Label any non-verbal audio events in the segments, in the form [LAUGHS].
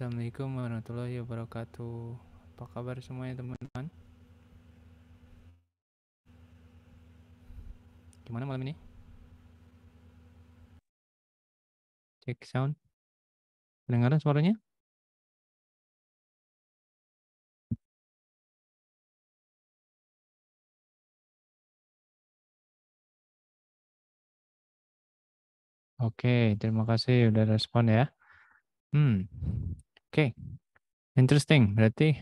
Assalamualaikum warahmatullahi wabarakatuh. Apa kabar semuanya teman-teman? Gimana malam ini? Cek sound. Kedengaran suaranya? Oke, terima kasih udah respon ya. Hmm. Oke, okay. interesting. Berarti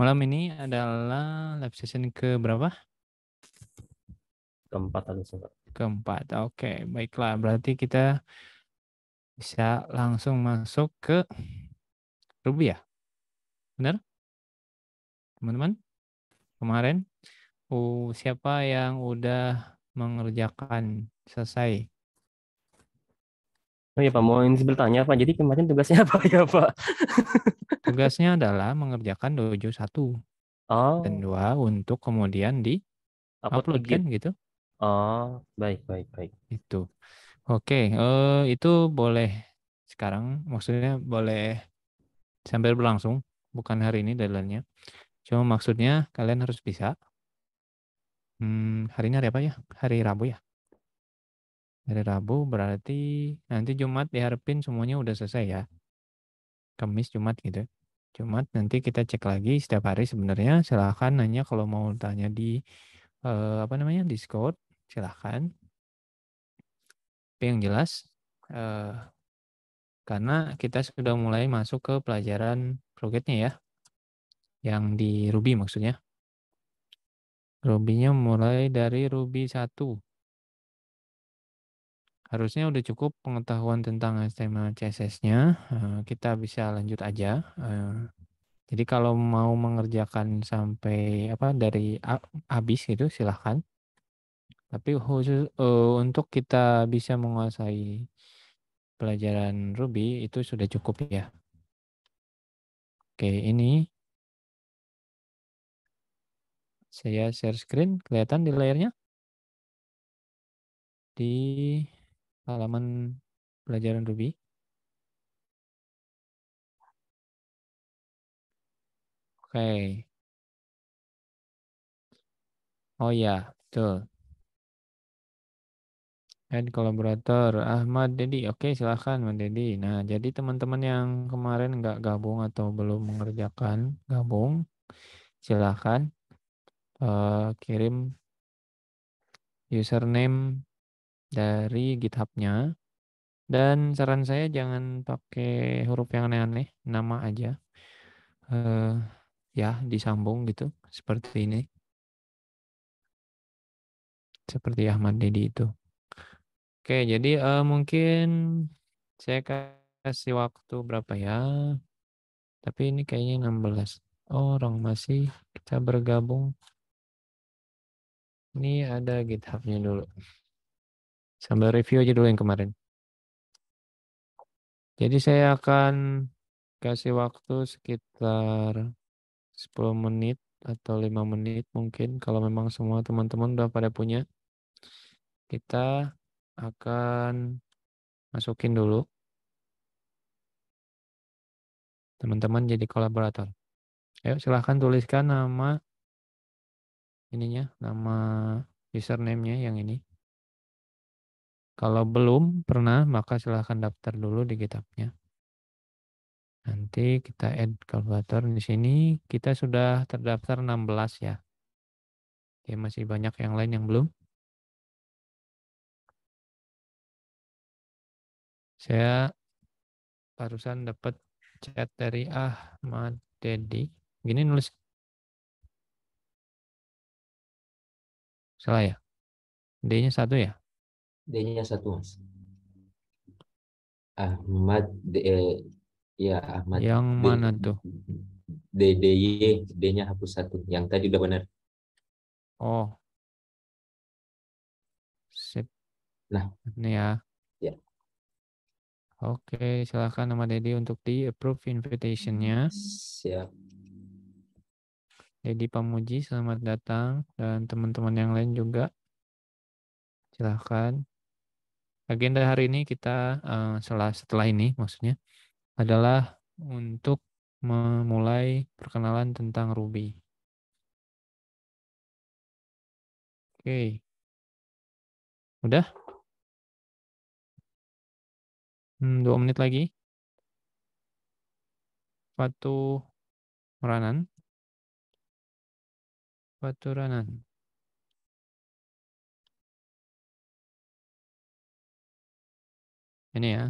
malam ini adalah live session ke berapa? Keempat Keempat. Oke, okay. baiklah. Berarti kita bisa langsung masuk ke Ruby ya. Benar? Teman-teman, kemarin uh, siapa yang udah mengerjakan selesai Oh iya Pak, mau izin bertanya Pak. Jadi kemarin tugasnya [LAUGHS] apa ya Pak? tugasnya adalah mengerjakan dojo satu oh. dan dua untuk kemudian di upload ya? kan gitu. Oh baik baik baik. Itu. Oke, eh, itu boleh sekarang maksudnya boleh sambil berlangsung bukan hari ini deadline-nya. Cuma maksudnya kalian harus bisa. Hmm, hari ini hari apa ya? Hari Rabu ya? Hari Rabu berarti nanti Jumat diharapin semuanya udah selesai ya. Kamis, Jumat gitu. Jumat nanti kita cek lagi setiap hari sebenarnya. Silahkan nanya kalau mau tanya di eh, apa namanya Discord, silahkan. Tapi yang jelas eh, karena kita sudah mulai masuk ke pelajaran progetnya ya, yang di Ruby maksudnya. Ruby-nya mulai dari Ruby 1 Harusnya udah cukup pengetahuan tentang HTML CSS-nya. Eh, kita bisa lanjut aja. Eh, jadi kalau mau mengerjakan sampai apa dari habis gitu silahkan. Tapi khusus eh, untuk kita bisa menguasai pelajaran Ruby itu sudah cukup ya. Oke, ini saya share screen kelihatan di layarnya di halaman pelajaran Ruby. Oke. Okay. Oh ya, betul. Head collaborator Ahmad Dedi. Oke, okay, silahkan Ahmad Dedi. Nah, jadi teman-teman yang kemarin nggak gabung atau belum mengerjakan gabung, Silakan uh, eh, kirim username dari GitHub-nya. Dan saran saya jangan pakai huruf yang aneh-aneh, nama aja. Uh, ya, disambung gitu, seperti ini. Seperti Ahmad Dedi itu. Oke, jadi uh, mungkin saya kasih waktu berapa ya? Tapi ini kayaknya 16 orang masih kita bergabung. Ini ada GitHub-nya dulu. Sambil review aja dulu yang kemarin. Jadi saya akan kasih waktu sekitar 10 menit atau 5 menit mungkin kalau memang semua teman-teman udah pada punya. Kita akan masukin dulu teman-teman jadi kolaborator. Ayo silahkan tuliskan nama ininya, nama username-nya yang ini. Kalau belum pernah, maka silahkan daftar dulu di kitabnya. Nanti kita add kalkulator di sini. Kita sudah terdaftar 16 ya. Oke, masih banyak yang lain yang belum. Saya barusan dapat chat dari Ahmad Dedi. Gini nulis. Salah ya? D-nya satu ya? D-nya satu mas. Ahmad D ya Ahmad. Yang D, mana tuh? D D Y D-nya hapus satu. Yang tadi udah benar. Oh. Sip. Nah. Ini ya. Ya. Oke, silakan nama Dedi untuk di approve invitationnya. Siap. Dedi Pamuji, selamat datang dan teman-teman yang lain juga. Silahkan. Agenda hari ini kita eh, setelah setelah ini maksudnya adalah untuk memulai perkenalan tentang Ruby. Oke. Okay. Udah? Hmm, dua menit lagi. Patu Ranan. Patu Ranan. ini ya.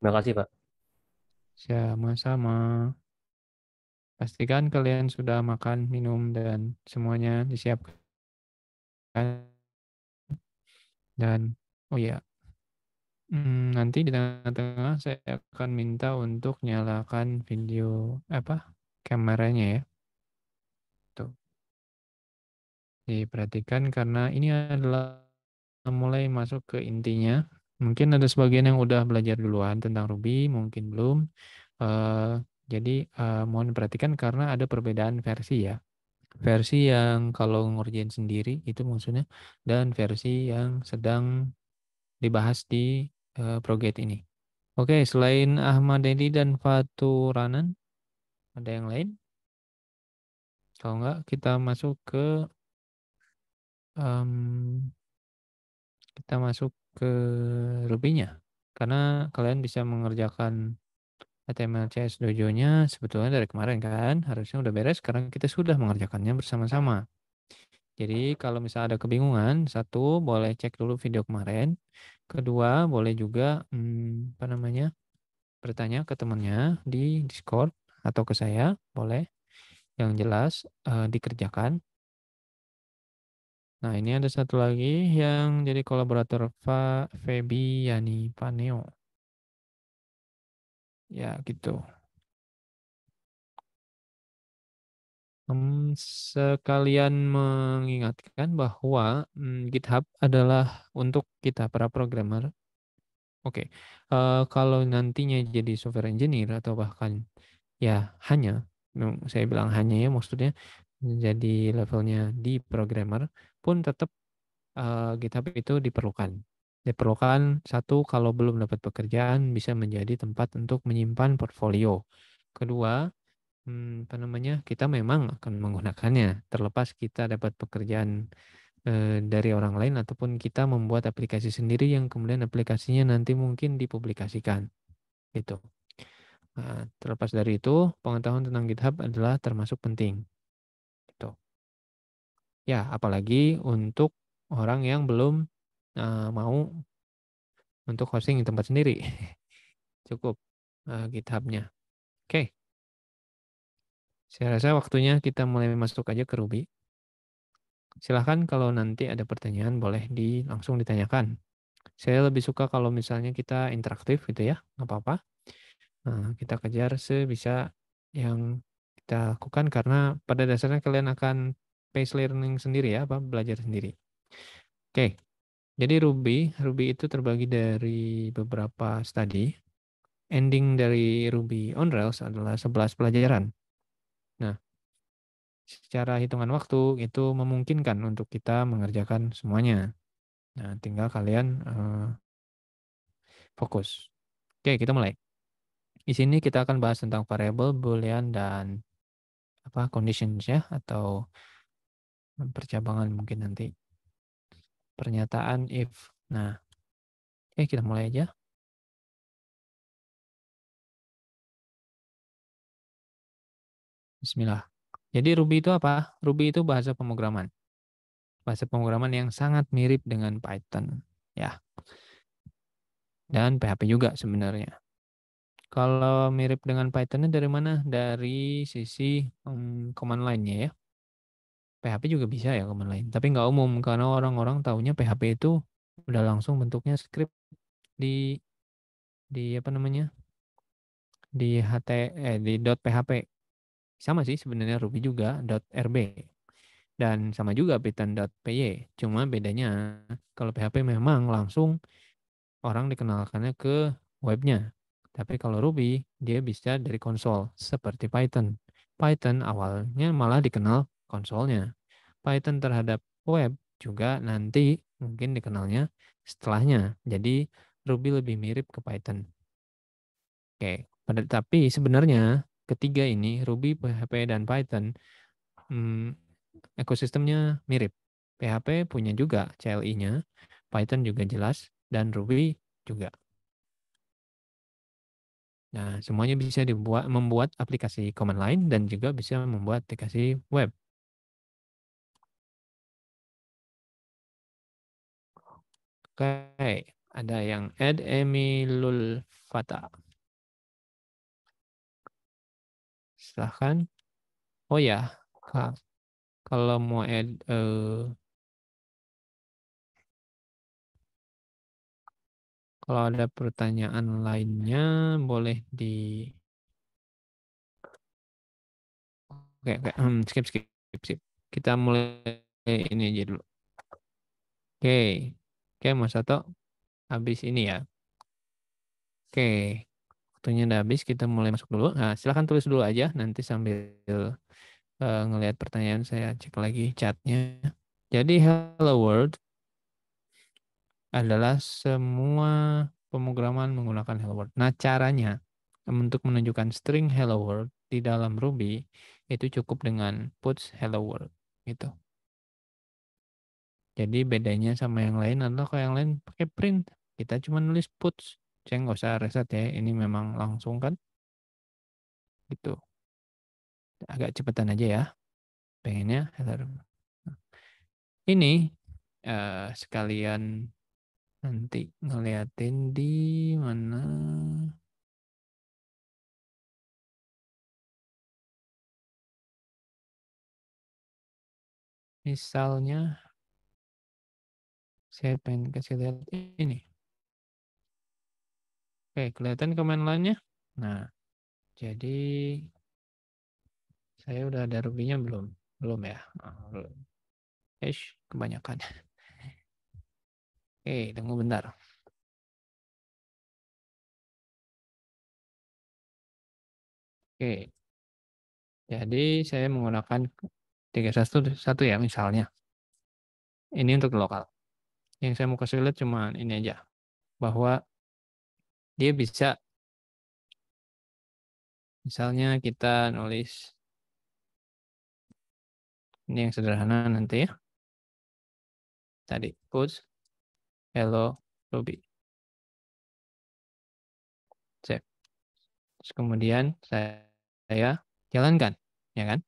Terima kasih, Pak. Sama-sama. Pastikan kalian sudah makan, minum, dan semuanya disiapkan. Dan, oh ya, hmm, nanti di tengah-tengah saya akan minta untuk nyalakan video, apa, kameranya ya. Tuh. Diperhatikan karena ini adalah mulai masuk ke intinya. Mungkin ada sebagian yang udah belajar duluan tentang Ruby, mungkin belum. Uh, jadi uh, mohon diperhatikan karena ada perbedaan versi ya. Versi yang kalau ngerjain sendiri itu maksudnya dan versi yang sedang dibahas di uh, eh, Proget ini. Oke, selain Ahmad Dedi dan Fatu Ranan, ada yang lain? Kalau enggak, kita masuk ke um, kita masuk ke Ruby-nya. Karena kalian bisa mengerjakan HTML CS Dojo-nya sebetulnya dari kemarin kan, harusnya udah beres karena kita sudah mengerjakannya bersama-sama. Jadi kalau misalnya ada kebingungan, satu boleh cek dulu video kemarin, kedua boleh juga hmm, apa namanya bertanya ke temannya di Discord atau ke saya, boleh. Yang jelas uh, dikerjakan Nah, ini ada satu lagi yang jadi kolaborator Fa Yani Paneo. Ya, gitu. Hmm, sekalian mengingatkan bahwa hmm, GitHub adalah untuk kita para programmer. Oke, okay. uh, eh, kalau nantinya jadi software engineer atau bahkan ya hanya, saya bilang hanya ya maksudnya jadi levelnya di programmer, pun tetap uh, eh, GitHub itu diperlukan. Diperlukan satu kalau belum dapat pekerjaan bisa menjadi tempat untuk menyimpan portfolio. Kedua, hmm, apa namanya? Kita memang akan menggunakannya terlepas kita dapat pekerjaan eh, dari orang lain ataupun kita membuat aplikasi sendiri yang kemudian aplikasinya nanti mungkin dipublikasikan. Itu. Nah, terlepas dari itu, pengetahuan tentang GitHub adalah termasuk penting. Ya, apalagi untuk orang yang belum uh, mau untuk hosting di tempat sendiri. [LAUGHS] Cukup uh, GitHubnya Oke. Okay. Saya rasa waktunya kita mulai masuk aja ke Ruby. Silahkan kalau nanti ada pertanyaan boleh di langsung ditanyakan. Saya lebih suka kalau misalnya kita interaktif gitu ya, nggak apa-apa. Nah, kita kejar sebisa yang kita lakukan karena pada dasarnya kalian akan pace learning sendiri ya, apa belajar sendiri. Oke. Jadi Ruby, Ruby itu terbagi dari beberapa studi. Ending dari Ruby on Rails adalah 11 pelajaran. Nah, secara hitungan waktu itu memungkinkan untuk kita mengerjakan semuanya. Nah, tinggal kalian uh, fokus. Oke, kita mulai. Di sini kita akan bahas tentang variable, boolean dan apa conditions ya atau Hmm, percabangan mungkin nanti. Pernyataan if. Nah, oke kita mulai aja. Bismillah. Jadi Ruby itu apa? Ruby itu bahasa pemrograman. Bahasa pemrograman yang sangat mirip dengan Python, ya. Dan PHP juga sebenarnya. Kalau mirip dengan Python dari mana? Dari sisi um, command line-nya ya. PHP juga bisa ya komen line, tapi nggak umum karena orang-orang tahunya PHP itu udah langsung bentuknya script di di apa namanya? di HT eh di .php. Sama sih sebenarnya Ruby juga .rb dan sama juga Python py, Cuma bedanya kalau PHP memang langsung orang dikenalkannya ke webnya. Tapi kalau Ruby, dia bisa dari konsol seperti Python. Python awalnya malah dikenal konsolnya. Python terhadap web juga nanti mungkin dikenalnya setelahnya. Jadi Ruby lebih mirip ke Python. Oke, pada tapi sebenarnya ketiga ini Ruby, PHP dan Python hmm, ekosistemnya mirip. PHP punya juga CLI-nya, Python juga jelas dan Ruby juga. Nah, semuanya bisa dibuat membuat aplikasi command line dan juga bisa membuat aplikasi web. Oke, ada yang add Emilul Fata. Silahkan. Oh ya, Kak. kalau mau add uh, eh, kalau ada pertanyaan lainnya boleh di oke oke hmm, skip skip skip skip kita mulai ini aja dulu oke okay. Oke, Mas Sato, habis ini ya. Oke, waktunya udah habis, kita mulai masuk dulu. Nah, silahkan tulis dulu aja, nanti sambil uh, ngelihat pertanyaan saya cek lagi chatnya. Jadi, hello world adalah semua pemrograman menggunakan hello world. Nah, caranya untuk menunjukkan string hello world di dalam Ruby itu cukup dengan puts hello world gitu. Jadi bedanya sama yang lain adalah kalau yang lain pakai print, kita cuma nulis put. Ceng nggak usah reset ya, ini memang langsung kan. Gitu. Agak cepetan aja ya. Pengennya Ini uh, sekalian nanti ngeliatin di mana misalnya saya pengen kasih lihat ini. Oke, kelihatan command line-nya? Nah, jadi saya udah ada ruby belum? Belum ya? Eh, kebanyakan. Oke, tunggu bentar. Oke. Jadi saya menggunakan 311 ya misalnya. Ini untuk lokal yang saya mau kasih lihat cuma ini aja bahwa dia bisa misalnya kita nulis ini yang sederhana nanti ya tadi put hello Ruby save Terus kemudian saya, saya jalankan ya kan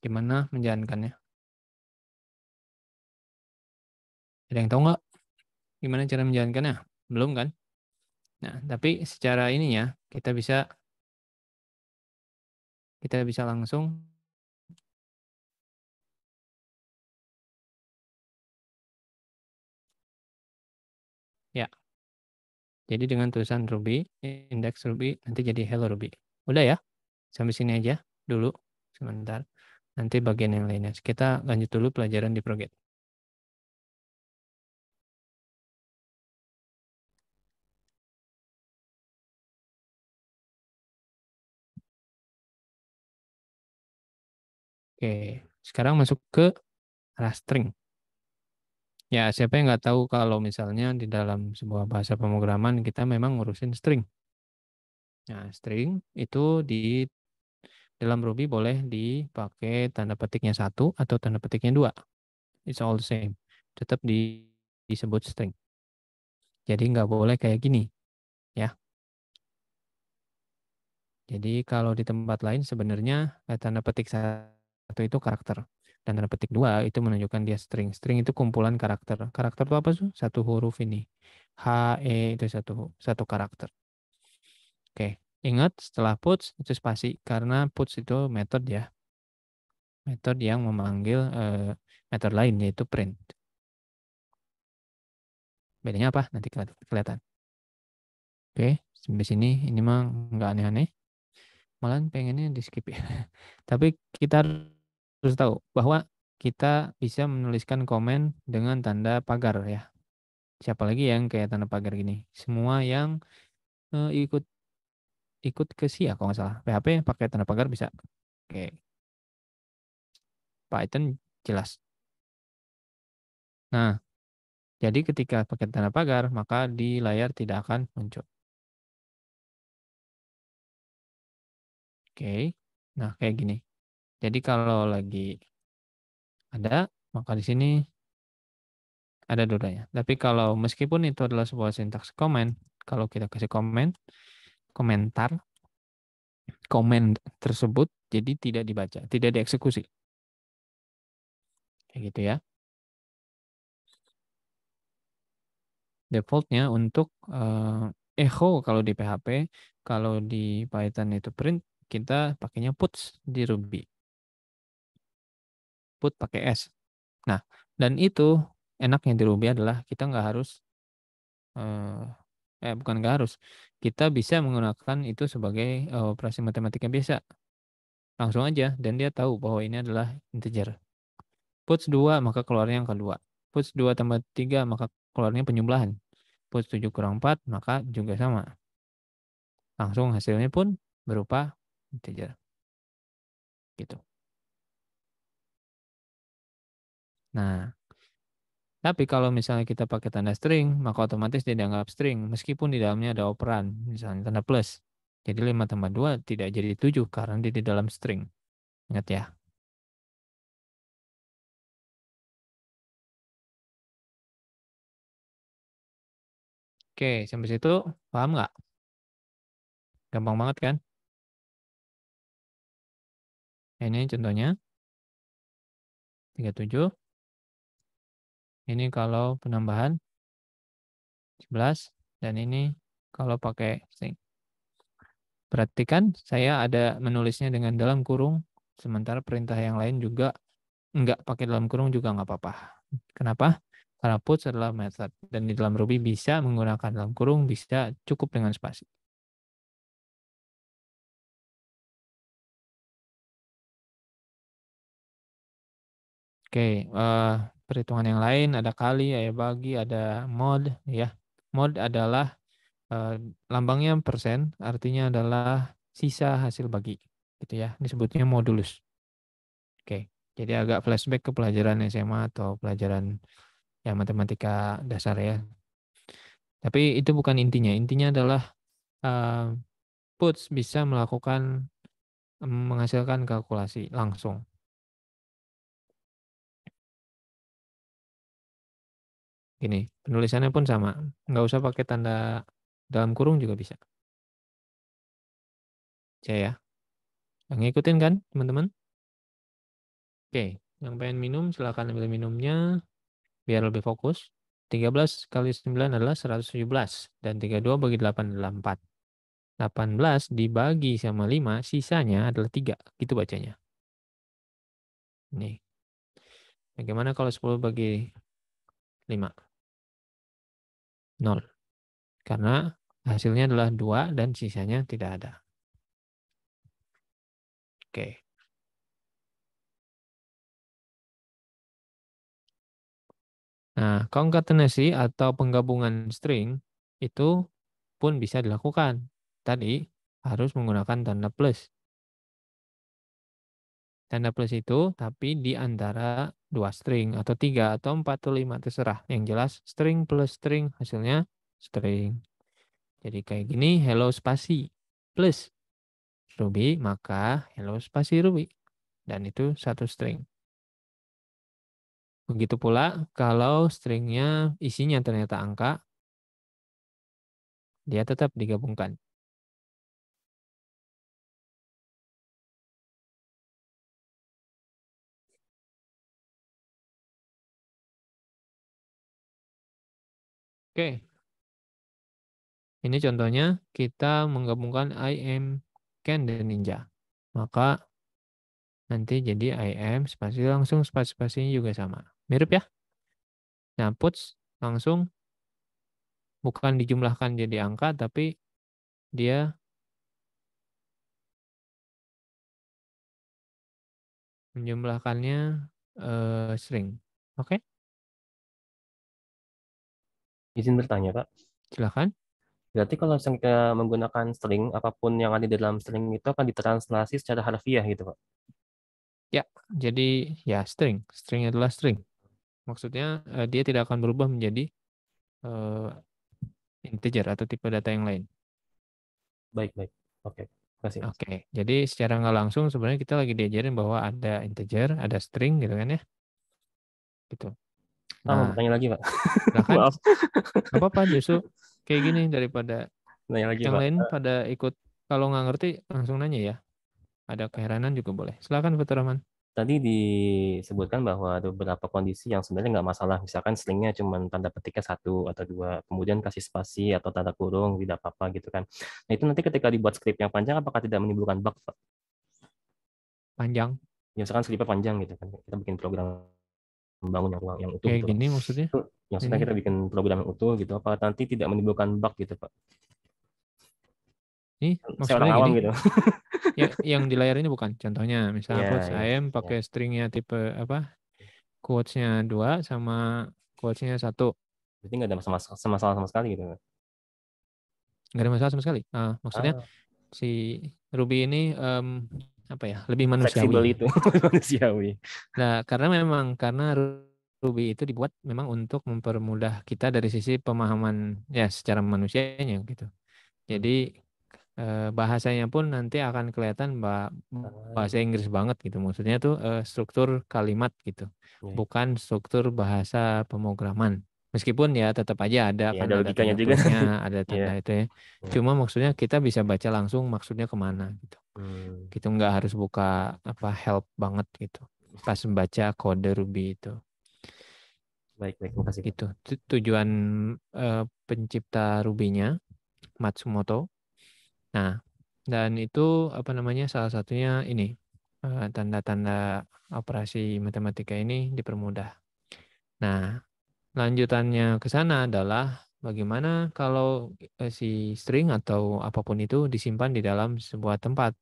gimana menjalankannya Ada yang tahu nggak gimana cara menjalankannya? Belum kan? Nah, tapi secara ininya kita bisa kita bisa langsung ya. Jadi dengan tulisan Ruby, indeks Ruby nanti jadi hello Ruby. Udah ya. Sampai sini aja dulu sebentar. Nanti bagian yang lainnya. Kita lanjut dulu pelajaran di Proget. Oke, sekarang masuk ke string. Ya, siapa yang nggak tahu kalau misalnya di dalam sebuah bahasa pemrograman kita memang ngurusin string. Nah, string itu di dalam Ruby boleh dipakai tanda petiknya satu atau tanda petiknya dua. It's all the same. Tetap di, disebut string. Jadi nggak boleh kayak gini. Ya, jadi kalau di tempat lain sebenarnya eh, tanda petik satu satu itu karakter dan tanda petik dua itu menunjukkan dia string string itu kumpulan karakter karakter itu apa tuh satu huruf ini h e itu satu satu karakter oke ingat setelah puts itu spasi karena puts itu method ya method yang memanggil uh, method lain yaitu print bedanya apa nanti kelihatan Oke, sampai sini ini mah nggak aneh-aneh. Malah pengennya di skip ya. [LAUGHS] Tapi kita terus tahu bahwa kita bisa menuliskan komen dengan tanda pagar ya. Siapa lagi yang kayak tanda pagar gini? Semua yang uh, ikut ikut ke SIA kalau nggak salah. PHP pakai tanda pagar bisa. Oke. Python jelas. Nah, jadi ketika pakai tanda pagar, maka di layar tidak akan muncul. Oke. Nah, kayak gini. Jadi kalau lagi ada, maka di sini ada dudanya. Tapi kalau meskipun itu adalah sebuah sintaks komen, kalau kita kasih komen, komentar, komen tersebut jadi tidak dibaca, tidak dieksekusi. Kayak gitu ya. Defaultnya untuk uh, echo kalau di PHP, kalau di Python itu print, kita pakainya puts di Ruby put pakai s, Nah, dan itu enaknya di Ruby adalah kita nggak harus eh, eh bukan nggak harus, kita bisa menggunakan itu sebagai eh, operasi matematika biasa. Langsung aja dan dia tahu bahwa ini adalah integer. Put 2 maka keluarnya yang kedua. put 2 tambah 3 maka keluarnya penjumlahan. put 7 kurang 4 maka juga sama. Langsung hasilnya pun berupa integer. Gitu. Nah, tapi kalau misalnya kita pakai tanda string, maka otomatis dia dianggap string, meskipun di dalamnya ada operan, misalnya tanda plus. Jadi 5 tambah 2 tidak jadi 7 karena dia di dalam string. Ingat ya. Oke, sampai situ paham nggak? Gampang banget kan? Ini contohnya. 37. Ini kalau penambahan 11 dan ini kalau pakai string. Perhatikan saya ada menulisnya dengan dalam kurung sementara perintah yang lain juga enggak pakai dalam kurung juga enggak apa-apa. Kenapa? Karena put adalah method dan di dalam Ruby bisa menggunakan dalam kurung bisa cukup dengan spasi. Oke, okay, uh, eh, perhitungan yang lain, ada kali, ya, bagi, ada mod ya. Mod adalah eh, lambangnya persen, artinya adalah sisa hasil bagi gitu ya. Disebutnya modulus. Oke. Jadi agak flashback ke pelajaran SMA atau pelajaran ya matematika dasar ya. Tapi itu bukan intinya. Intinya adalah eh, puts bisa melakukan menghasilkan kalkulasi langsung Gini, penulisannya pun sama. Nggak usah pakai tanda dalam kurung juga bisa. Oke ya. yang Ngikutin kan, teman-teman? Oke, yang pengen minum silahkan ambil minumnya biar lebih fokus. 13 kali 9 adalah 117 dan 32 bagi 8 adalah 4. 18 dibagi sama 5, sisanya adalah 3. Gitu bacanya. Nih. Bagaimana kalau 10 bagi 5? 0. Karena hasilnya adalah 2 dan sisanya tidak ada. Oke. Nah, koncatenasi atau penggabungan string itu pun bisa dilakukan. Tadi harus menggunakan tanda plus. Tanda plus itu tapi di antara dua string atau tiga atau empat atau lima terserah. Yang jelas string plus string hasilnya string. Jadi kayak gini hello spasi plus Ruby maka hello spasi Ruby dan itu satu string. Begitu pula kalau stringnya isinya ternyata angka, dia tetap digabungkan. Oke. Ini contohnya kita menggabungkan I am Ken dan Ninja. Maka nanti jadi I am spasi langsung spasi spasinya juga sama. Mirip ya. Nah, puts langsung bukan dijumlahkan jadi angka tapi dia menjumlahkannya uh, string. Oke. Okay? Izin bertanya, Pak. Silakan. Berarti kalau misalnya menggunakan string, apapun yang ada di dalam string itu akan ditranslasi secara harfiah gitu, Pak? Ya, jadi ya string. String adalah string. Maksudnya eh, dia tidak akan berubah menjadi uh, integer atau tipe data yang lain. Baik, baik. Oke. Okay. Oke, okay. jadi secara nggak langsung sebenarnya kita lagi diajarin bahwa ada integer, ada string gitu kan ya. Gitu. Nah, oh, tanya lagi pak. Nah, [LAUGHS] kan, Maaf. Apa apa justru kayak gini daripada nanya lagi, yang pak. lain pada ikut kalau nggak ngerti langsung nanya ya. Ada keheranan juga boleh. Silakan Pak Rahman. Tadi disebutkan bahwa ada beberapa kondisi yang sebenarnya nggak masalah. Misalkan selingnya cuma tanda petiknya satu atau dua, kemudian kasih spasi atau tanda kurung tidak apa-apa gitu kan. Nah itu nanti ketika dibuat skrip yang panjang, apakah tidak menimbulkan bug? Pak? Panjang. Ya, misalkan skripnya panjang gitu kan. Kita bikin program membangun yang yang utuh. Kayak gitu. gini maksudnya? Maksudnya ini. kita bikin program yang utuh gitu, apa nanti tidak menimbulkan bug gitu pak? Ini maksudnya orang gini, awam gitu. [LAUGHS] ya, yang di layar ini bukan. Contohnya misalnya yeah, quotes yeah, IM iya. pakai yeah. stringnya tipe apa? Quotesnya dua sama quotesnya satu. Berarti nggak ada masalah sama, sama, sekali gitu? Nggak ada masalah sama sekali. Uh, maksudnya uh. si Ruby ini um, apa ya lebih manusiawi itu [LAUGHS] manusiawi nah karena memang karena Ruby itu dibuat memang untuk mempermudah kita dari sisi pemahaman ya secara manusianya gitu jadi eh, bahasanya pun nanti akan kelihatan bahasa Inggris banget gitu maksudnya tuh eh, struktur kalimat gitu iya. bukan struktur bahasa pemrograman meskipun ya tetap aja ada ya, kan ada logikanya ada juga [LAUGHS] ada iya. tanda yeah. itu ya iya. cuma maksudnya kita bisa baca langsung maksudnya kemana gitu hmm. gitu nggak harus buka apa help banget gitu pas membaca kode Ruby itu baik baik kasih itu tujuan uh, pencipta ruby Matsumoto nah dan itu apa namanya salah satunya ini tanda eh, tanda-tanda operasi matematika ini dipermudah nah lanjutannya ke sana adalah bagaimana kalau eh, si string atau apapun itu disimpan di dalam sebuah tempat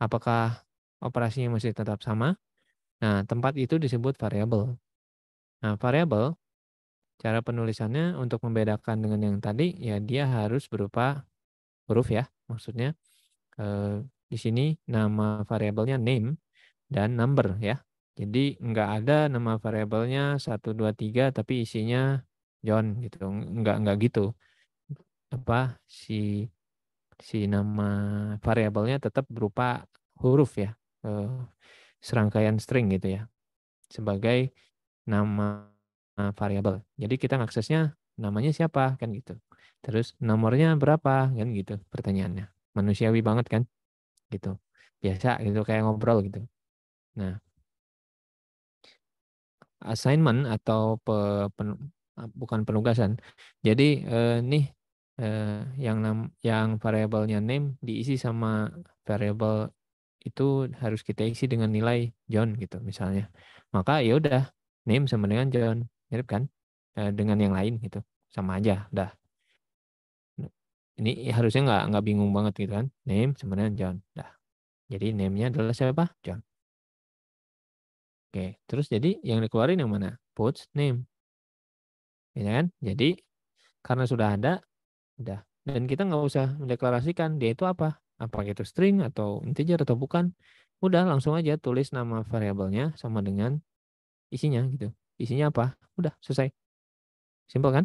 Apakah operasinya masih tetap sama? Nah, tempat itu disebut variabel. Nah, variabel cara penulisannya untuk membedakan dengan yang tadi ya dia harus berupa huruf ya. Maksudnya eh, di sini nama variabelnya name dan number ya. Jadi nggak ada nama variabelnya 1 2 3 tapi isinya John gitu. Nggak nggak gitu. Apa si si nama variabelnya tetap berupa huruf ya eh, serangkaian string gitu ya sebagai nama variabel. Jadi kita aksesnya namanya siapa kan gitu. Terus nomornya berapa kan gitu pertanyaannya. Manusiawi banget kan gitu. Biasa gitu kayak ngobrol gitu. Nah, assignment atau pe, pen, bukan penugasan. Jadi eh, nih eh, yang nam yang variabelnya name diisi sama variabel itu harus kita isi dengan nilai John gitu misalnya. Maka ya udah name sama dengan John mirip kan eh, dengan yang lain gitu sama aja udah Ini harusnya nggak nggak bingung banget gitu kan name sama dengan John dah. Jadi name-nya adalah siapa? John. Oke, terus jadi yang dikeluarin yang mana? Puts name. Ya kan? Jadi karena sudah ada Udah. Dan kita nggak usah mendeklarasikan dia itu apa. Apakah itu string atau integer atau bukan. Udah langsung aja tulis nama variabelnya sama dengan isinya gitu. Isinya apa? Udah selesai. Simpel kan?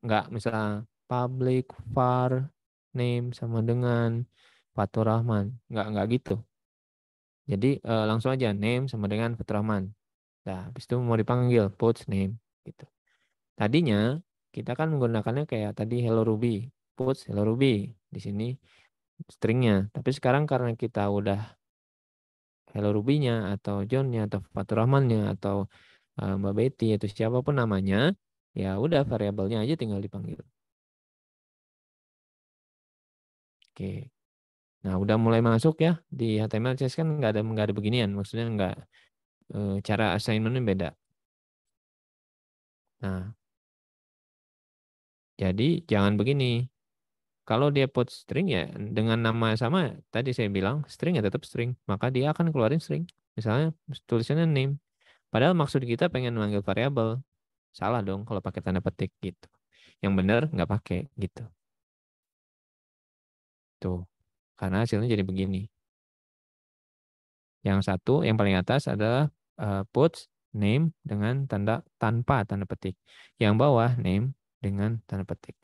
Nggak misalnya public var name sama dengan Fatur Rahman. Nggak, nggak gitu. Jadi eh, langsung aja name sama dengan Fatur Rahman. Nah, habis itu mau dipanggil, put name gitu. Tadinya kita kan menggunakannya kayak tadi hello Ruby, puts hello Ruby di sini stringnya. Tapi sekarang karena kita udah hello Ruby-nya atau John-nya atau Fatur Rahman-nya atau uh, Mbak Betty atau siapapun namanya, ya udah variabelnya aja tinggal dipanggil. Oke. Nah, udah mulai masuk ya di HTML CSS kan nggak ada nggak ada beginian, maksudnya nggak uh, cara assignmentnya beda. Nah, jadi jangan begini. Kalau dia put string ya dengan nama sama tadi saya bilang string ya tetap string, maka dia akan keluarin string. Misalnya tulisannya name. Padahal maksud kita pengen manggil variabel. Salah dong kalau pakai tanda petik gitu. Yang benar nggak pakai gitu. Tuh. Karena hasilnya jadi begini. Yang satu, yang paling atas adalah uh, eh, put name dengan tanda tanpa tanda petik. Yang bawah name dengan tanda petik.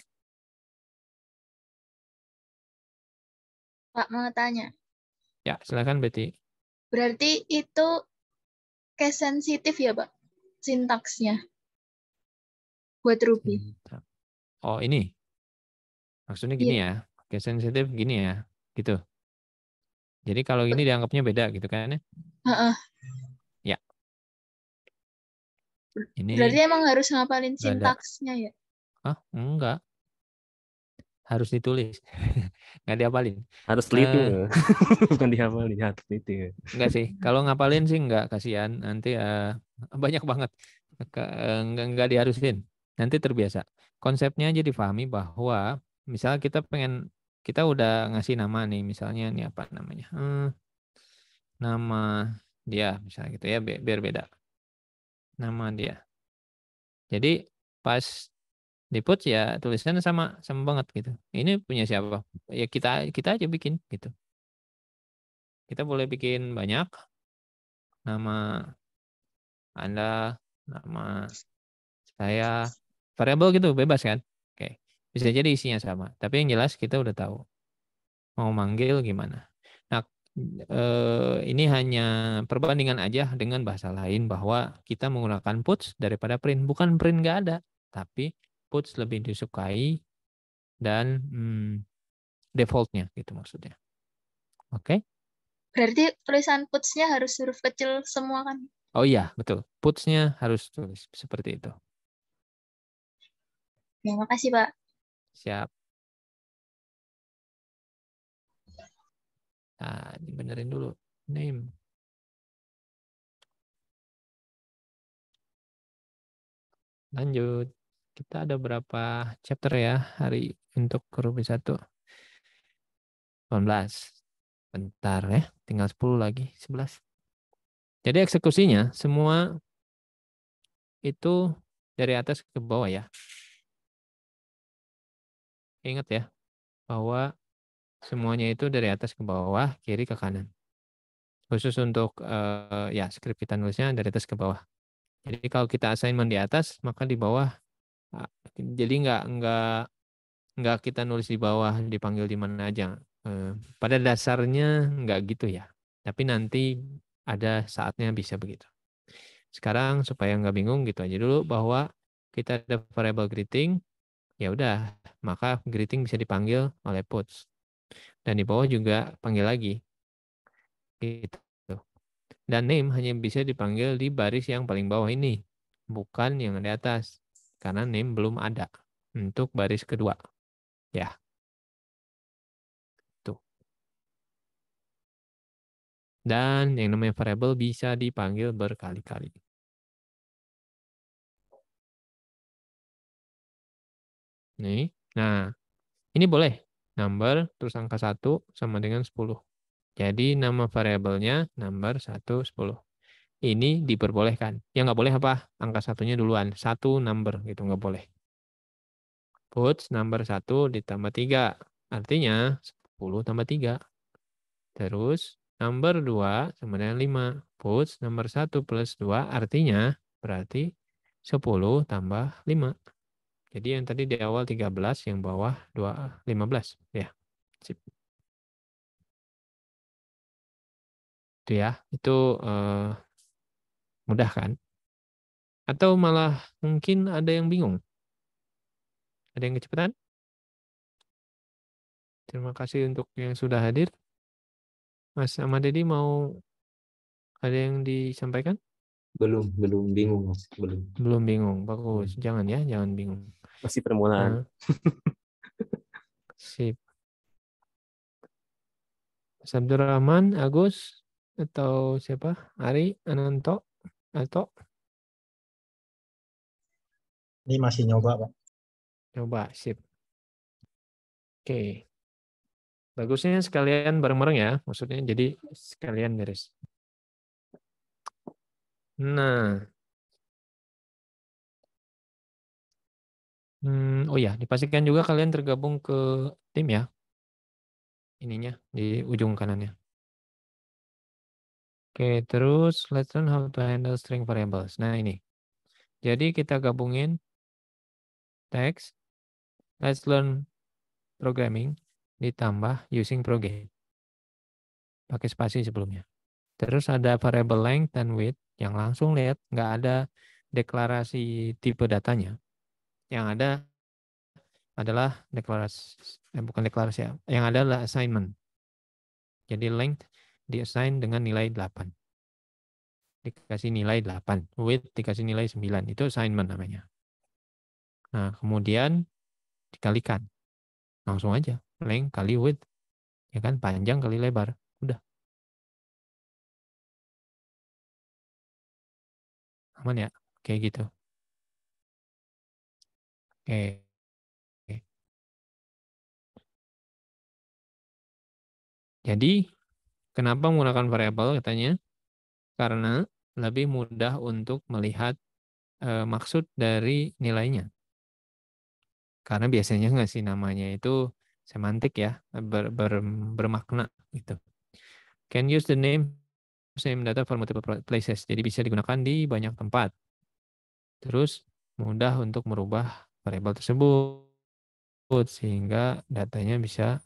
Pak, mau tanya. Ya, silakan Betty. Berarti itu case sensitif ya, Pak? Sintaksnya. Buat Ruby. Oh, ini. Maksudnya gini yeah. ya. Case sensitif gini ya. Gitu. Jadi kalau ini dianggapnya beda gitu kan ya? Uh -uh. Ya. Ini Berarti emang harus ngapalin sintaksnya ya? Hah? Enggak. Harus ditulis. Enggak [LAUGHS] eh. eh. [LAUGHS] diapalin Harus teliti. Uh, eh. Bukan dihafalin, harus teliti. Enggak sih. Kalau ngapalin sih enggak kasihan. Nanti uh, [LAUGHS] banyak banget. Enggak, enggak diharusin. Nanti terbiasa. Konsepnya jadi fahami bahwa misalnya kita pengen kita udah ngasih nama nih misalnya ini apa namanya hmm, nama dia misalnya gitu ya biar beda nama dia jadi pas di Put ya tulisannya sama sama banget gitu. Ini punya siapa? Ya kita kita aja bikin gitu. Kita boleh bikin banyak nama Anda, nama saya, variabel gitu bebas kan? Oke. Bisa jadi isinya sama, tapi yang jelas kita udah tahu mau manggil gimana. Nah, eh, ini hanya perbandingan aja dengan bahasa lain bahwa kita menggunakan puts daripada print, bukan print nggak ada, tapi output lebih disukai dan hmm, defaultnya gitu maksudnya. Oke. Okay? Berarti tulisan putsnya harus huruf kecil semua kan? Oh iya, betul. Putsnya harus tulis seperti itu. Ya, kasih Pak. Siap. Nah, dibenerin dulu. Name. Lanjut. Kita ada berapa chapter ya hari untuk Ruby 1? 18. Bentar ya, tinggal 10 lagi, 11. Jadi eksekusinya semua itu dari atas ke bawah ya. Ingat ya, bahwa semuanya itu dari atas ke bawah, kiri ke kanan. Khusus untuk uh, ya skrip kita nulisnya dari atas ke bawah. Jadi kalau kita assignment di atas, maka di bawah jadi nggak nggak nggak kita nulis di bawah dipanggil di mana aja. Eh, pada dasarnya nggak gitu ya. Tapi nanti ada saatnya bisa begitu. Sekarang supaya nggak bingung gitu aja dulu bahwa kita ada variable greeting, ya udah maka greeting bisa dipanggil oleh puts dan di bawah juga panggil lagi gitu dan name hanya bisa dipanggil di baris yang paling bawah ini bukan yang di atas karena name belum ada untuk baris kedua. Ya. Tuh. Dan yang namanya variable bisa dipanggil berkali-kali. Nih. Nah, ini boleh number terus angka 1 sama dengan 10. Jadi nama variabelnya number 1 10 ini diperbolehkan. Yang nggak boleh apa? Angka satunya duluan. Satu number gitu nggak boleh. Put number satu ditambah tiga. Artinya 10 tambah tiga. Terus number 2 sama dengan 5. Put number 1 plus 2 artinya berarti 10 tambah 5. Jadi yang tadi di awal 13, yang bawah 2, 15. Ya, sip. Itu ya, itu uh, Mudah kan? Atau malah mungkin ada yang bingung? Ada yang kecepatan? Terima kasih untuk yang sudah hadir. Mas Ahmad Dedi mau ada yang disampaikan? Belum, belum bingung mas, belum. Belum bingung, bagus. Jangan ya, jangan bingung. Masih permulaan. Nah. Sip. Mas Rahman Agus, atau siapa? Ari, Ananto atau ini masih nyoba pak nyoba sip oke bagusnya sekalian bareng-bareng ya maksudnya jadi sekalian beres nah hmm, oh ya dipastikan juga kalian tergabung ke tim ya ininya di ujung kanannya Oke, terus let's learn how to handle string variables. Nah, ini. Jadi kita gabungin text, let's learn programming, ditambah using program. Pakai spasi sebelumnya. Terus ada variable length dan width yang langsung lihat nggak ada deklarasi tipe datanya. Yang ada adalah deklarasi, eh, bukan deklarasi ya. yang ada adalah assignment. Jadi length diassign dengan nilai 8. Dikasih nilai 8. With dikasih nilai 9. Itu assignment namanya. Nah, kemudian dikalikan. Langsung aja. Length kali width. Ya kan? Panjang kali lebar. Udah. Aman ya? Kayak gitu. Oke. Jadi Kenapa menggunakan variabel katanya? Karena lebih mudah untuk melihat e, maksud dari nilainya. Karena biasanya nggak sih namanya itu semantik ya, ber, ber, bermakna gitu. Can use the name same data for multiple places. Jadi bisa digunakan di banyak tempat. Terus mudah untuk merubah variabel tersebut sehingga datanya bisa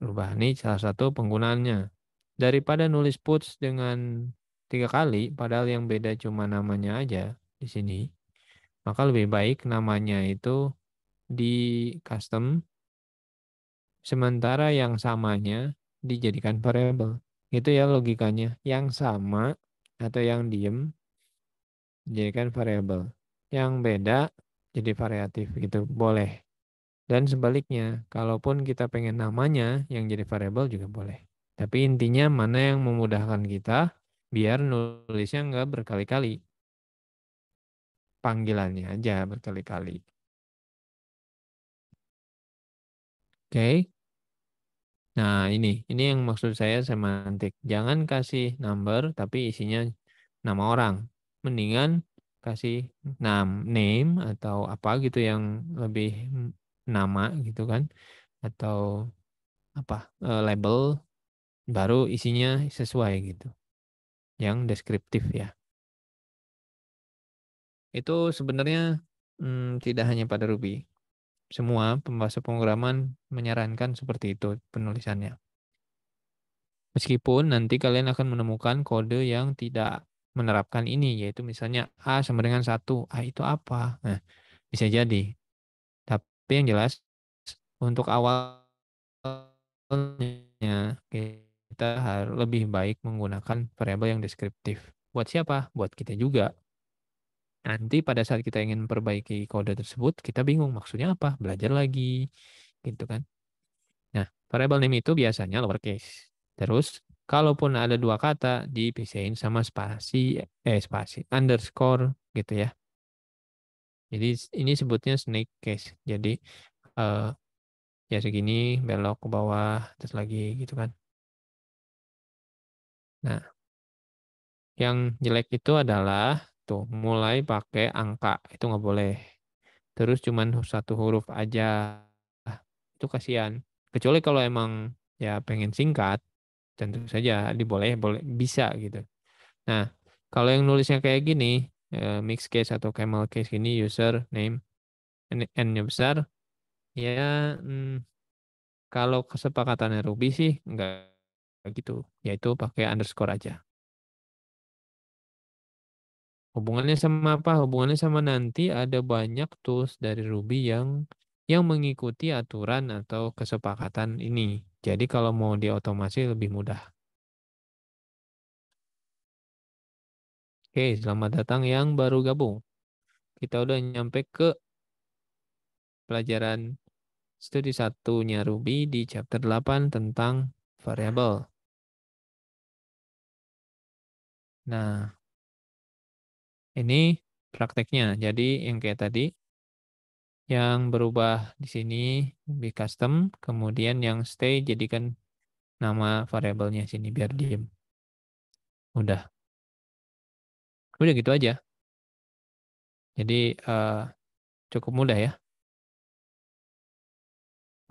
berubah. Ini salah satu penggunaannya daripada nulis puts dengan tiga kali, padahal yang beda cuma namanya aja di sini, maka lebih baik namanya itu di custom, sementara yang samanya dijadikan variable. Itu ya logikanya. Yang sama atau yang diem dijadikan variable. Yang beda jadi variatif gitu, boleh. Dan sebaliknya, kalaupun kita pengen namanya yang jadi variable juga boleh. Tapi intinya mana yang memudahkan kita biar nulisnya nggak berkali-kali. Panggilannya aja berkali-kali. Oke. Okay. Nah ini, ini yang maksud saya semantik. Jangan kasih number tapi isinya nama orang. Mendingan kasih nam, name atau apa gitu yang lebih nama gitu kan. Atau apa eh, label baru isinya sesuai gitu. Yang deskriptif ya. Itu sebenarnya hmm, tidak hanya pada Ruby. Semua pembaca pemrograman menyarankan seperti itu penulisannya. Meskipun nanti kalian akan menemukan kode yang tidak menerapkan ini, yaitu misalnya A sama dengan satu, A itu apa? Nah, bisa jadi. Tapi yang jelas, untuk awalnya, kita harus lebih baik menggunakan variabel yang deskriptif. Buat siapa? Buat kita juga. Nanti pada saat kita ingin memperbaiki kode tersebut, kita bingung maksudnya apa, belajar lagi, gitu kan. Nah, variabel name itu biasanya lowercase. Terus, kalaupun ada dua kata, dipisahin sama spasi, eh spasi, underscore, gitu ya. Jadi ini sebutnya snake case. Jadi eh, ya segini belok ke bawah terus lagi gitu kan Nah, yang jelek itu adalah tuh mulai pakai angka itu nggak boleh. Terus cuman satu huruf aja itu kasihan. Kecuali kalau emang ya pengen singkat, tentu saja diboleh boleh bisa gitu. Nah, kalau yang nulisnya kayak gini, eh, mix case atau camel case ini user name n-nya besar, ya hmm, kalau kesepakatannya Ruby sih nggak gitu yaitu pakai underscore aja hubungannya sama apa hubungannya sama nanti ada banyak tools dari Ruby yang yang mengikuti aturan atau kesepakatan ini jadi kalau mau diotomasi lebih mudah Oke, selamat datang yang baru gabung. Kita udah nyampe ke pelajaran studi satunya Ruby di chapter 8 tentang variabel. Nah, ini prakteknya. Jadi yang kayak tadi, yang berubah di sini lebih custom, kemudian yang stay jadikan nama variabelnya sini biar diem. Udah. Udah gitu aja. Jadi uh, cukup mudah ya.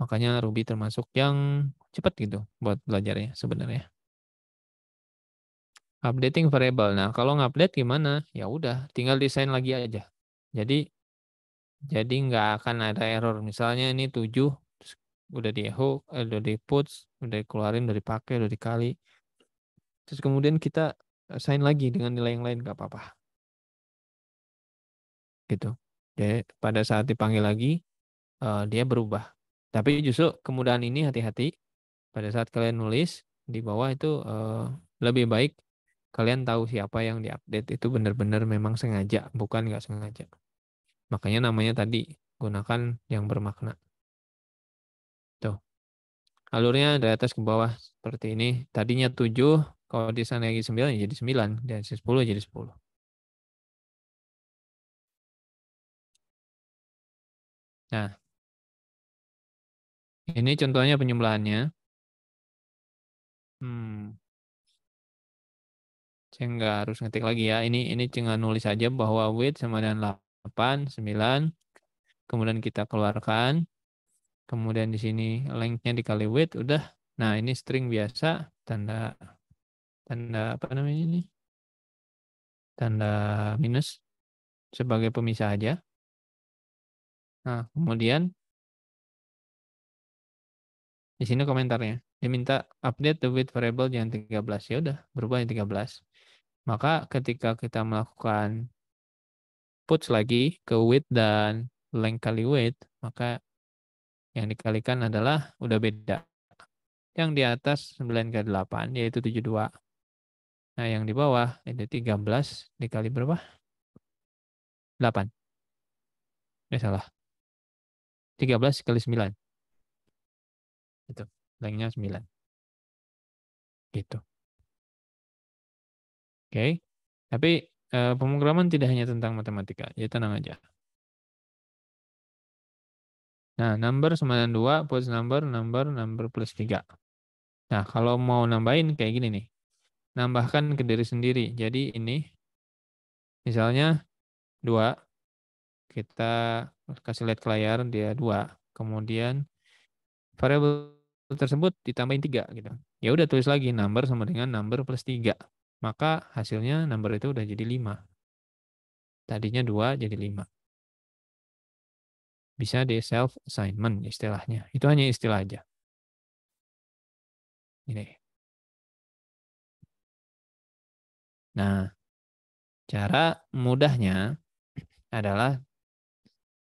Makanya Ruby termasuk yang cepat gitu buat belajarnya sebenarnya updating variable. Nah, kalau ngupdate gimana? Ya udah, tinggal desain lagi aja. Jadi jadi nggak akan ada error. Misalnya ini 7 udah di echo, eh, udah di put, udah dikeluarin, udah dipakai, udah dikali. Terus kemudian kita assign lagi dengan nilai yang lain nggak apa-apa. Gitu. Jadi pada saat dipanggil lagi uh, dia berubah. Tapi justru kemudahan ini hati-hati pada saat kalian nulis di bawah itu uh, lebih baik kalian tahu siapa yang diupdate itu benar-benar memang sengaja, bukan nggak sengaja. Makanya namanya tadi gunakan yang bermakna. Tuh. Alurnya dari atas ke bawah seperti ini. Tadinya 7, kalau di sana lagi 9 ya jadi 9, dan 10 jadi 10. Nah, ini contohnya penjumlahannya. Hmm, saya nggak harus ngetik lagi ya. Ini ini ceng nulis aja bahwa width sama dengan 8, 9. Kemudian kita keluarkan. Kemudian di sini length-nya dikali width udah. Nah, ini string biasa tanda tanda apa namanya ini? Tanda minus sebagai pemisah aja. Nah, kemudian di sini komentarnya. Dia minta update the width variable yang 13. Ya udah, berubah yang 13. Maka ketika kita melakukan put lagi ke width dan length kali width, maka yang dikalikan adalah udah beda. Yang di atas 9 ke 8 yaitu 72. Nah, yang di bawah ada 13 dikali berapa? 8. Ya salah. 13 kali 9. Itu, lengthnya 9. Gitu. Oke. Okay? Tapi uh, pemrograman tidak hanya tentang matematika. Ya tenang aja. Nah, number sama dengan 2 plus number, number, number plus 3. Nah, kalau mau nambahin kayak gini nih. Nambahkan ke diri sendiri. Jadi ini misalnya 2 kita kasih lihat ke layar dia 2. Kemudian variable tersebut ditambahin 3 gitu. Ya udah tulis lagi number sama dengan number plus 3 maka hasilnya number itu udah jadi 5. Tadinya 2 jadi 5. Bisa di self-assignment istilahnya. Itu hanya istilah aja. Ini. Nah, cara mudahnya adalah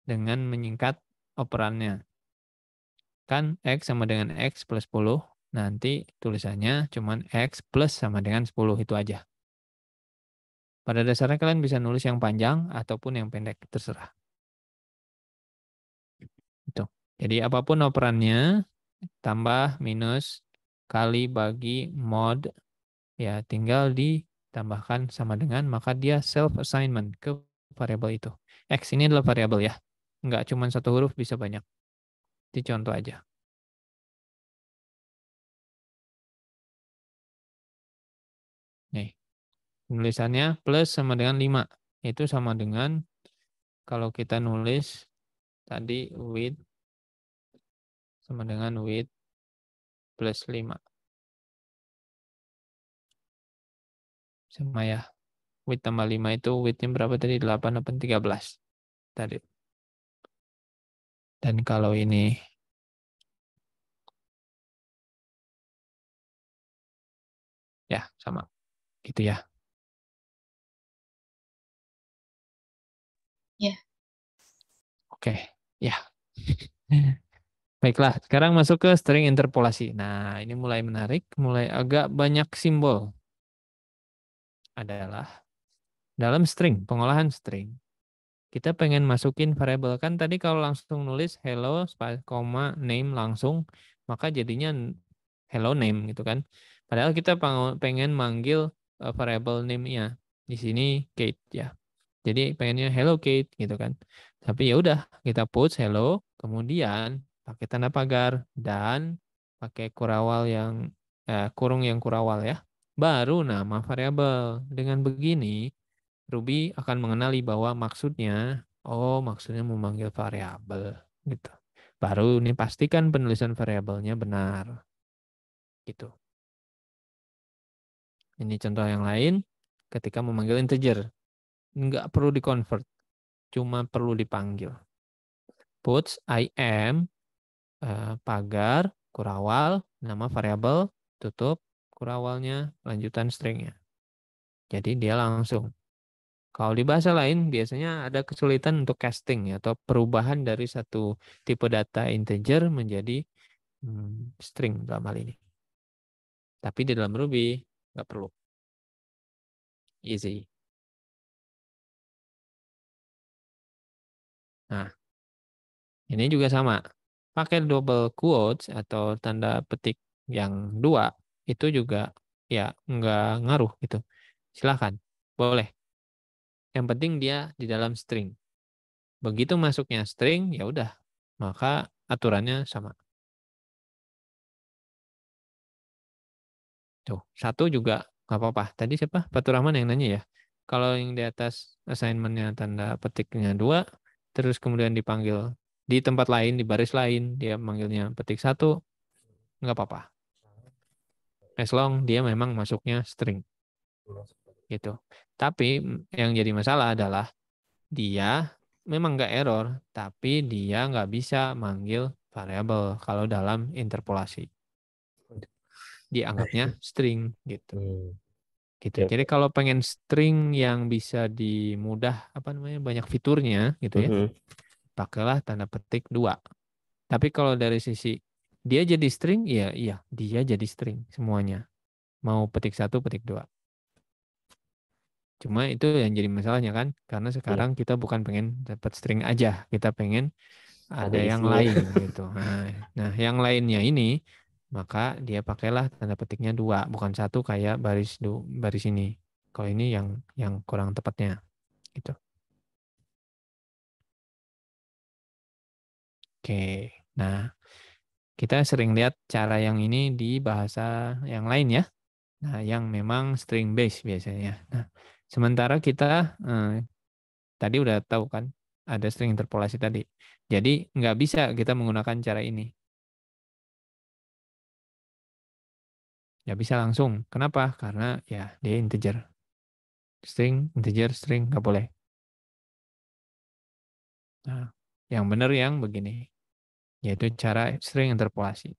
dengan menyingkat operannya. Kan X sama dengan X plus 10, nanti tulisannya cuman X plus sama dengan 10 itu aja. Pada dasarnya kalian bisa nulis yang panjang ataupun yang pendek, terserah. Itu. Jadi apapun operannya, tambah, minus, kali, bagi, mod, ya tinggal ditambahkan sama dengan, maka dia self-assignment ke variabel itu. X ini adalah variabel ya. Nggak cuma satu huruf, bisa banyak. di contoh aja. Tulisannya plus sama dengan 5. Itu sama dengan kalau kita nulis tadi width sama dengan width plus 5. Sama ya. Width tambah 5 itu width-nya berapa tadi? 8, 8, 13. Tadi. Dan kalau ini ya sama gitu ya Ya. Oke, ya. [LAUGHS] Baiklah, sekarang masuk ke string interpolasi. Nah, ini mulai menarik, mulai agak banyak simbol. Adalah dalam string, pengolahan string. Kita pengen masukin variable kan tadi kalau langsung nulis hello koma name langsung, maka jadinya hello name gitu kan. Padahal kita pengen manggil eh, variable name-nya. Di sini Kate ya. Jadi pengennya hello Kate gitu kan. Tapi ya udah kita put hello, kemudian pakai tanda pagar dan pakai kurawal yang eh, kurung yang kurawal ya. Baru nama variabel. Dengan begini Ruby akan mengenali bahwa maksudnya oh maksudnya memanggil variabel gitu. Baru ini pastikan penulisan variabelnya benar. Gitu. Ini contoh yang lain ketika memanggil integer nggak perlu di convert, cuma perlu dipanggil. Puts I am uh, pagar kurawal nama variabel tutup kurawalnya lanjutan stringnya. Jadi dia langsung. Kalau di bahasa lain biasanya ada kesulitan untuk casting ya, atau perubahan dari satu tipe data integer menjadi hmm, string dalam hal ini. Tapi di dalam Ruby nggak perlu. Easy. Nah, ini juga sama. Pakai double quotes atau tanda petik yang dua itu juga ya nggak ngaruh gitu. Silahkan, boleh. Yang penting dia di dalam string. Begitu masuknya string, ya udah, maka aturannya sama. Tuh, satu juga nggak apa-apa. Tadi siapa? Fatur Rahman yang nanya ya. Kalau yang di atas assignmentnya tanda petiknya dua, terus kemudian dipanggil di tempat lain, di baris lain, dia manggilnya petik satu, nggak apa-apa. As long dia memang masuknya string. Gitu. Tapi yang jadi masalah adalah dia memang nggak error, tapi dia nggak bisa manggil variable kalau dalam interpolasi. Dianggapnya string gitu. Hmm gitu. Iya. Jadi kalau pengen string yang bisa dimudah apa namanya banyak fiturnya gitu ya, mm -hmm. pakailah tanda petik dua. Tapi kalau dari sisi dia jadi string, iya iya dia jadi string semuanya. Mau petik satu, petik dua. Cuma itu yang jadi masalahnya kan, karena iya. sekarang kita bukan pengen dapat string aja, kita pengen ada, ada yang lain gitu. Nah, nah, yang lainnya ini maka dia pakailah tanda petiknya dua, bukan satu kayak baris du, baris ini. Kalau ini yang yang kurang tepatnya, gitu. Oke, nah kita sering lihat cara yang ini di bahasa yang lain ya. Nah, yang memang string base biasanya. Nah, sementara kita eh, tadi udah tahu kan ada string interpolasi tadi. Jadi nggak bisa kita menggunakan cara ini. Nggak bisa langsung. Kenapa? Karena ya dia integer. String, integer, string, nggak boleh. Nah, yang benar yang begini, yaitu cara string interpolasi.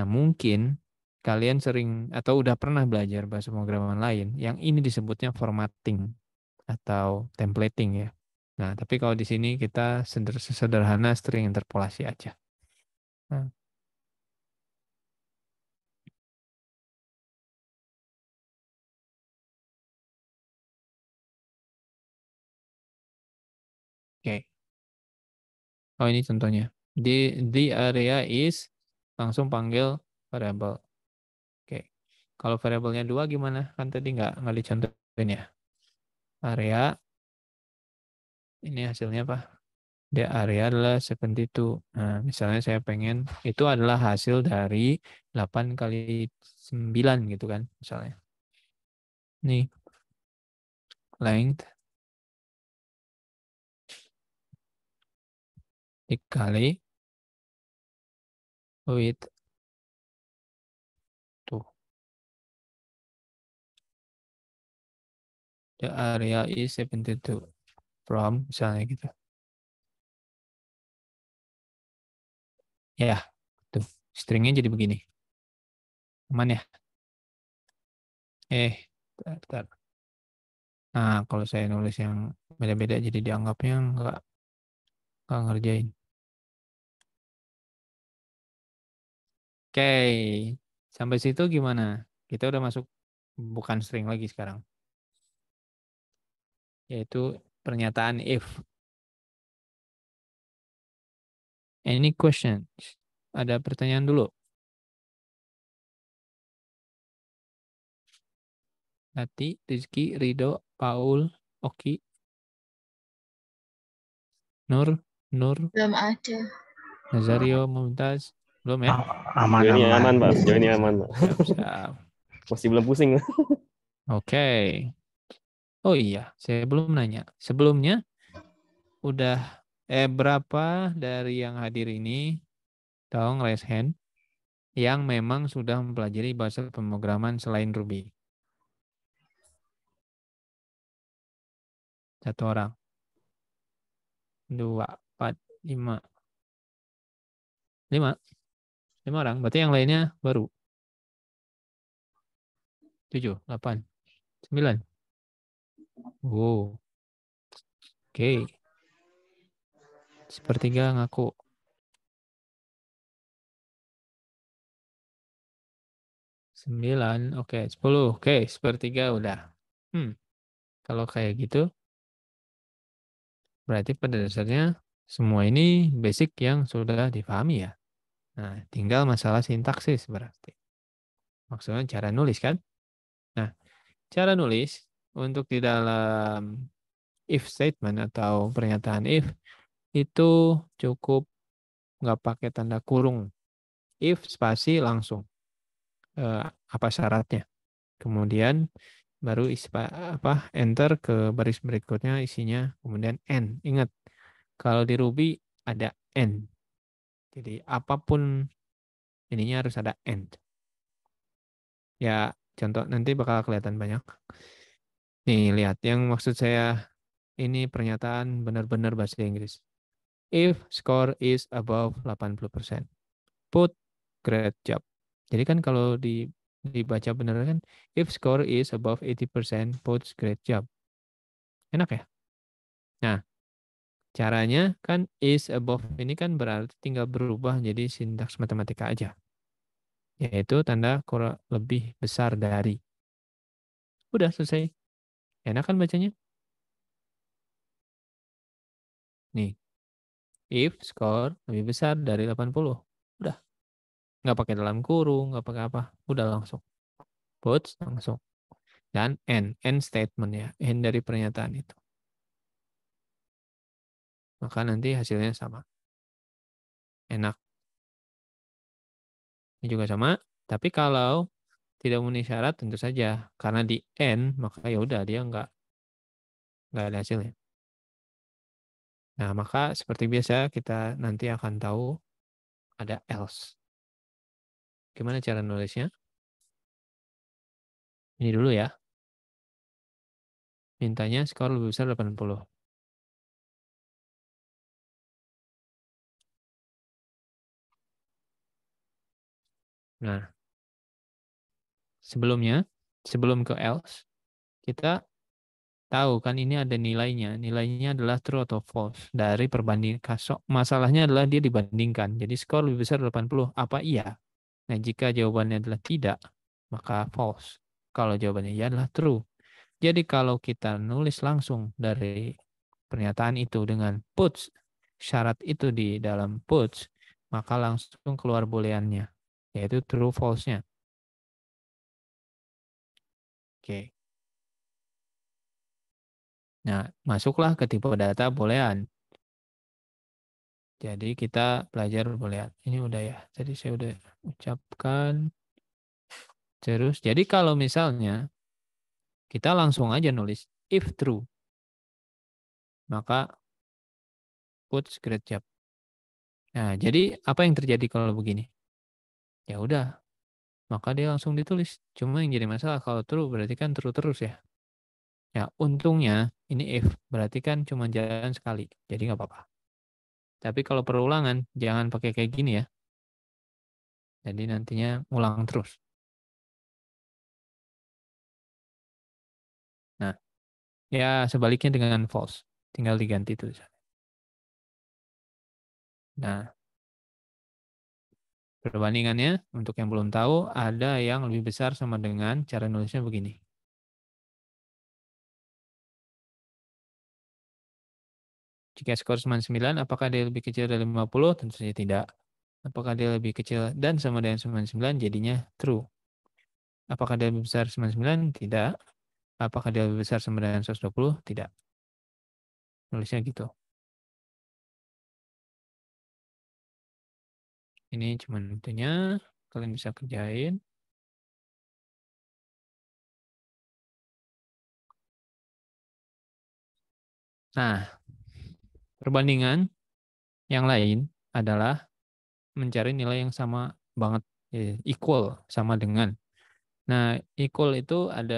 Nah, mungkin kalian sering atau udah pernah belajar bahasa pemrograman lain, yang ini disebutnya formatting atau templating ya. Nah, tapi kalau di sini kita sederhana string interpolasi aja. Nah, Oh ini contohnya. Di the area is langsung panggil variable. Oke. Kalau variabelnya dua gimana? Kan tadi nggak nggak dicontohin ya. Area ini hasilnya apa? The area adalah 72. Nah, misalnya saya pengen itu adalah hasil dari 8 kali 9 gitu kan misalnya. Nih. Length kali with two. The area is 72 from misalnya gitu. Ya, tuh stringnya jadi begini. Aman ya? Eh, bentar. Nah, kalau saya nulis yang beda-beda jadi dianggapnya enggak enggak ngerjain. Oke, sampai situ gimana? Kita udah masuk bukan string lagi sekarang. Yaitu pernyataan if. Any questions? Ada pertanyaan dulu? nanti Rizky, Rido, Paul, Oki, Nur, Nur. Belum ada. Nazario, Mumtaz. Belum ya? Aman, Jauh ini aman. aman, Pak. Jauh ini aman, Pak. [LAUGHS] Siap, siap. Masih belum pusing. Oke. Okay. Oh iya, saya belum nanya. Sebelumnya udah eh berapa dari yang hadir ini tolong raise hand yang memang sudah mempelajari bahasa pemrograman selain Ruby? Satu orang. Dua, empat, lima. Lima. Lima orang. Berarti yang lainnya baru. Tujuh, delapan, sembilan. Wow. Oke. Okay. Sepertiga ngaku. Sembilan, oke. Okay. Sepuluh, oke. Okay. Sepertiga udah. Hmm. Kalau kayak gitu, berarti pada dasarnya semua ini basic yang sudah difahami ya. Nah, tinggal masalah sintaksis berarti. Maksudnya cara nulis kan? Nah, cara nulis untuk di dalam if statement atau pernyataan if itu cukup nggak pakai tanda kurung. If spasi langsung. Eh, apa syaratnya? Kemudian baru ispa, apa enter ke baris berikutnya isinya kemudian n. Ingat kalau di Ruby ada n jadi apapun ininya harus ada end. Ya contoh nanti bakal kelihatan banyak. Nih lihat yang maksud saya ini pernyataan benar-benar bahasa Inggris. If score is above 80%, put great job. Jadi kan kalau di dibaca benar kan if score is above 80% put great job. Enak ya? Nah, Caranya kan is above ini kan berarti tinggal berubah jadi sintaks matematika aja. Yaitu tanda kurang lebih besar dari. Udah selesai. Enak kan bacanya? Nih. If score lebih besar dari 80. Udah. Nggak pakai dalam kurung, nggak pakai apa. Udah langsung. Puts langsung. Dan N. N statement ya. N dari pernyataan itu maka nanti hasilnya sama. Enak. Ini juga sama, tapi kalau tidak memenuhi syarat tentu saja karena di n maka ya udah dia nggak nggak ada hasilnya. Nah, maka seperti biasa kita nanti akan tahu ada else. Gimana cara nulisnya? Ini dulu ya. Mintanya skor lebih besar 80. Nah, sebelumnya, sebelum ke else, kita tahu kan ini ada nilainya. Nilainya adalah true atau false dari perbandingan kasok. Masalahnya adalah dia dibandingkan. Jadi skor lebih besar 80. Apa iya? Nah, jika jawabannya adalah tidak, maka false. Kalau jawabannya iya adalah true. Jadi kalau kita nulis langsung dari pernyataan itu dengan puts, syarat itu di dalam puts, maka langsung keluar booleannya yaitu true false-nya. Oke. Nah, masuklah ke tipe data boolean. Jadi kita belajar boolean. Ini udah ya. Tadi saya udah ucapkan. Terus, jadi kalau misalnya kita langsung aja nulis if true, maka put script job. Nah, jadi apa yang terjadi kalau begini? ya udah maka dia langsung ditulis cuma yang jadi masalah kalau true berarti kan true terus ya ya untungnya ini if berarti kan cuma jalan sekali jadi nggak apa-apa tapi kalau perulangan jangan pakai kayak gini ya jadi nantinya ulang terus nah ya sebaliknya dengan false tinggal diganti tulisannya nah Perbandingannya, untuk yang belum tahu, ada yang lebih besar sama dengan cara nulisnya begini. Jika skor 99, apakah dia lebih kecil dari 50? Tentu saja tidak. Apakah dia lebih kecil dan sama dengan 99? Jadinya true. Apakah dia lebih besar 99? Tidak. Apakah dia lebih besar sama dengan 120? Tidak. Nulisnya gitu. Ini cuman itunya kalian bisa kerjain. Nah, perbandingan yang lain adalah mencari nilai yang sama banget, eh, equal sama dengan. Nah, equal itu ada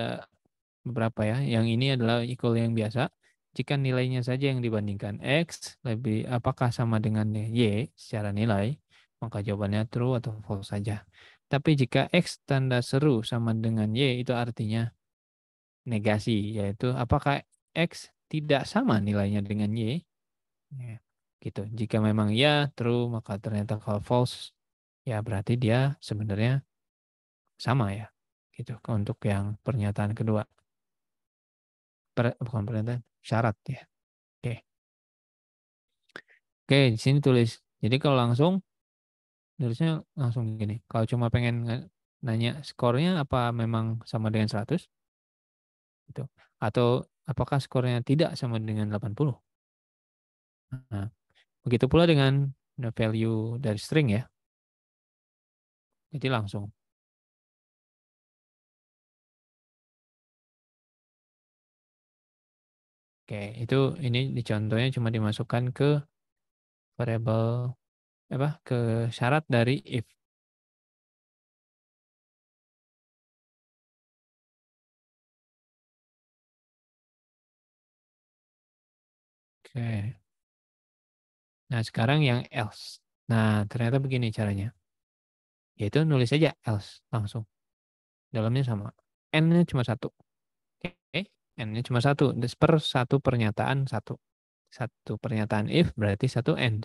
beberapa ya. Yang ini adalah equal yang biasa. Jika nilainya saja yang dibandingkan X lebih apakah sama dengan Y secara nilai, maka jawabannya true atau false saja. Tapi jika X tanda seru sama dengan Y, itu artinya negasi, yaitu apakah X tidak sama nilainya dengan Y? Ya, gitu. Jika memang ya true, maka ternyata kalau false, ya berarti dia sebenarnya sama ya. Gitu, untuk yang pernyataan kedua. Per, bukan pernyataan, syarat ya. Oke. Oke, di sini tulis. Jadi kalau langsung nulisnya langsung gini. Kalau cuma pengen nanya skornya apa memang sama dengan 100? Gitu. Atau apakah skornya tidak sama dengan 80? Nah, begitu pula dengan value dari string ya. Jadi langsung. Oke, itu ini contohnya cuma dimasukkan ke variable apa ke syarat dari if. Oke. Nah, sekarang yang else. Nah, ternyata begini caranya. Yaitu nulis saja else langsung. Dalamnya sama. N-nya cuma satu. Oke, okay. N-nya cuma satu. Per satu pernyataan satu. Satu pernyataan if berarti satu end.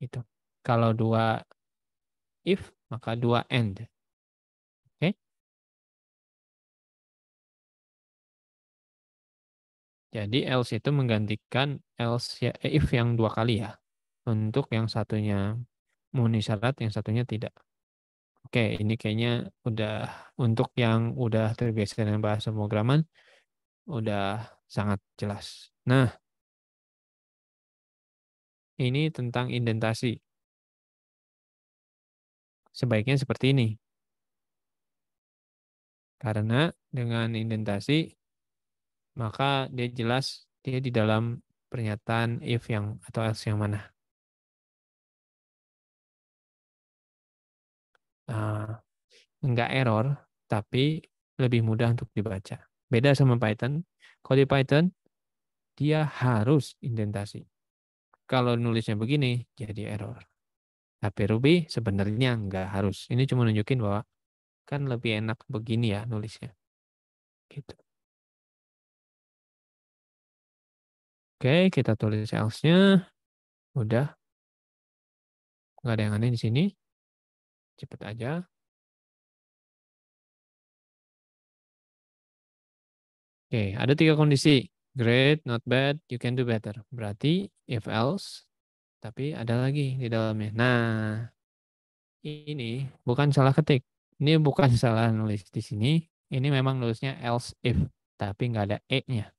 Itu. Kalau dua if, maka dua end Oke. Okay? Jadi else itu menggantikan else ya, eh, if yang dua kali ya. Untuk yang satunya memenuhi syarat, yang satunya tidak. Oke, ini kayaknya udah untuk yang udah terbiasa dengan bahasa pemrograman udah sangat jelas. Nah, ini tentang indentasi. Sebaiknya seperti ini. Karena dengan indentasi, maka dia jelas dia di dalam pernyataan if yang atau else yang mana. Uh, ah, enggak error, tapi lebih mudah untuk dibaca. Beda sama Python. Kalau di Python, dia harus indentasi. Kalau nulisnya begini, jadi error. Tapi Ruby sebenarnya nggak harus. Ini cuma nunjukin bahwa kan lebih enak begini ya nulisnya. Gitu. Oke, kita tulis else-nya. Udah. Nggak ada yang aneh di sini. Cepet aja. Oke, ada tiga kondisi. Great, not bad, you can do better. Berarti if else, tapi ada lagi di dalamnya. Nah, ini bukan salah ketik. Ini bukan [LAUGHS] salah nulis di sini. Ini memang nulisnya else if, tapi nggak ada e-nya.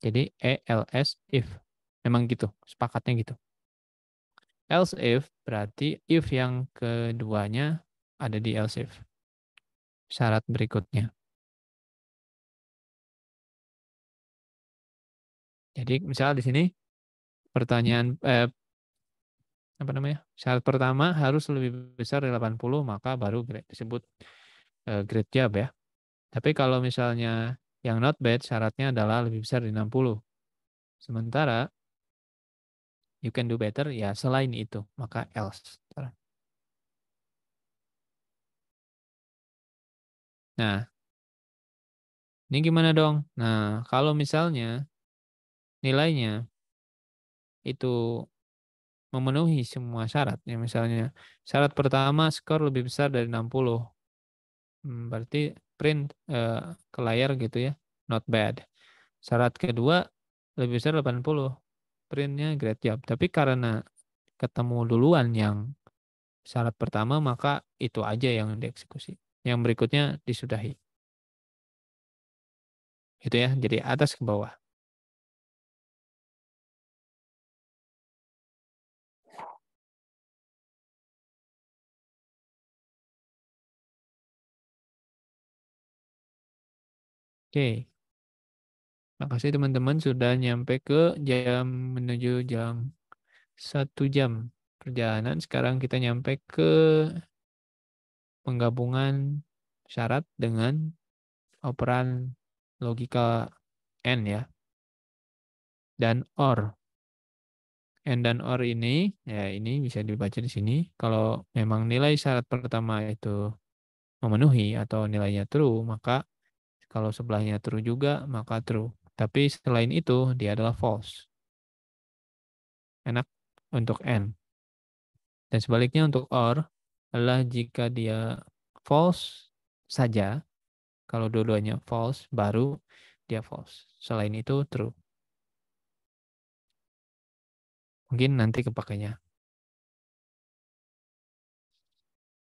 Jadi else if. Memang gitu, sepakatnya gitu. Else if berarti if yang keduanya ada di else if. Syarat berikutnya. Jadi misal di sini pertanyaan eh, apa namanya? Syarat pertama harus lebih besar dari 80 maka baru grade disebut eh, grade job ya. Tapi kalau misalnya yang not bad syaratnya adalah lebih besar dari 60. Sementara you can do better ya selain itu maka else. Nah, ini gimana dong? Nah, kalau misalnya nilainya itu memenuhi semua syarat. Ya, misalnya syarat pertama skor lebih besar dari 60. Hmm, berarti print eh, ke layar gitu ya, not bad. Syarat kedua lebih besar 80. Printnya great job. Tapi karena ketemu duluan yang syarat pertama maka itu aja yang dieksekusi. Yang berikutnya disudahi. Itu ya, jadi atas ke bawah. Oke. Makasih teman-teman sudah nyampe ke jam menuju jam satu jam perjalanan. Sekarang kita nyampe ke penggabungan syarat dengan operan logika n ya. Dan or. N dan or ini, ya ini bisa dibaca di sini. Kalau memang nilai syarat pertama itu memenuhi atau nilainya true, maka kalau sebelahnya true juga, maka true. Tapi selain itu, dia adalah false. Enak untuk n Dan sebaliknya untuk or adalah jika dia false saja, kalau dua-duanya false, baru dia false. Selain itu true. Mungkin nanti kepakainya.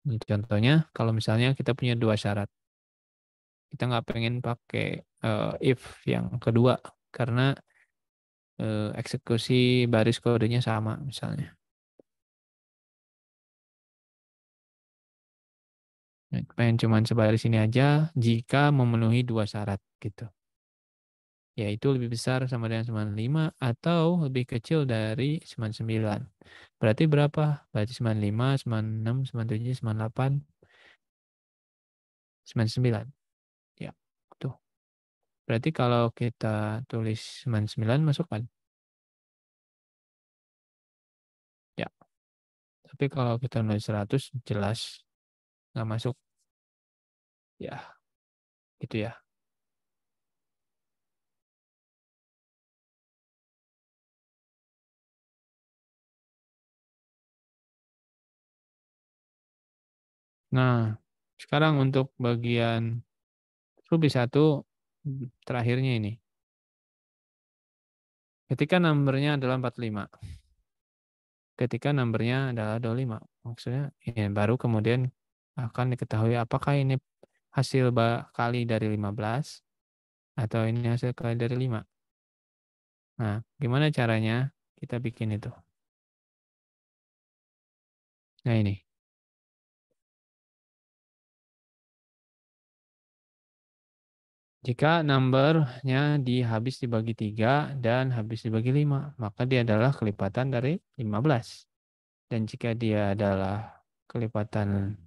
Contohnya, kalau misalnya kita punya dua syarat kita nggak pengen pakai uh, if yang kedua karena uh, eksekusi baris kodenya sama misalnya. Nah, pengen cuman sebaris ini aja jika memenuhi dua syarat gitu. Yaitu lebih besar sama dengan 95 atau lebih kecil dari 99. Berarti berapa? Berarti 95, 96, 97, 98, 99. Berarti kalau kita tulis 99 masuk kan? Ya. Tapi kalau kita nulis 100 jelas nggak masuk. Ya. Gitu ya. Nah, sekarang untuk bagian Ruby 1 terakhirnya ini. Ketika numbernya adalah 45. Ketika numbernya adalah 25. Maksudnya ya, baru kemudian akan diketahui apakah ini hasil kali dari 15 atau ini hasil kali dari 5. Nah, gimana caranya kita bikin itu? Nah ini. Jika numbernya di habis dibagi 3 dan habis dibagi 5, maka dia adalah kelipatan dari 15. Dan jika dia adalah kelipatan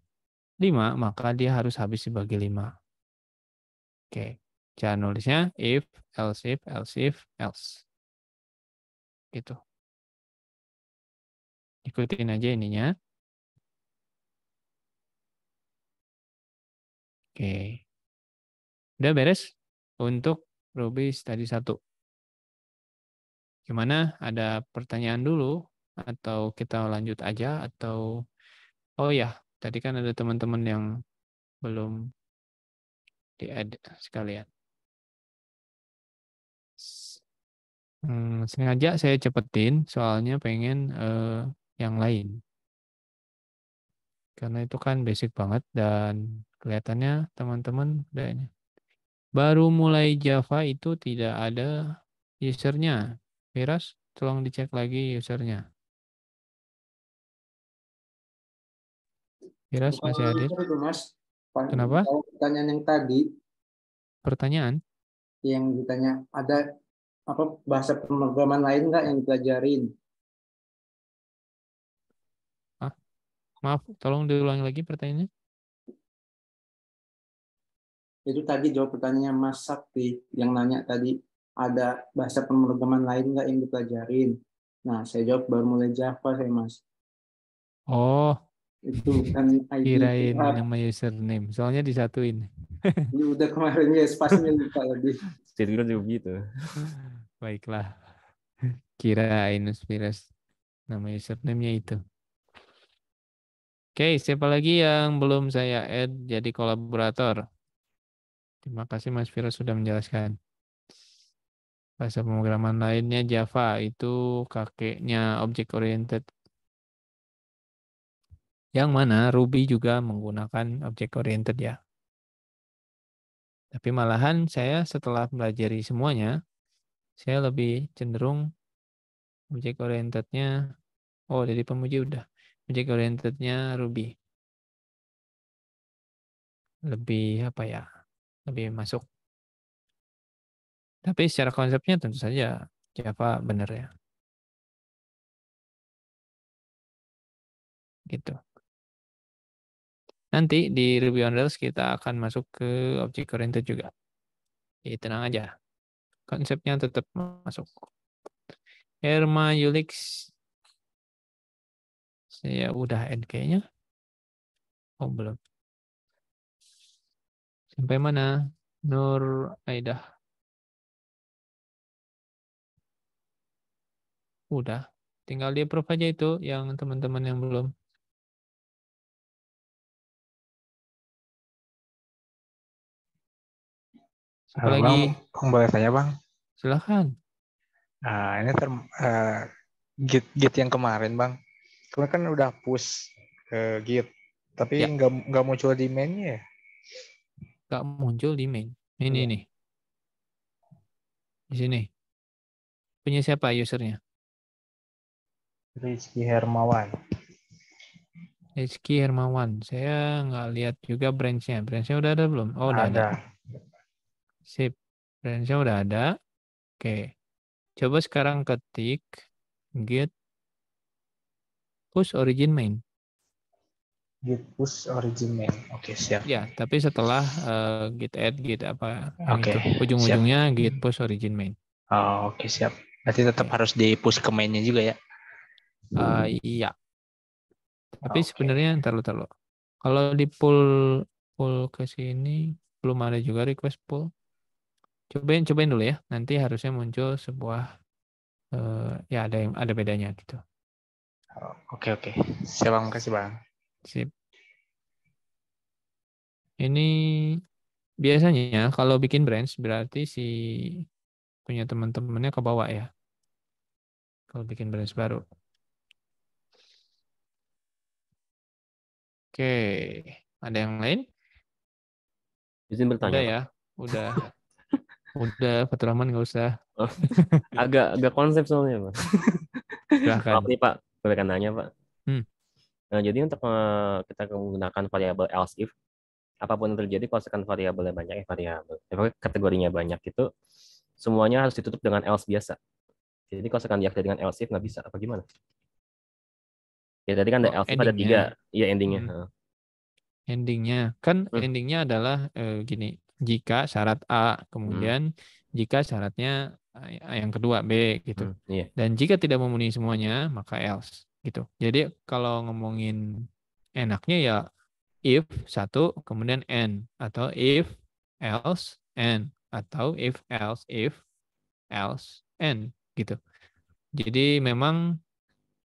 5, maka dia harus habis dibagi 5. Oke, cara nulisnya if, else if, else if, else. Gitu. Ikutin aja ininya. Oke. Udah beres untuk Ruby tadi satu. Gimana? Ada pertanyaan dulu atau kita lanjut aja atau oh ya tadi kan ada teman-teman yang belum di sekalian. Hmm, sengaja saya cepetin soalnya pengen eh, yang lain. Karena itu kan basic banget dan kelihatannya teman-teman udah ini. Baru mulai Java itu tidak ada usernya. Miras, tolong dicek lagi usernya. Miras masih ada? Kenapa? Pertanyaan yang tadi. Pertanyaan? Yang ditanya, ada apa bahasa pemrograman lain nggak yang dipelajarin? Ah, maaf, tolong diulangi lagi pertanyaannya itu tadi jawab pertanyaannya Mas Sakti yang nanya tadi ada bahasa pemrograman lain nggak yang dipelajarin? Nah, saya jawab baru mulai Java saya Mas. Oh. Itu kan ID. Kirain ah. nama username. Soalnya di satu [LAUGHS] Ini udah kemarin ya spasinya lupa lagi. Jadi juga gitu. Baiklah. Kirain inspiras nama username-nya itu. Oke, siapa lagi yang belum saya add jadi kolaborator? Terima kasih Mas Firas sudah menjelaskan. Bahasa pemrograman lainnya Java, itu kakeknya object oriented. Yang mana Ruby juga menggunakan object oriented ya. Tapi malahan saya setelah pelajari semuanya, saya lebih cenderung object orientednya, oh jadi pemuji udah, object orientednya Ruby. Lebih apa ya, lebih masuk. Tapi secara konsepnya tentu saja Java benar ya. Gitu. Nanti di Ruby on Rails kita akan masuk ke object oriented juga. Jadi tenang aja. Konsepnya tetap masuk. Herma Yulix. Saya udah nk-nya, Oh belum. Sampai mana? Nur Aida Udah. Tinggal di approve aja itu yang teman-teman yang belum. Halo, lagi bang, boleh tanya bang? Silahkan. Nah, ini ter, uh, git git yang kemarin bang. Kemarin kan udah push ke git, tapi ya. nggak ya. nggak muncul di mainnya ya? nggak muncul di main. Ini iya. nih. Di sini. Punya siapa usernya? Rizky Hermawan. Rizky Hermawan. Saya nggak lihat juga branch-nya. branchnya. nya udah ada belum? Oh, udah ada. ada. Sip. Branch-nya udah ada. Oke. Coba sekarang ketik git push origin main git push origin main. Oke, okay, siap. Ya, tapi setelah uh, git add git apa okay, itu ujung-ujungnya git push origin main. Oh, oke okay, siap. Berarti tetap okay. Ya. harus di push ke mainnya juga ya? Uh, iya. Tapi okay. sebenarnya lu terlalu. Kalau di pull pull ke sini belum ada juga request pull. Cobain cobain dulu ya. Nanti harusnya muncul sebuah uh, ya ada yang ada bedanya gitu. Oh, oke okay, oke. Okay, Siap, makasih bang. Kasih bang. Sip. Ini biasanya kalau bikin branch berarti si punya teman-temannya ke bawah ya. Kalau bikin branch baru. Oke, ada yang lain? Izin bertanya. Udah ya, udah. [LAUGHS] udah, Fatur Rahman nggak usah. Oh. agak agak konsep soalnya, Pak. Silahkan. Maaf Pak. Boleh kan nanya, Pak. Hmm. Nah, jadi untuk eh, kita menggunakan variabel else if, apapun yang terjadi kalau misalkan variabelnya banyak, ya variabel, eh, kategorinya banyak itu, semuanya harus ditutup dengan else biasa. Jadi kalau misalkan diakhiri dengan else if nggak bisa, apa gimana? Ya tadi kan ada oh, else ada tiga, iya endingnya. Hmm. Endingnya kan hmm. endingnya adalah gini, jika syarat A, hmm. kemudian hmm. jika syaratnya yang kedua B gitu. Hmm, Yeah. Dan jika tidak memenuhi semuanya maka else gitu. Jadi kalau ngomongin enaknya ya if satu kemudian and atau if else and atau if else if else and gitu. Jadi memang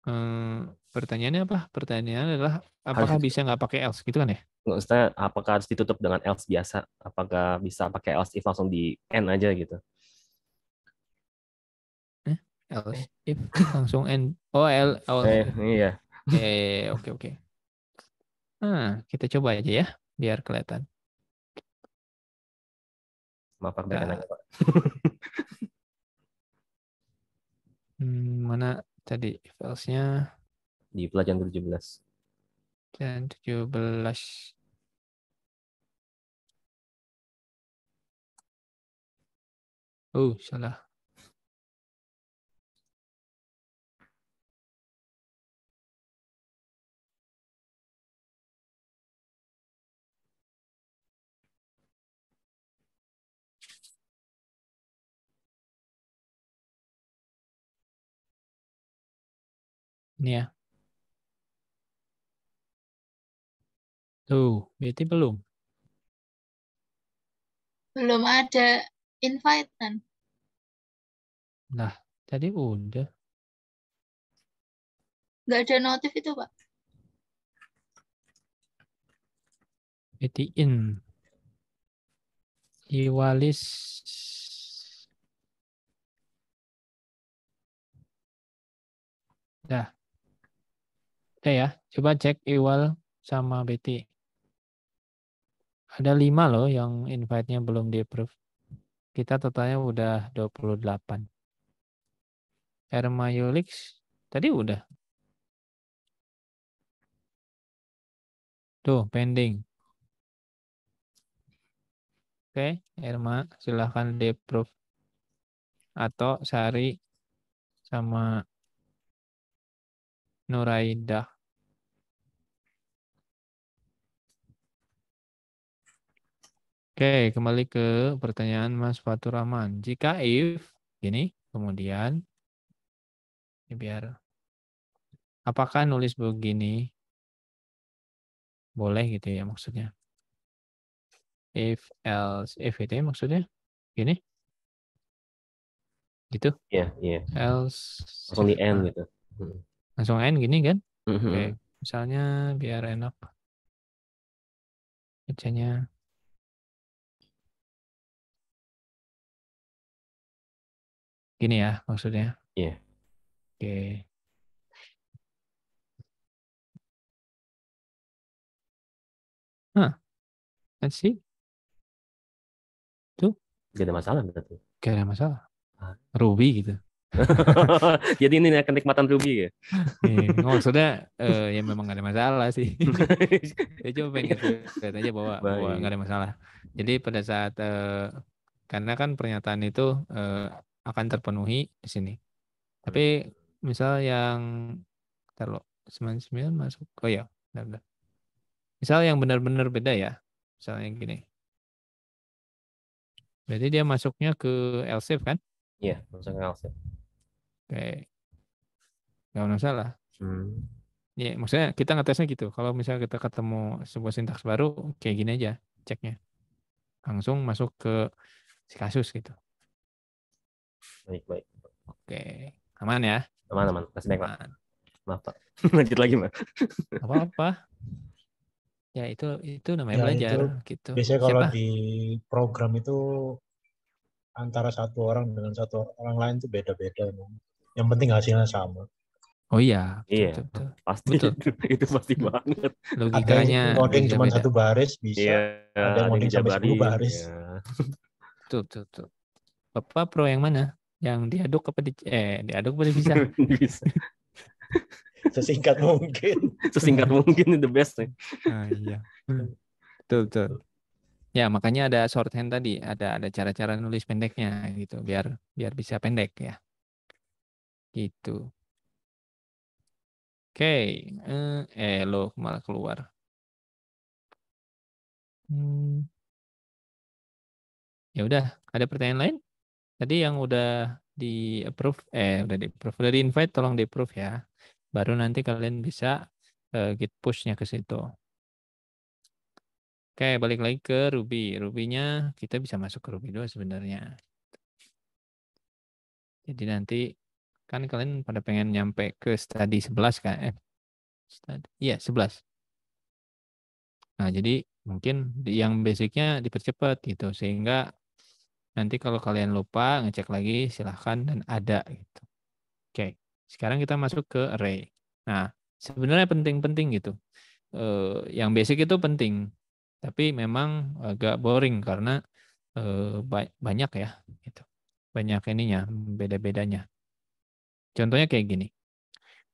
hmm, pertanyaannya apa? Pertanyaannya adalah apakah harus, bisa nggak pakai else gitu kan ya? Ustaz, apakah harus ditutup dengan else biasa? Apakah bisa pakai else if langsung di end aja gitu? else eh, if langsung end oh l oh eh, iya eh, oke okay, oke okay. nah kita coba aja ya biar kelihatan maaf dan nah. pak [LAUGHS] hmm, mana tadi False-nya? di pelajaran tujuh belas. dan tujuh belas. oh salah Ini ya. Tuh, berarti belum. Belum ada invite kan? Nah, tadi udah. Nggak ada notif itu, Pak. in, Iwalis. Dah. Oke ya, coba cek Iwal sama Betty. Ada lima loh yang invite-nya belum di-approve. Kita totalnya udah 28. Irma Yulix tadi udah. Tuh, pending. Oke, Irma silahkan di approve. Atau Sari sama Nuraidah. Oke, kembali ke pertanyaan Mas Fatur Rahman. Jika if gini, kemudian ini biar apakah nulis begini boleh gitu ya maksudnya? If else if itu ya maksudnya gini? Gitu? Iya, yeah, iya. Yeah. Else langsung di end gitu. Hmm. Langsung end gini kan? Mm -hmm. Oke, misalnya biar enak bacanya. Gini ya maksudnya. Iya. Yeah. Oke. Okay. Hah. Let's see. Tuh. Gak ada masalah berarti. Gak ada masalah. Ah. Ruby gitu. [LAUGHS] Jadi ini kenikmatan Ruby ya. Iya, nggak maksudnya uh, ya memang gak ada masalah sih. ya [LAUGHS] cuma pengen iya. lihat aja bahwa, gak ada masalah. Jadi pada saat uh, karena kan pernyataan itu uh, akan terpenuhi di sini. Tapi misal yang terlalu 99 masuk. Oh ya, benar benar. Misal yang benar-benar beda ya. Misalnya yang gini. Berarti dia masuknya ke LSAF kan? Iya, masuk ke LSAF. Oke. Gak masalah. Hmm. Ya, maksudnya kita ngetesnya gitu. Kalau misalnya kita ketemu sebuah sintaks baru, kayak gini aja ceknya. Langsung masuk ke si kasus gitu. Baik, baik. Oke. Aman ya? Aman, aman. Masih baik, Pak. Maaf, Pak. [LAUGHS] Lanjut lagi, Pak. Apa-apa. Ya, itu itu namanya ya, belajar. Itu, gitu. Biasanya kalau di program itu antara satu orang dengan satu orang lain itu beda-beda. Yang penting hasilnya sama. Oh iya, iya, betul, betul. pasti betul. [LAUGHS] Itu, pasti banget. Logikanya. Ada coding cuma satu baris bisa, iya, ada, yang coding sampai sepuluh baris. Yeah. betul, betul, Bapak pro yang mana? Yang diaduk apa di eh diaduk apa dipisah? Bisa. [LAUGHS] [LAUGHS] Sesingkat mungkin. [LAUGHS] Sesingkat mungkin the best nih. Ya. Ah, iya. Hmm. Betul, betul. Ya, makanya ada shorthand tadi, ada ada cara-cara nulis pendeknya gitu biar biar bisa pendek ya. Gitu. Oke, okay. Eh, eh lo malah keluar. Hmm. Ya udah, ada pertanyaan lain? Tadi yang udah di approve, eh udah di approve, udah di invite, tolong di approve ya. Baru nanti kalian bisa uh, eh, git pushnya ke situ. Oke, balik lagi ke Ruby. Rubinya kita bisa masuk ke Ruby dulu sebenarnya. Jadi nanti kan kalian pada pengen nyampe ke study 11 kan? Eh, study, iya, 11. Nah, jadi mungkin yang basicnya dipercepat gitu sehingga Nanti kalau kalian lupa ngecek lagi silahkan dan ada gitu. Oke, sekarang kita masuk ke array. Nah, sebenarnya penting-penting gitu. Eh, yang basic itu penting, tapi memang agak boring karena eh, banyak ya gitu. Banyak ininya, beda-bedanya. Contohnya kayak gini.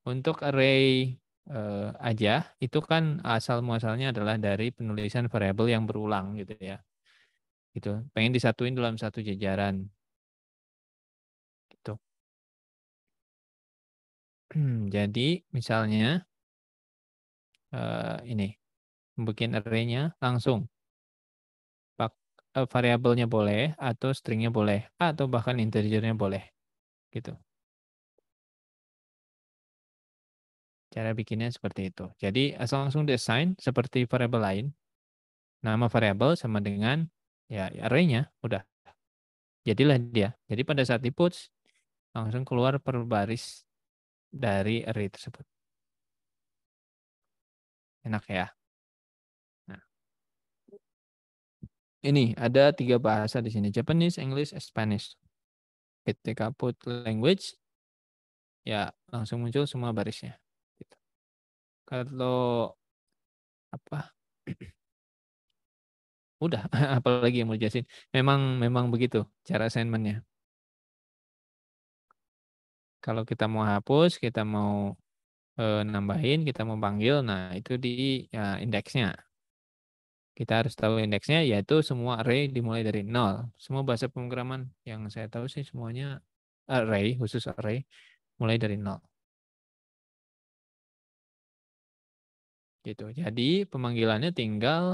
Untuk array eh, aja itu kan asal muasalnya adalah dari penulisan variabel yang berulang gitu ya gitu pengen disatuin dalam satu jajaran gitu hmm, jadi misalnya uh, ini bikin arraynya langsung pak eh, variabelnya boleh atau stringnya boleh atau bahkan integernya boleh gitu cara bikinnya seperti itu jadi asal langsung desain seperti variabel lain nama variabel sama dengan ya, ya arraynya udah jadilah dia jadi pada saat di put langsung keluar per baris dari array tersebut enak ya nah. ini ada tiga bahasa di sini Japanese English Spanish ketika put language ya langsung muncul semua barisnya gitu. kalau apa [CLEARS THROAT] udah [LAUGHS] apalagi yang mau jelasin memang memang begitu cara assignmentnya kalau kita mau hapus kita mau e, nambahin kita mau panggil nah itu di ya, indeksnya kita harus tahu indeksnya yaitu semua array dimulai dari nol semua bahasa pemrograman yang saya tahu sih semuanya array khusus array mulai dari nol gitu. Jadi pemanggilannya tinggal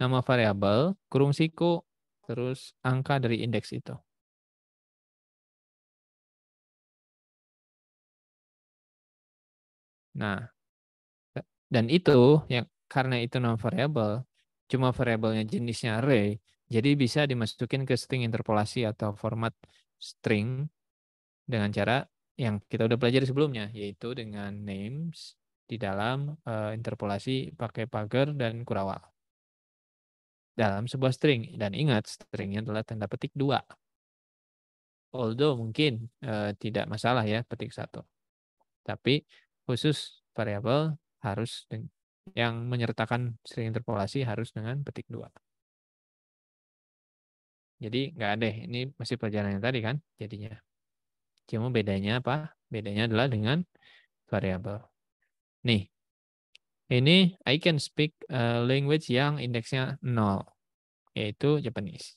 nama variabel, kurung siku, terus angka dari indeks itu. Nah, dan itu yang karena itu nama variabel, cuma variabelnya jenisnya array, jadi bisa dimasukin ke string interpolasi atau format string dengan cara yang kita udah pelajari sebelumnya, yaitu dengan names di dalam uh, interpolasi pakai pagar dan kurawal dalam sebuah string. Dan ingat, stringnya adalah tanda petik dua. Although mungkin e, tidak masalah ya petik satu. Tapi khusus variabel harus yang menyertakan string interpolasi harus dengan petik dua. Jadi nggak ada ini masih pelajaran yang tadi kan jadinya. Cuma bedanya apa? Bedanya adalah dengan variabel. Nih, ini I can speak a eh, language yang indeksnya nol, yaitu Japanese.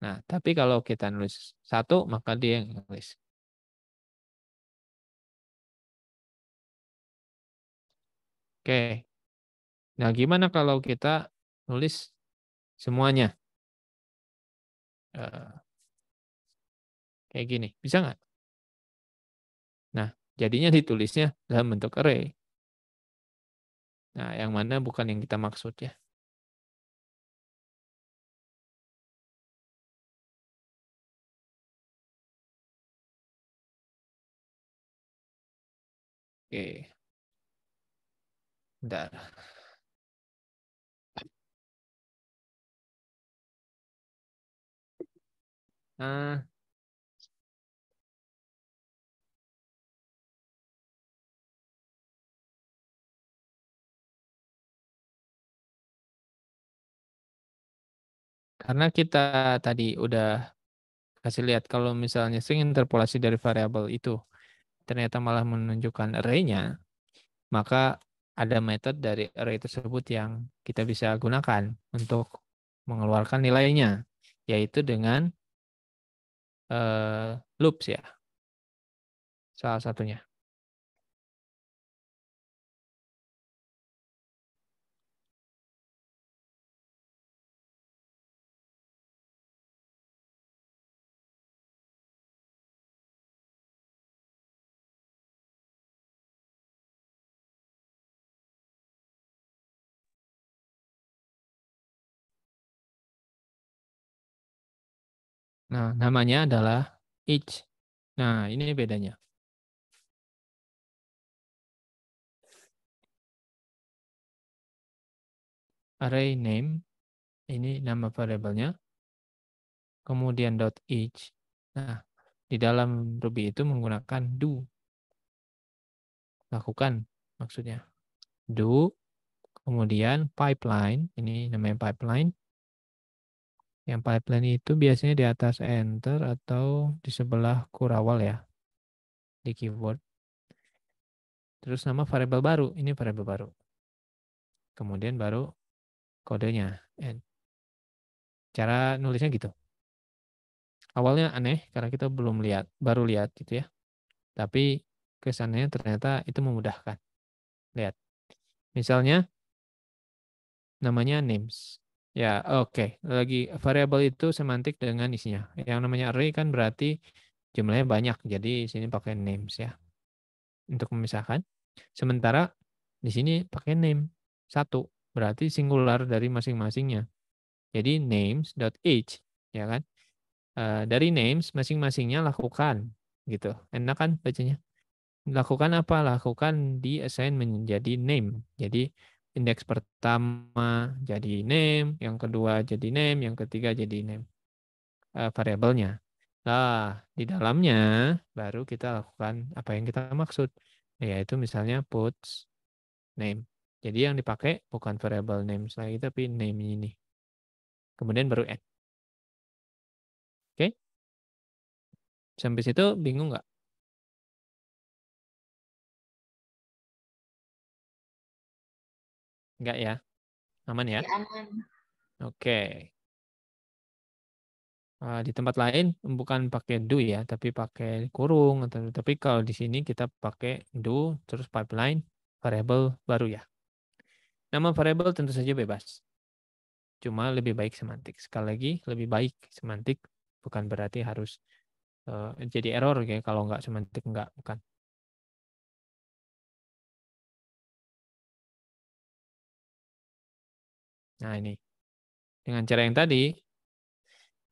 Nah, tapi kalau kita nulis satu, maka dia yang English. Oke. Nah, gimana kalau kita nulis semuanya? Uh, kayak gini, bisa nggak? Nah, jadinya ditulisnya dalam bentuk array. Nah, yang mana bukan yang kita maksud ya. Oke. Bentar. ah Karena kita tadi udah kasih lihat kalau misalnya string interpolasi dari variabel itu ternyata malah menunjukkan array-nya, maka ada metode dari array tersebut yang kita bisa gunakan untuk mengeluarkan nilainya, yaitu dengan uh, loops ya, salah satunya. Nah, namanya adalah each. Nah, ini bedanya. Array name, ini nama variabelnya. Kemudian dot each. Nah, di dalam Ruby itu menggunakan do. Lakukan maksudnya. Do, kemudian pipeline, ini namanya pipeline. Yang pipeline itu biasanya di atas enter atau di sebelah kurawal ya di keyboard. Terus nama variable baru, ini variable baru. Kemudian baru kodenya. And cara nulisnya gitu. Awalnya aneh karena kita belum lihat, baru lihat gitu ya. Tapi kesannya ternyata itu memudahkan. Lihat. Misalnya namanya names. Ya, oke. Okay. Lagi variabel itu semantik dengan isinya. Yang namanya array kan berarti jumlahnya banyak. Jadi di sini pakai names ya. Untuk memisahkan. Sementara di sini pakai name. Satu. Berarti singular dari masing-masingnya. Jadi names.h. Ya kan? E, dari names masing-masingnya lakukan. gitu. Enak kan bacanya? Lakukan apa? Lakukan di assign menjadi name. Jadi indeks pertama jadi name, yang kedua jadi name, yang ketiga jadi name uh, variabelnya. Nah, di dalamnya baru kita lakukan apa yang kita maksud, yaitu misalnya puts name. Jadi yang dipakai bukan variable name lagi, tapi name ini. Kemudian baru add. Oke? Okay? Sampai situ bingung nggak? Enggak ya? Aman ya? ya aman. Oke. Uh, di tempat lain bukan pakai do ya, tapi pakai kurung. Atau, tapi kalau di sini kita pakai do, terus pipeline, variable baru ya. Nama variable tentu saja bebas. Cuma lebih baik semantik. Sekali lagi, lebih baik semantik bukan berarti harus uh, jadi error ya kalau nggak semantik nggak bukan. Nah, ini. Dengan cara yang tadi,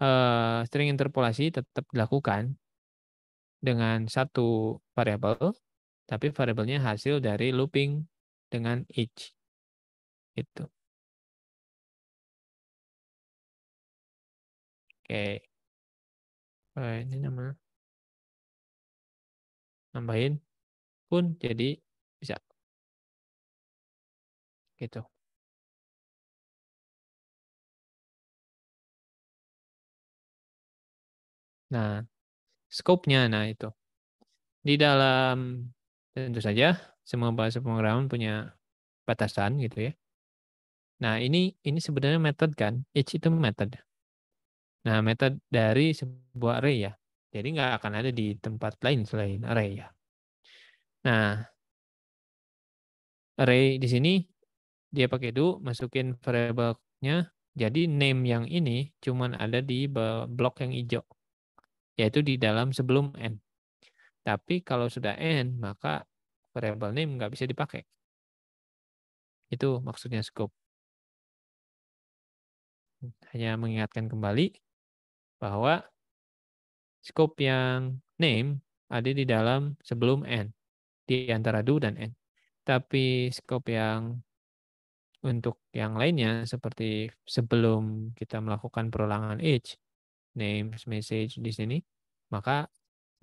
eh, string interpolasi tetap dilakukan dengan satu variabel, tapi variabelnya hasil dari looping dengan each. Itu. Oke. Eh, ini nama. tambahin pun jadi bisa. Gitu. Nah, scope-nya nah itu. Di dalam tentu saja semua bahasa pemrograman punya batasan gitu ya. Nah, ini ini sebenarnya method kan. Each itu method. Nah, method dari sebuah array ya. Jadi nggak akan ada di tempat lain selain array ya. Nah, array di sini dia pakai do masukin variable-nya. Jadi name yang ini cuman ada di blok yang hijau yaitu di dalam sebelum n. Tapi kalau sudah n, maka variable name nggak bisa dipakai. Itu maksudnya scope. Hanya mengingatkan kembali bahwa scope yang name ada di dalam sebelum n, di antara do dan n. Tapi scope yang untuk yang lainnya seperti sebelum kita melakukan perulangan each names message di sini maka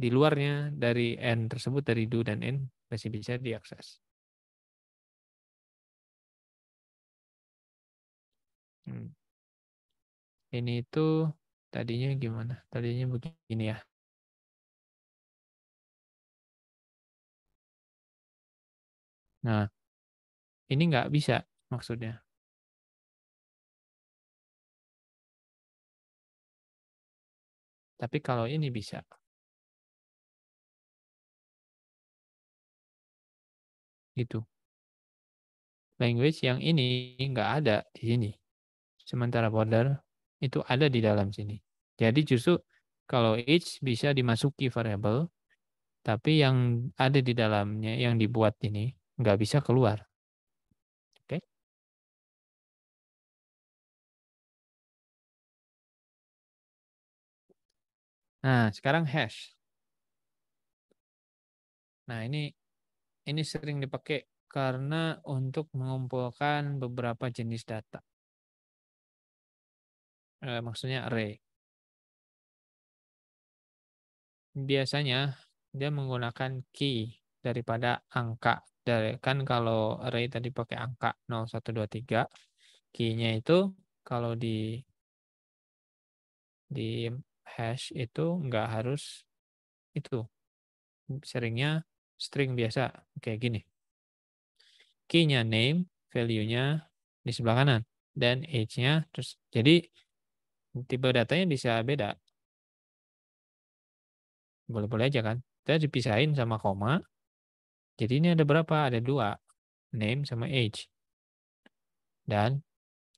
di luarnya dari n tersebut dari do dan n masih bisa diakses. Hmm. Ini itu tadinya gimana? Tadinya begini ya. Nah, ini nggak bisa maksudnya. Tapi kalau ini bisa. Gitu. Language yang ini nggak ada di sini. Sementara border itu ada di dalam sini. Jadi justru kalau each bisa dimasuki variable tapi yang ada di dalamnya, yang dibuat ini, nggak bisa keluar. Nah, sekarang hash. Nah, ini ini sering dipakai karena untuk mengumpulkan beberapa jenis data. Eh, maksudnya array. Biasanya dia menggunakan key daripada angka. Dari, kan kalau array tadi pakai angka 0, 1, 2, 3. Key-nya itu kalau di di hash itu nggak harus itu. Seringnya string biasa kayak gini. Keynya name, value-nya di sebelah kanan. Dan age-nya terus jadi tipe datanya bisa beda. Boleh-boleh aja kan. Kita dipisahin sama koma. Jadi ini ada berapa? Ada dua. Name sama age. Dan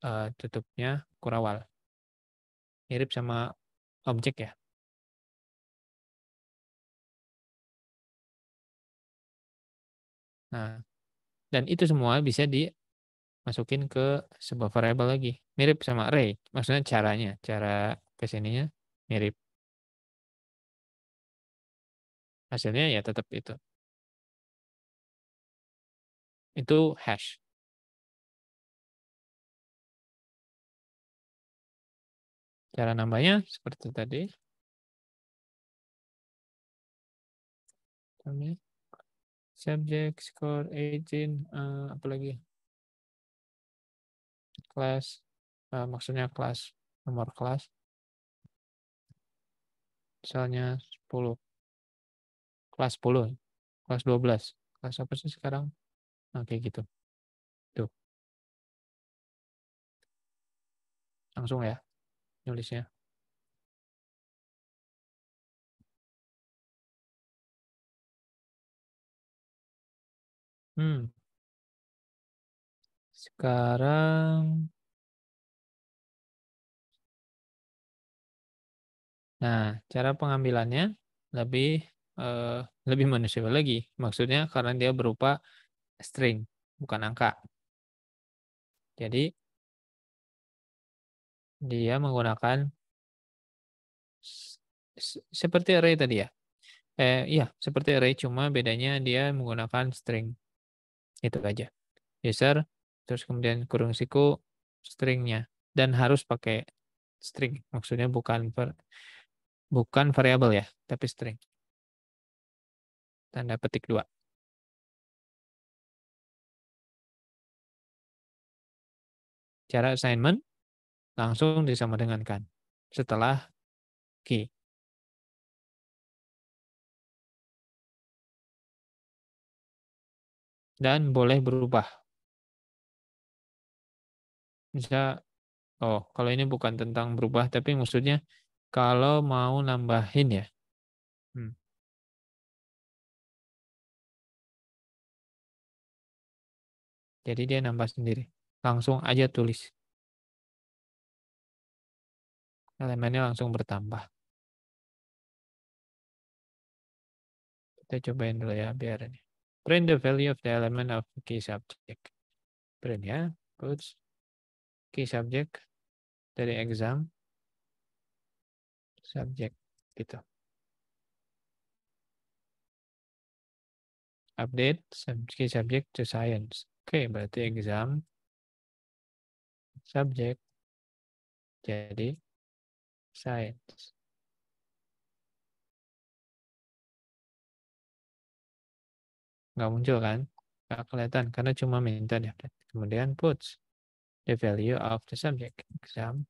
uh, tutupnya kurawal. Mirip sama objek ya. Nah, dan itu semua bisa dimasukin ke sebuah variabel lagi. Mirip sama array, maksudnya caranya, cara kesininya mirip. Hasilnya ya tetap itu. Itu hash. Cara nambahnya seperti tadi. Kami subject score 18 uh, eh, apalagi Class uh, eh, maksudnya kelas nomor kelas misalnya 10 kelas 10 kelas 12 kelas apa sih sekarang nah, kayak gitu tuh langsung ya nulisnya. Hmm. Sekarang Nah, cara pengambilannya lebih eh, lebih manusiawi lagi. Maksudnya karena dia berupa string, bukan angka. Jadi dia menggunakan seperti array tadi ya. Eh, iya, seperti array cuma bedanya dia menggunakan string. Itu aja. User, terus kemudian kurung siku stringnya. Dan harus pakai string. Maksudnya bukan per, bukan variabel ya, tapi string. Tanda petik dua. Cara assignment, langsung disama dengan kan setelah k Dan boleh berubah. Bisa, oh kalau ini bukan tentang berubah, tapi maksudnya kalau mau nambahin ya. Hmm. Jadi dia nambah sendiri. Langsung aja tulis elemennya langsung bertambah. Kita cobain dulu ya, biar ini. Print the value of the element of key subject. Print ya, goods, key subject, dari exam, subject, gitu. Update key subject to science. Oke, okay, berarti exam, subject, jadi science nggak muncul kan nggak kelihatan karena cuma minta ya. kemudian puts the value of the subject exam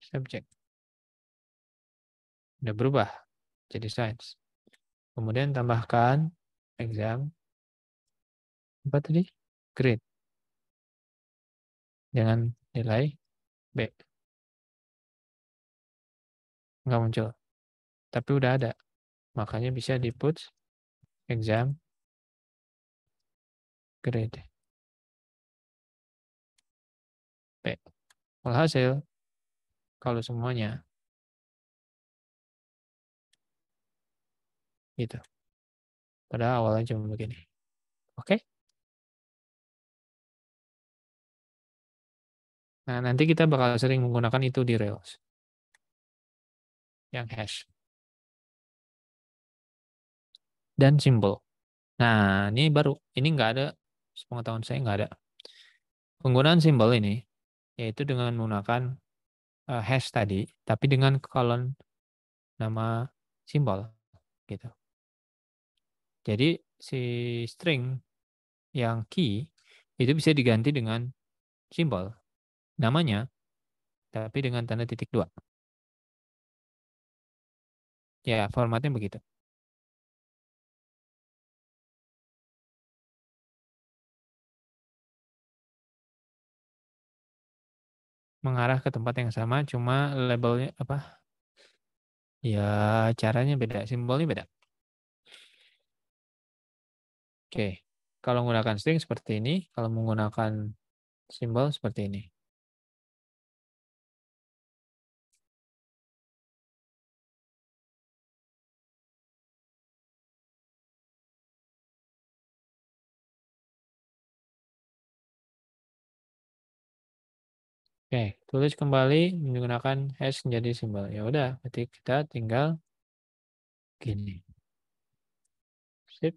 subject udah berubah jadi science kemudian tambahkan exam apa tadi grade dengan nilai B nggak muncul. Tapi udah ada. Makanya bisa di put exam grade. P. Walhasil, kalau semuanya gitu. pada awalnya cuma begini. Oke? Okay? Nah, nanti kita bakal sering menggunakan itu di Rails yang hash. Dan simbol. Nah, ini baru. Ini nggak ada, sepengetahuan saya nggak ada. Penggunaan simbol ini, yaitu dengan menggunakan eh, hash tadi, tapi dengan kolon nama simbol. gitu. Jadi, si string yang key itu bisa diganti dengan simbol namanya, tapi dengan tanda titik dua. Ya, formatnya begitu. Mengarah ke tempat yang sama, cuma labelnya apa? Ya, caranya beda, simbolnya beda. Oke, kalau menggunakan string seperti ini, kalau menggunakan simbol seperti ini. Oke, tulis kembali menggunakan hash menjadi simbol. Ya udah, berarti kita tinggal gini. Sip.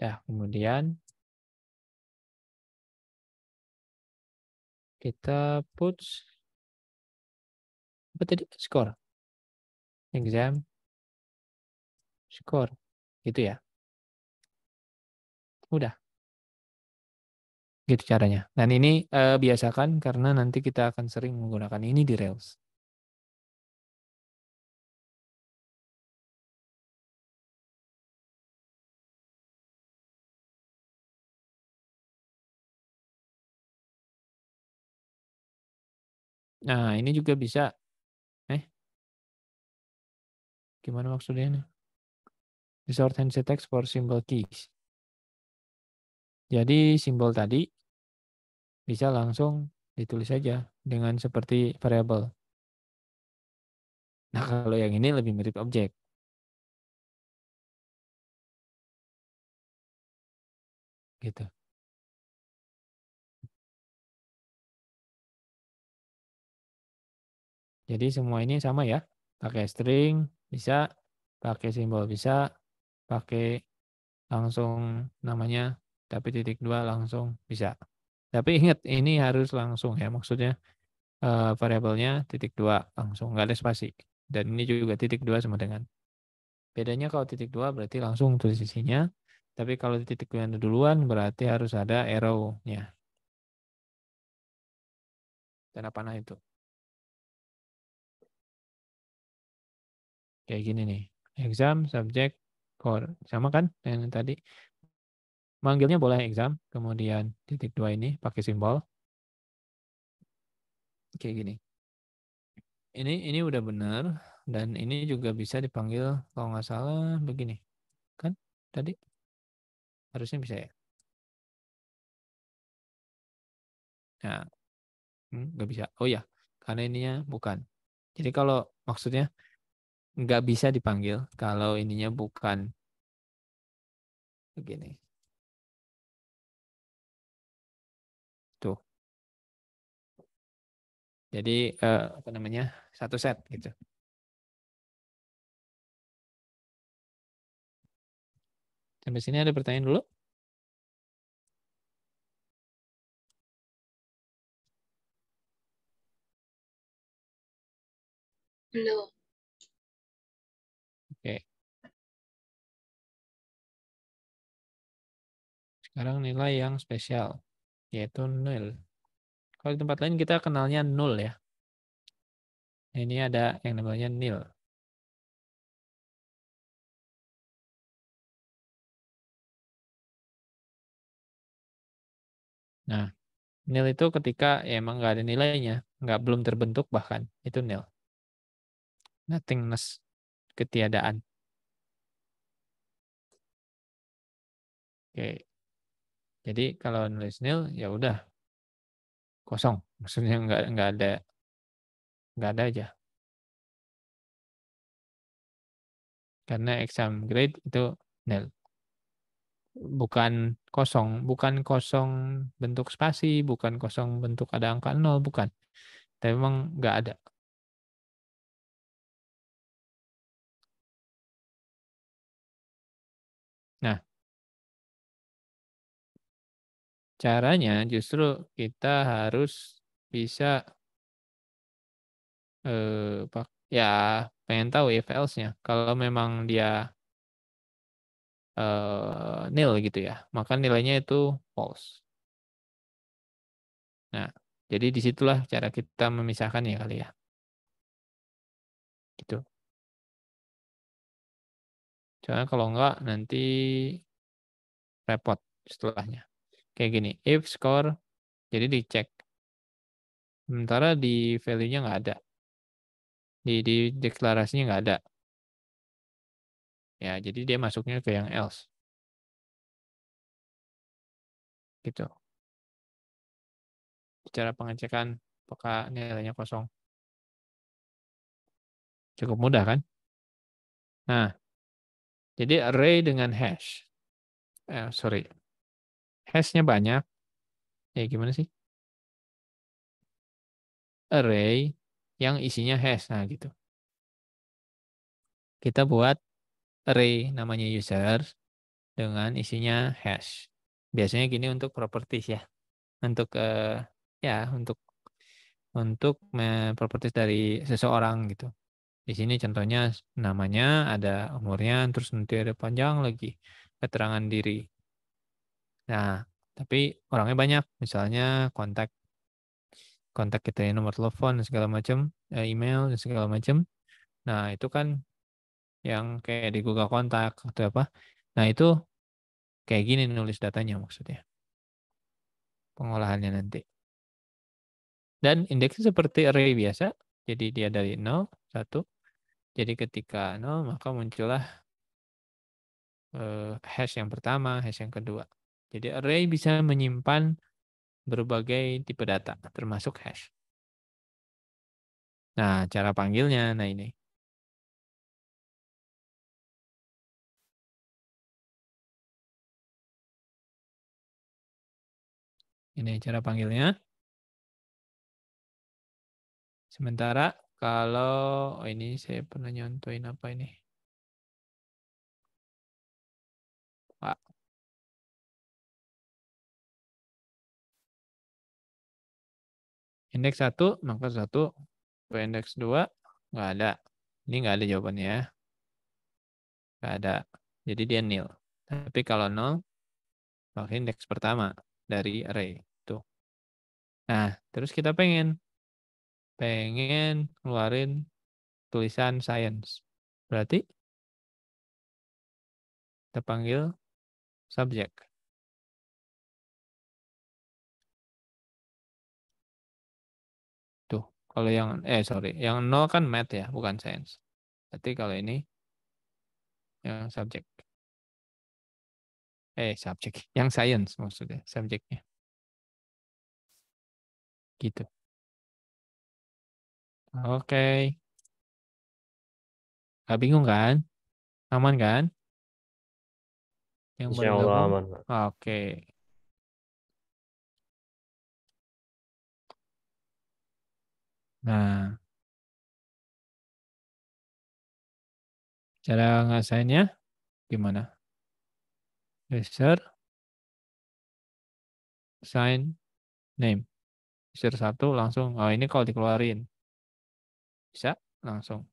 Nah, kemudian kita put. apa tadi? Score. Exam. Score. Gitu ya. Udah gitu caranya. Dan ini uh, biasakan karena nanti kita akan sering menggunakan ini di Rails. Nah, ini juga bisa eh gimana maksudnya ini? Resort handset text for symbol keys. Jadi simbol tadi bisa langsung ditulis saja dengan seperti variable. Nah, kalau yang ini lebih mirip objek. Gitu. Jadi semua ini sama ya. Pakai string bisa, pakai simbol bisa, pakai langsung namanya tapi titik dua langsung bisa. Tapi ingat ini harus langsung ya maksudnya uh, variabelnya titik dua langsung nggak ada spasi. Dan ini juga titik dua sama dengan. Bedanya kalau titik dua berarti langsung tulis isinya. Tapi kalau titik dua duluan berarti harus ada arrow-nya. Dan apa nah itu? Kayak gini nih. Exam, subject, core. Sama kan dengan tadi manggilnya boleh exam, kemudian titik dua ini pakai simbol. Oke gini. Ini ini udah benar dan ini juga bisa dipanggil kalau nggak salah begini. Kan tadi harusnya bisa ya. Nah, hmm, nggak bisa. Oh ya, karena ininya bukan. Jadi kalau maksudnya nggak bisa dipanggil kalau ininya bukan begini. Jadi uh, apa namanya? satu set gitu. Sampai sini ada pertanyaan dulu? Belum. Oke. Sekarang nilai yang spesial, yaitu nil. Kalau di tempat lain kita kenalnya nul ya. ini ada yang namanya nil. Nah, nil itu ketika ya emang nggak ada nilainya, nggak belum terbentuk bahkan itu nil. Nothingness, ketiadaan. Oke, jadi kalau nulis nil ya udah kosong maksudnya nggak nggak ada nggak ada aja karena exam grade itu nil bukan kosong bukan kosong bentuk spasi bukan kosong bentuk ada angka nol bukan tapi memang nggak ada Caranya justru kita harus bisa eh ya pengen tahu if e else-nya. Kalau memang dia eh, nil gitu ya, maka nilainya itu false. Nah, jadi disitulah cara kita memisahkan ya kali ya. Gitu. Soalnya kalau enggak nanti repot setelahnya kayak gini if score jadi dicek sementara di value-nya nggak ada di, di deklarasinya nggak ada ya jadi dia masuknya ke yang else gitu cara pengecekan apakah nilainya kosong cukup mudah kan nah jadi array dengan hash eh, sorry Hash-nya banyak, ya gimana sih? Array yang isinya hash, nah gitu. Kita buat array namanya user dengan isinya hash. Biasanya gini untuk properties ya, untuk uh, ya untuk untuk properties dari seseorang gitu. Di sini contohnya namanya, ada umurnya, terus nanti ada panjang lagi keterangan diri. Nah, tapi orangnya banyak, misalnya kontak kontak kita ya, nomor telepon dan segala macam, eh, email dan segala macam. Nah, itu kan yang kayak di Google kontak atau apa. Nah, itu kayak gini nulis datanya maksudnya. Pengolahannya nanti. Dan indeksnya seperti array biasa, jadi dia dari 0, 1. Jadi ketika 0, maka muncullah eh, hash yang pertama, hash yang kedua. Jadi array bisa menyimpan berbagai tipe data, termasuk hash. Nah, cara panggilnya, nah ini. Ini cara panggilnya. Sementara kalau oh ini saya pernah nyontoin apa ini. Indeks 1, maka 1. Ke indeks 2, nggak ada. Ini nggak ada jawabannya ya. Nggak ada. Jadi dia nil. Tapi kalau nol maka indeks pertama dari array. itu. Nah, terus kita pengen. Pengen ngeluarin tulisan science. Berarti kita panggil subject. Kalau yang eh sorry, yang nol kan math ya, bukan science. Berarti kalau ini yang subjek. Eh subjek, [LAUGHS] yang science maksudnya subjeknya. Gitu. Oke. Okay. Ah, Gak bingung kan? Aman kan? Yang Insya Allah aman. Oke. Okay. Nah, cara ngasainnya gimana? User sign name. User satu langsung. Oh, ini kalau dikeluarin. Bisa langsung.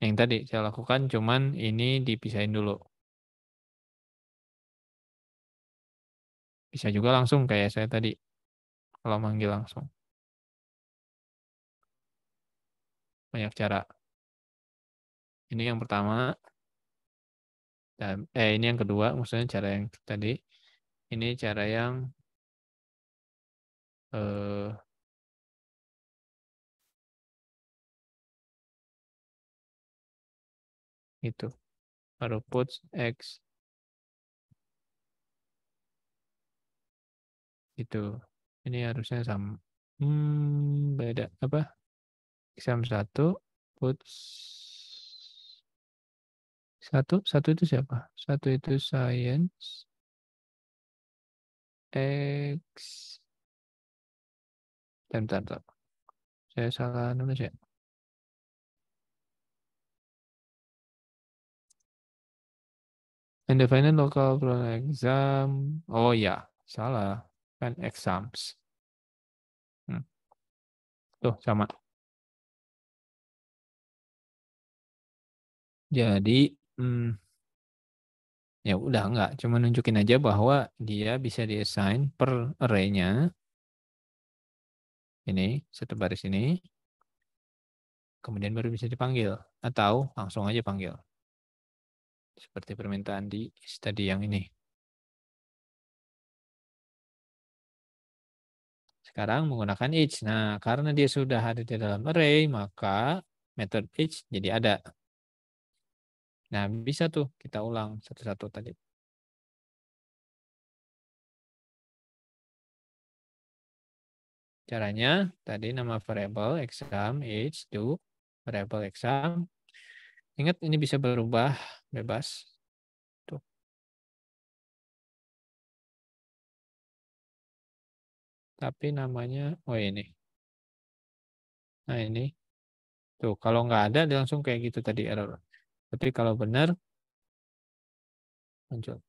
Yang tadi saya lakukan cuman ini dipisahin dulu. Bisa juga langsung kayak saya tadi. Kalau manggil langsung. banyak cara. Ini yang pertama. Dan eh ini yang kedua, maksudnya cara yang tadi. Ini cara yang eh itu baru put x itu ini harusnya sama hmm, beda apa exam 1, puts 1, 1 itu siapa? 1 itu science, X, dan bentar, Saya salah nulis ya. And the final local program exam. Oh ya, yeah. salah. Kan exams. Hmm. Tuh, sama. Jadi, hmm, ya udah nggak, cuma nunjukin aja bahwa dia bisa diassign per array-nya. Ini, satu baris ini. Kemudian baru bisa dipanggil atau langsung aja panggil. Seperti permintaan di study yang ini. Sekarang menggunakan each. Nah, karena dia sudah ada di dalam array, maka method each jadi ada. Nah, bisa tuh kita ulang satu-satu tadi. Caranya, tadi nama variable exam, age, to variable exam. Ingat ini bisa berubah bebas. Tuh. Tapi namanya, oh ini. Nah ini. Tuh, kalau nggak ada langsung kayak gitu tadi error. Tapi kalau benar, muncul.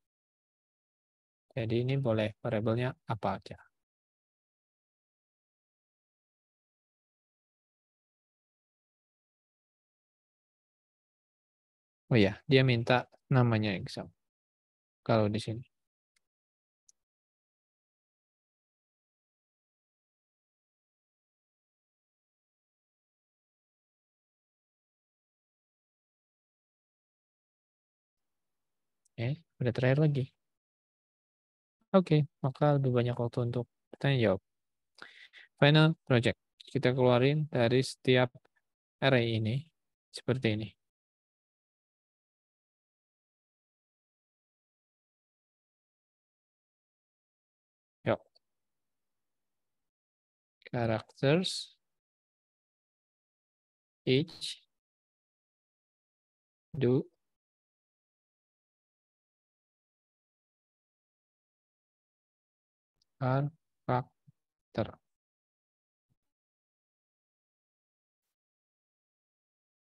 Jadi ini boleh variabelnya apa aja. Oh ya, dia minta namanya exam. Kalau di sini. Oke, udah terakhir lagi. Oke, maka lebih banyak waktu untuk bertanya jawab. Final project. Kita keluarin dari setiap array ini seperti ini. Yuk. Characters. Each. Do karakter.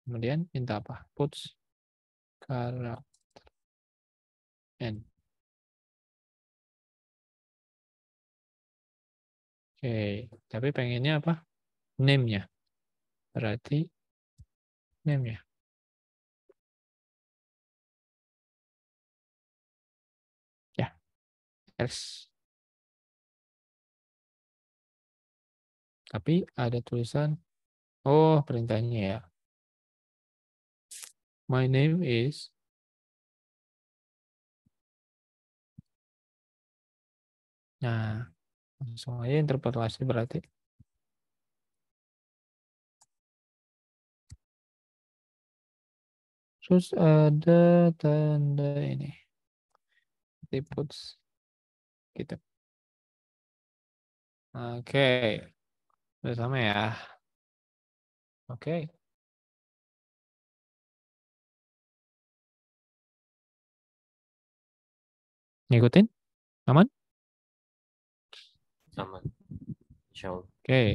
Kemudian minta apa? Puts karakter n. Oke, tapi pengennya apa? Name-nya. Berarti name-nya. Ya. Yes. Tapi ada tulisan, oh perintahnya ya. My name is Nah, langsung aja interpretasi berarti. Terus ada tanda ini. Tiputs. Kita. Gitu. Oke. Okay. Udah sama ya. Oke. Okay. Ngikutin? Aman? Aman. Insya Allah. Oke. Okay.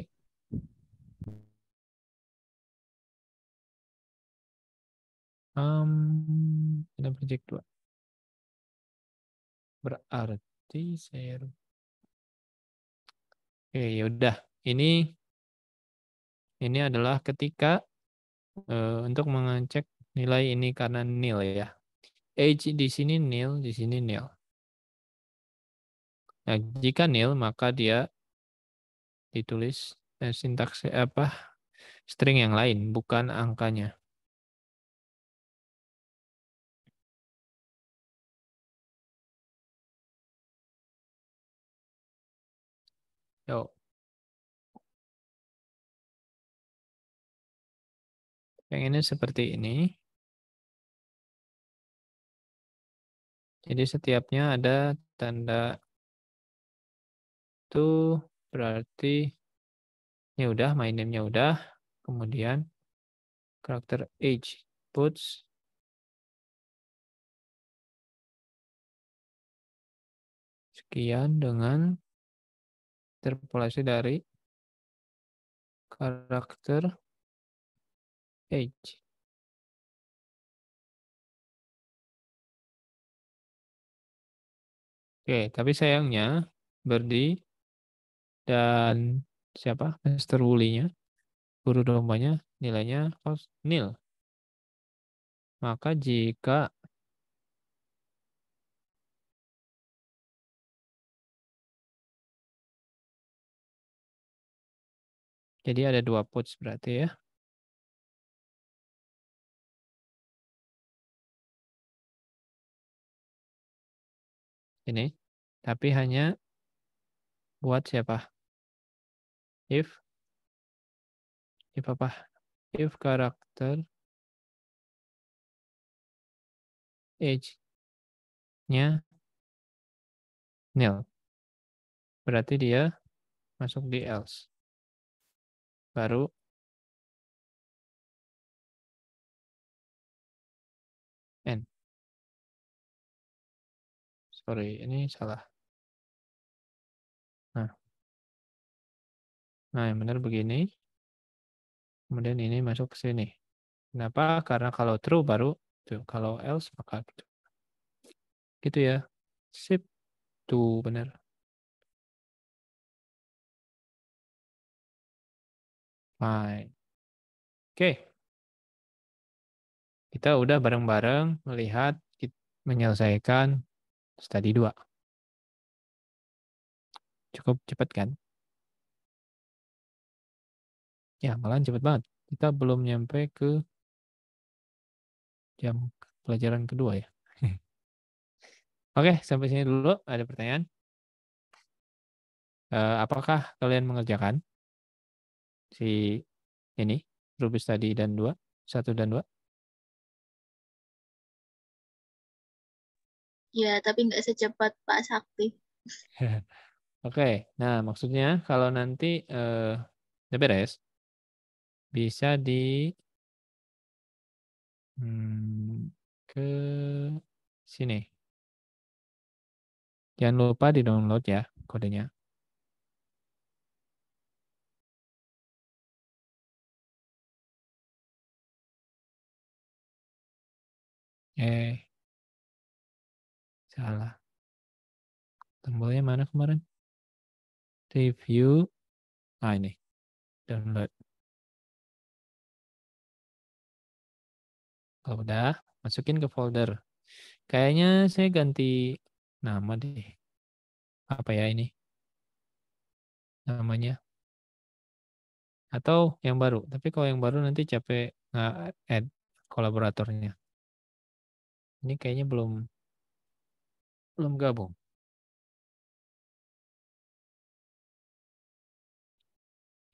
Um, ada project 2. Berarti saya... Oke, okay, yaudah ini ini adalah ketika uh, untuk mengecek nilai ini karena nil ya. Age di sini nil, di sini nil. Nah, jika nil maka dia ditulis eh, sintaks apa string yang lain bukan angkanya. Yo. ini seperti ini. Jadi setiapnya ada tanda itu berarti ini udah, my name-nya udah. Kemudian karakter age puts sekian dengan interpolasi dari karakter H. Oke, tapi sayangnya Berdi dan siapa? Master Wulinya guru dombanya nilainya nil. Maka jika Jadi ada dua puts berarti ya. ini, tapi hanya buat siapa? If if apa? If karakter age-nya nil. Berarti dia masuk di else. Baru sorry ini salah nah nah yang benar begini kemudian ini masuk ke sini kenapa karena kalau true baru tuh kalau else maka gitu gitu ya sip tuh benar fine oke okay. kita udah bareng-bareng melihat menyelesaikan Study 2. Cukup cepat kan? Ya, malah cepat banget. Kita belum nyampe ke jam pelajaran kedua ya. [LAUGHS] Oke, sampai sini dulu. Ada pertanyaan? Uh, apakah kalian mengerjakan si ini Rubis tadi dan dua, satu dan dua? Ya, tapi nggak secepat Pak Sakti. [LAUGHS] Oke, okay. nah maksudnya kalau nanti eh, udah beres, bisa di hmm, ke sini. Jangan lupa di download ya kodenya. Eh. Salah. Tombolnya mana kemarin? review nah Ah ini. Download. Kalau oh, udah, masukin ke folder. Kayaknya saya ganti nama deh. Apa ya ini? Namanya. Atau yang baru. Tapi kalau yang baru nanti capek nge-add kolaboratornya. Ini kayaknya belum belum gabung.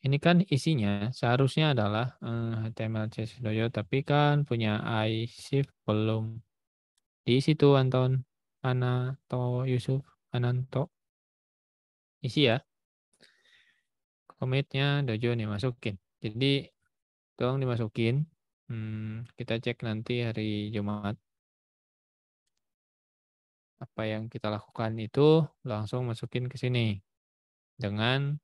Ini kan isinya seharusnya adalah eh, HTML CSS Dojo, tapi kan punya I shift belum di situ Anton, Ana, To, Yusuf, Ananto. Isi ya. commitnya Dojo nih masukin. Jadi tolong dimasukin. Hmm, kita cek nanti hari Jumat apa yang kita lakukan itu langsung masukin ke sini dengan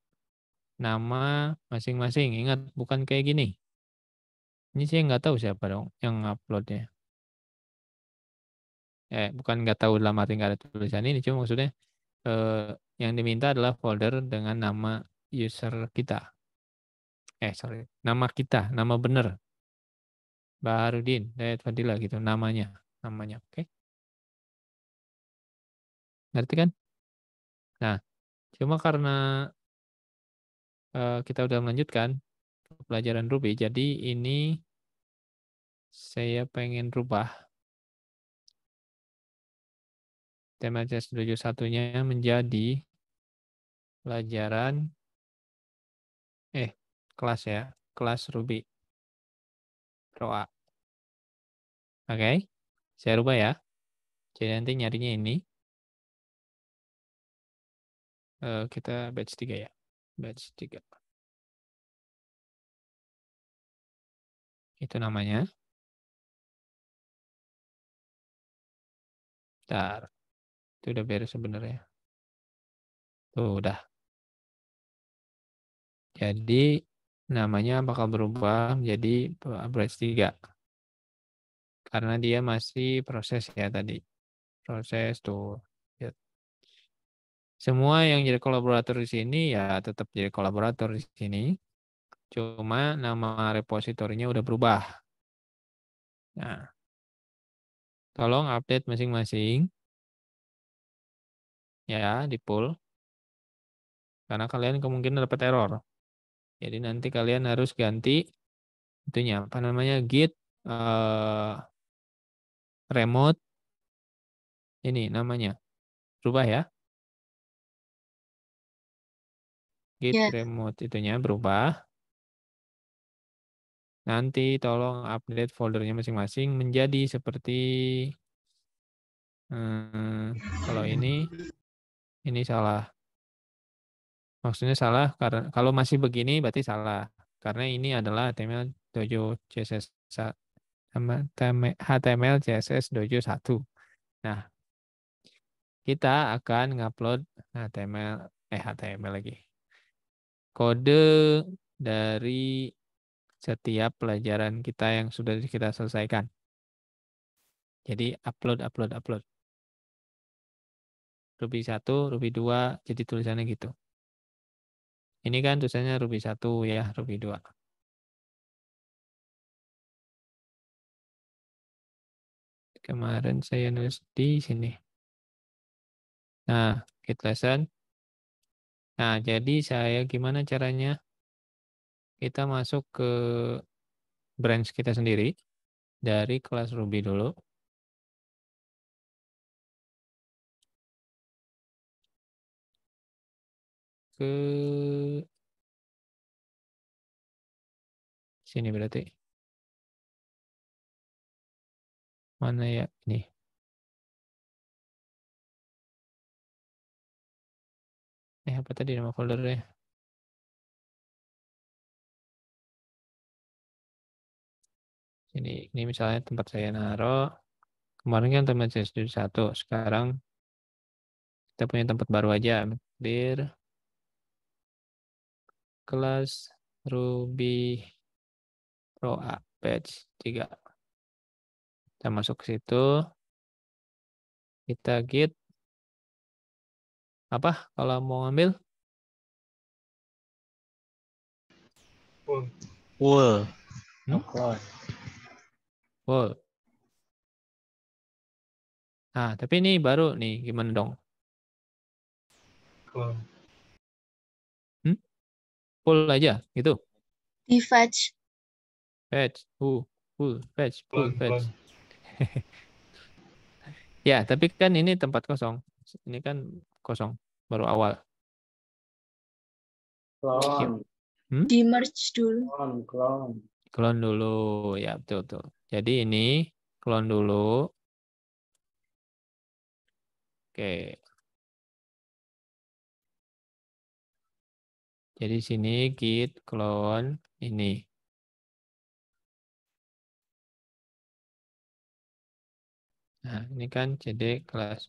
nama masing-masing. Ingat, bukan kayak gini. Ini saya nggak tahu siapa dong yang uploadnya. Eh, bukan nggak tahu dalam arti nggak ada tulisan ini, cuma maksudnya eh, yang diminta adalah folder dengan nama user kita. Eh, sorry, nama kita, nama benar. Baharudin, Dayat Fadila gitu namanya, namanya, oke. Okay? Ngerti kan? Nah, cuma karena uh, kita udah melanjutkan pelajaran Ruby, jadi ini saya pengen rubah tema cs 71 satunya menjadi pelajaran eh kelas ya, kelas Ruby Roa Oke, okay? saya rubah ya. Jadi nanti nyarinya ini. Eh, kita batch 3 ya. Batch 3. Itu namanya. Bentar. Itu udah beres sebenarnya. Tuh, udah. Jadi namanya bakal berubah menjadi batch 3. Karena dia masih proses ya tadi. Proses tuh semua yang jadi kolaborator di sini ya tetap jadi kolaborator di sini. Cuma nama repositorinya udah berubah. Nah, tolong update masing-masing. Ya, di pool Karena kalian kemungkinan dapat error. Jadi nanti kalian harus ganti itunya apa namanya git uh, remote ini namanya. Berubah ya. git ya. remote itunya berubah. Nanti tolong update foldernya masing-masing menjadi seperti hmm, kalau ini ini salah. Maksudnya salah karena kalau masih begini berarti salah. Karena ini adalah HTML Dojo CSS HTML CSS Dojo 1. Nah, kita akan ngupload HTML eh HTML lagi kode dari setiap pelajaran kita yang sudah kita selesaikan. Jadi upload, upload, upload. Ruby 1, Ruby 2, jadi tulisannya gitu. Ini kan tulisannya Ruby 1 ya, Ruby 2. Kemarin saya nulis di sini. Nah, git lesson Nah, jadi saya gimana caranya? Kita masuk ke branch kita sendiri dari kelas Ruby dulu. Ke sini berarti. Mana ya? Nih. eh apa tadi nama foldernya Ini, ini misalnya tempat saya naruh kemarin kan teman saya sudah satu sekarang kita punya tempat baru aja clear kelas Ruby Pro A Page 3 kita masuk ke situ kita git apa kalau mau ngambil? Wool. Wool. Hmm? Wool. Nah, tapi ini baru nih, gimana dong? Pull. Hmm? Pull aja, gitu? Di fetch. Fetch, pull, pull, fetch, pull, fetch. [LAUGHS] ya, tapi kan ini tempat kosong. Ini kan kosong baru awal. Clone. Hmm? Di merge dulu. Clone, clone. Clone dulu, ya betul betul. Jadi ini clone dulu. Oke. Jadi sini git clone ini. Nah, ini kan jadi kelas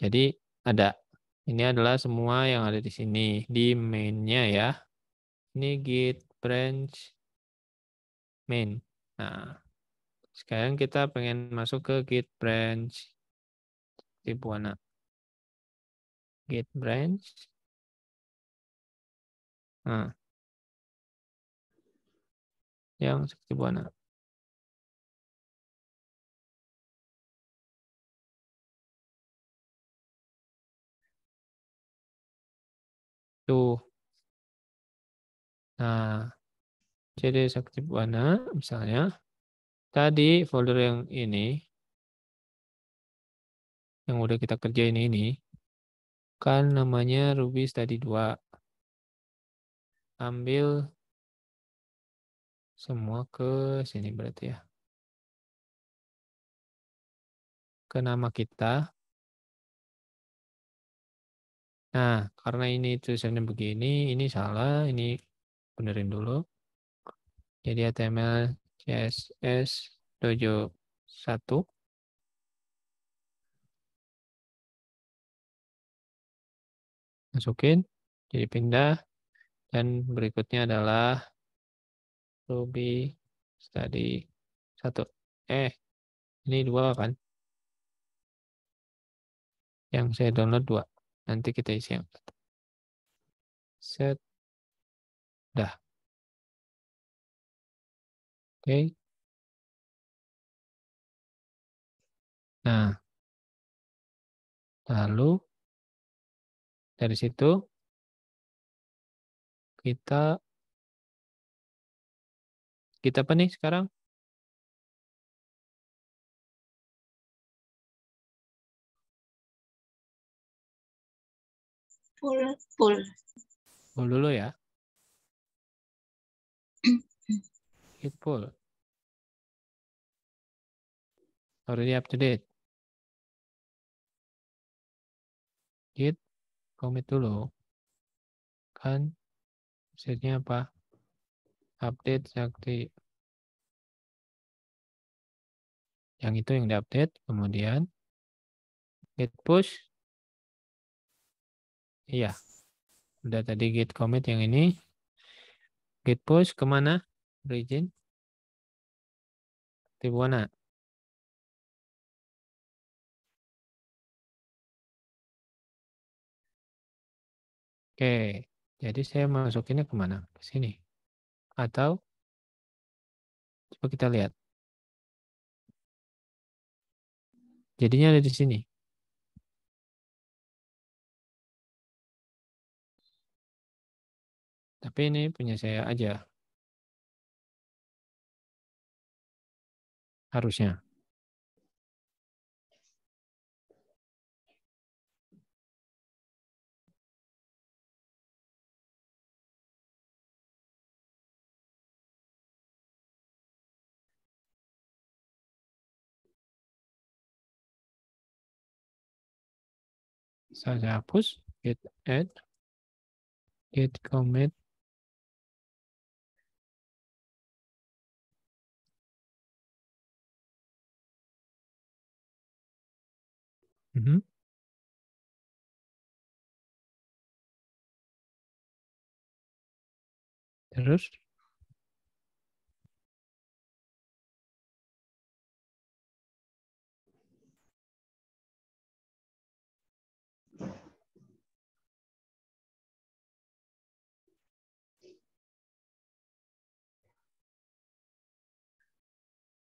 jadi ada. Ini adalah semua yang ada di sini. Di mainnya ya. Ini git branch main. Nah, sekarang kita pengen masuk ke git branch di Git branch. Nah. Yang seperti Buana. Tuh. Nah, CD aktif mana misalnya. Tadi folder yang ini, yang udah kita kerjain ini, kan namanya Ruby tadi dua Ambil semua ke sini berarti ya. Ke nama kita, Nah, karena ini tulisannya begini, ini salah, ini benerin dulu. Jadi HTML CSS Dojo 1. Masukin, jadi pindah. Dan berikutnya adalah Ruby Study 1. Eh, ini dua kan? Yang saya download dua. Nanti kita isi yang Set. Dah. Oke. Okay. Nah. Lalu dari situ kita kita apa nih sekarang? full full. Full dulu ya. It full. Already up to date. Git commit dulu. Kan setnya apa? Update sakti. Yang itu yang diupdate, kemudian git push Iya. Udah tadi git commit yang ini. Git push kemana? Origin. Tibuana. Oke. Jadi saya masukinnya kemana? Ke sini. Atau coba kita lihat. Jadinya ada di sini. Tapi ini punya saya aja. Harusnya. saya hapus git add git commit Mhm. Terus?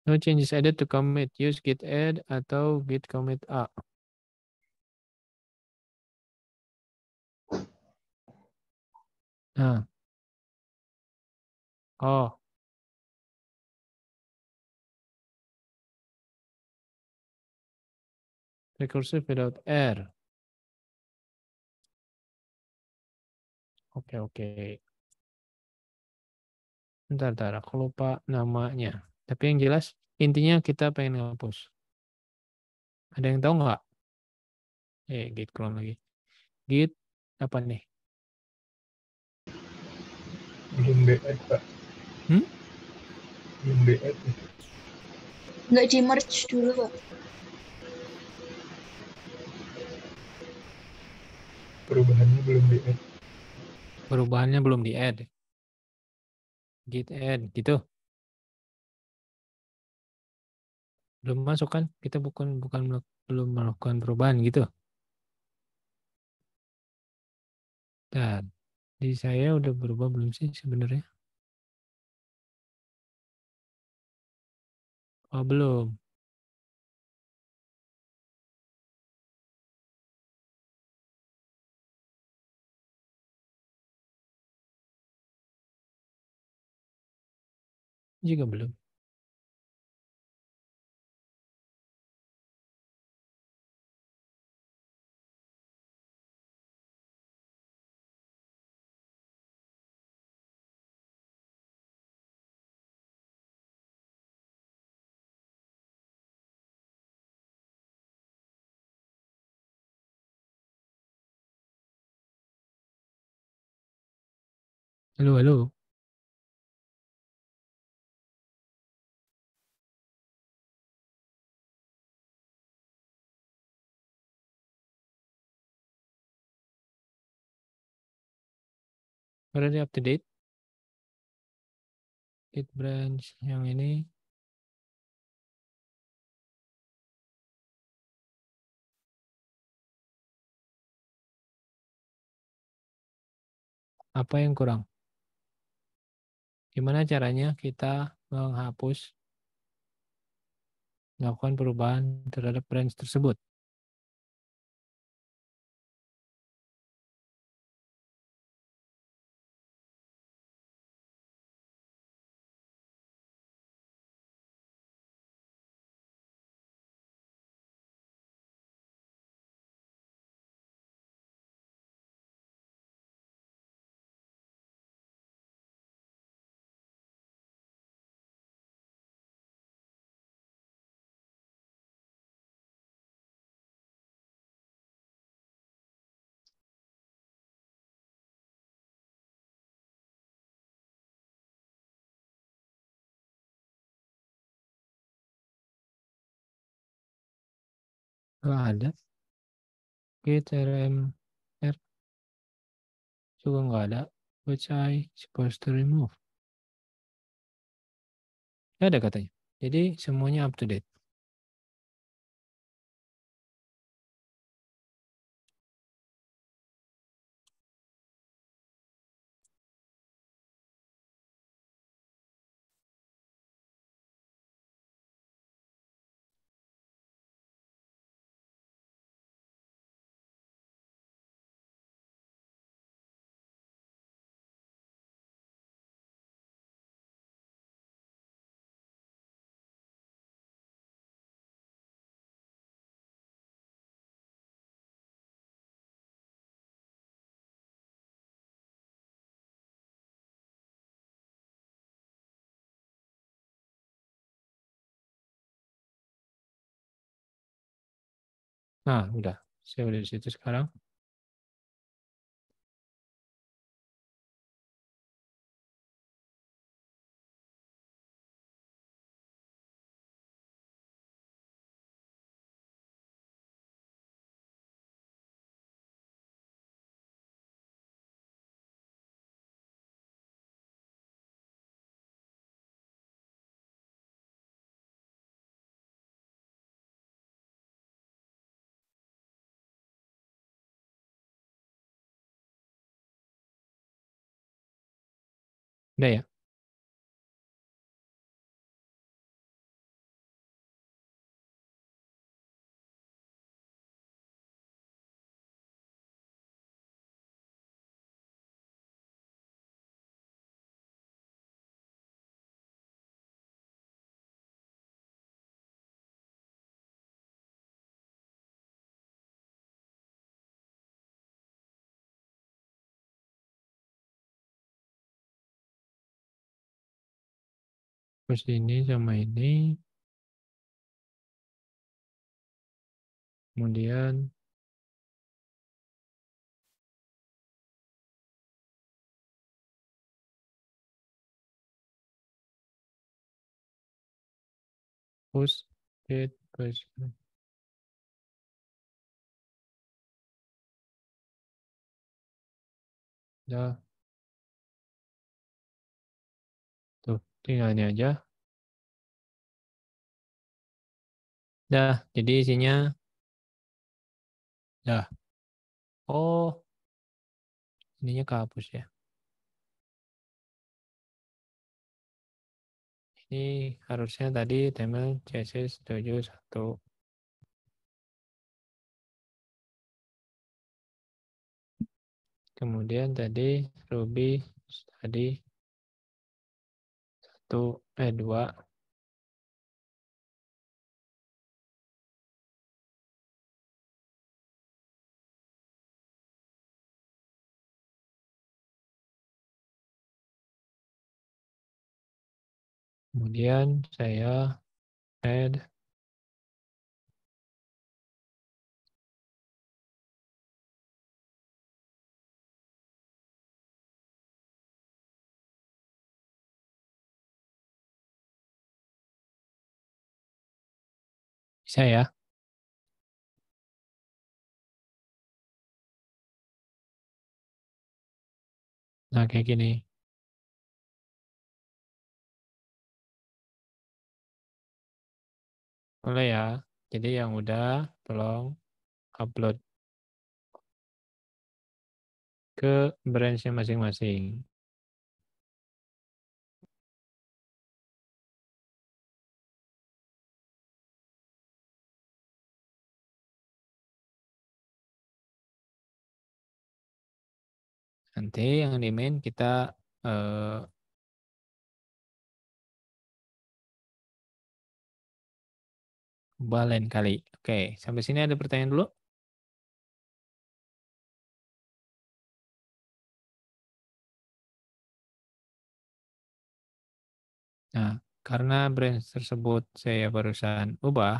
No changes added to commit. Use git add atau git commit a. oh 嗯，哦，rekursi without R. Er. Oke, oke. Bentar, bentar. Aku lupa namanya. Tapi yang jelas, intinya kita pengen ngapus. Ada yang tahu nggak? Eh, git clone lagi. Git apa nih? belum BR pak hmm? belum BR nggak di merge dulu pak perubahannya belum di add perubahannya belum di add git add gitu belum masuk kan kita bukan bukan belum melakukan perubahan gitu dan di saya udah berubah belum sih sebenarnya? Oh, belum. Juga belum. Halo, halo. Berarti up to date. It branch yang ini. Apa yang kurang? Gimana caranya kita menghapus melakukan perubahan terhadap branch tersebut? Nggak ada. Oke, r Juga nggak ada. Which I supposed to remove. Nggak ada katanya. Jadi semuanya up to date. Nah, udah. Saya udah di situ sekarang. Nee, hapus ini sama ini. Kemudian hapus it Ya. tinggal ini aja. Dah, jadi isinya dah. Oh, ininya kehapus ya. Ini harusnya tadi temel CSS 71. Kemudian tadi Ruby tadi satu eh dua kemudian saya add Bisa ya? Nah, kayak gini. Boleh ya? Jadi yang udah, tolong upload ke branchnya masing-masing. Nanti yang di main kita uh, ubah kali. Oke, sampai sini ada pertanyaan dulu? Nah, karena brand tersebut saya barusan ubah,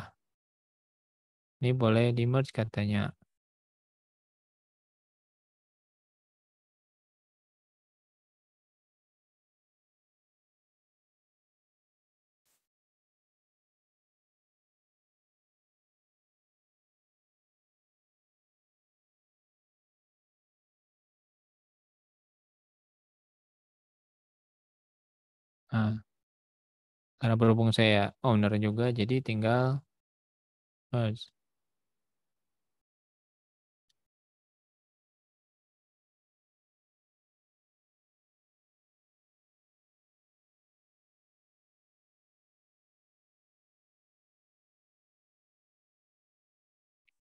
ini boleh di-merge katanya. Nah, Karena berhubung saya owner juga jadi tinggal merge.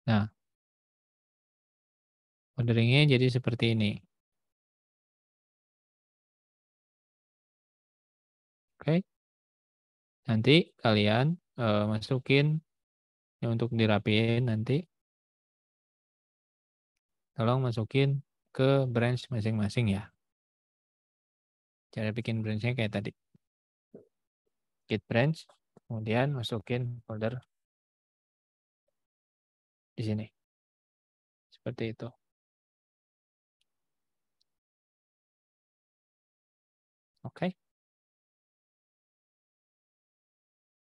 Nah. Orderingnya jadi seperti ini. Oke. Nanti kalian uh, masukin ya untuk dirapiin nanti. Tolong masukin ke branch masing-masing ya. Cara bikin branchnya kayak tadi. Git branch, kemudian masukin folder di sini. Seperti itu. Oke. Okay.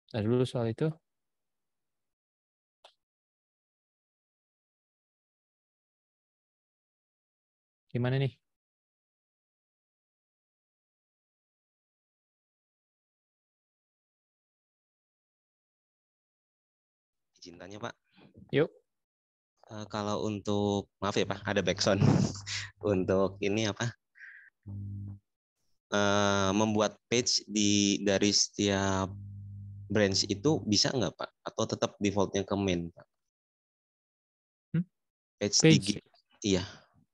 Nah, dulu soal itu. Gimana nih? Izin Pak. Yuk. Uh, kalau untuk maaf ya Pak, ada backsound. [LAUGHS] untuk ini apa? Uh, membuat page di dari setiap branch itu bisa nggak Pak? Atau tetap defaultnya ke main Pak? Hmm? Page, page Iya.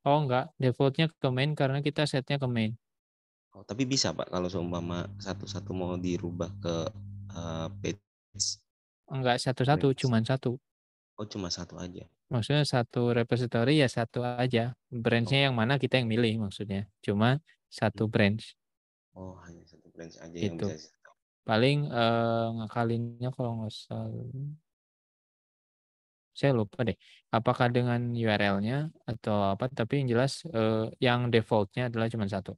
Oh nggak defaultnya ke main karena kita setnya ke main. Oh, tapi bisa Pak kalau seumpama satu-satu mau dirubah ke uh, page? Enggak satu-satu, cuma satu. Oh cuma satu aja? Maksudnya satu repository ya satu aja. Branchnya oh. yang mana kita yang milih maksudnya. Cuma satu hmm. branch. Oh hanya satu branch aja gitu. yang bisa paling uh, ngakalinnya kalau nggak salah saya lupa deh apakah dengan URL-nya atau apa tapi yang jelas uh, yang defaultnya adalah cuma satu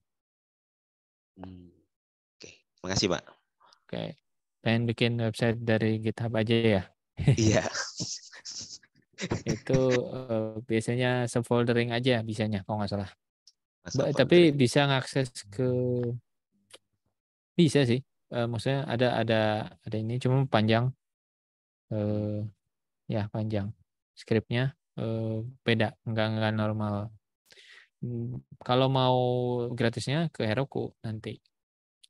hmm. oke okay. makasih pak oke okay. pengen bikin website dari GitHub aja ya iya [LAUGHS] itu uh, biasanya subfoldering aja bisanya kalau nggak salah tapi bisa ngakses ke hmm. bisa sih Eh, maksudnya ada ada ada ini cuma panjang hmm. eh, ya panjang skripnya eh, beda nggak nggak normal hmm, kalau mau gratisnya ke Heroku nanti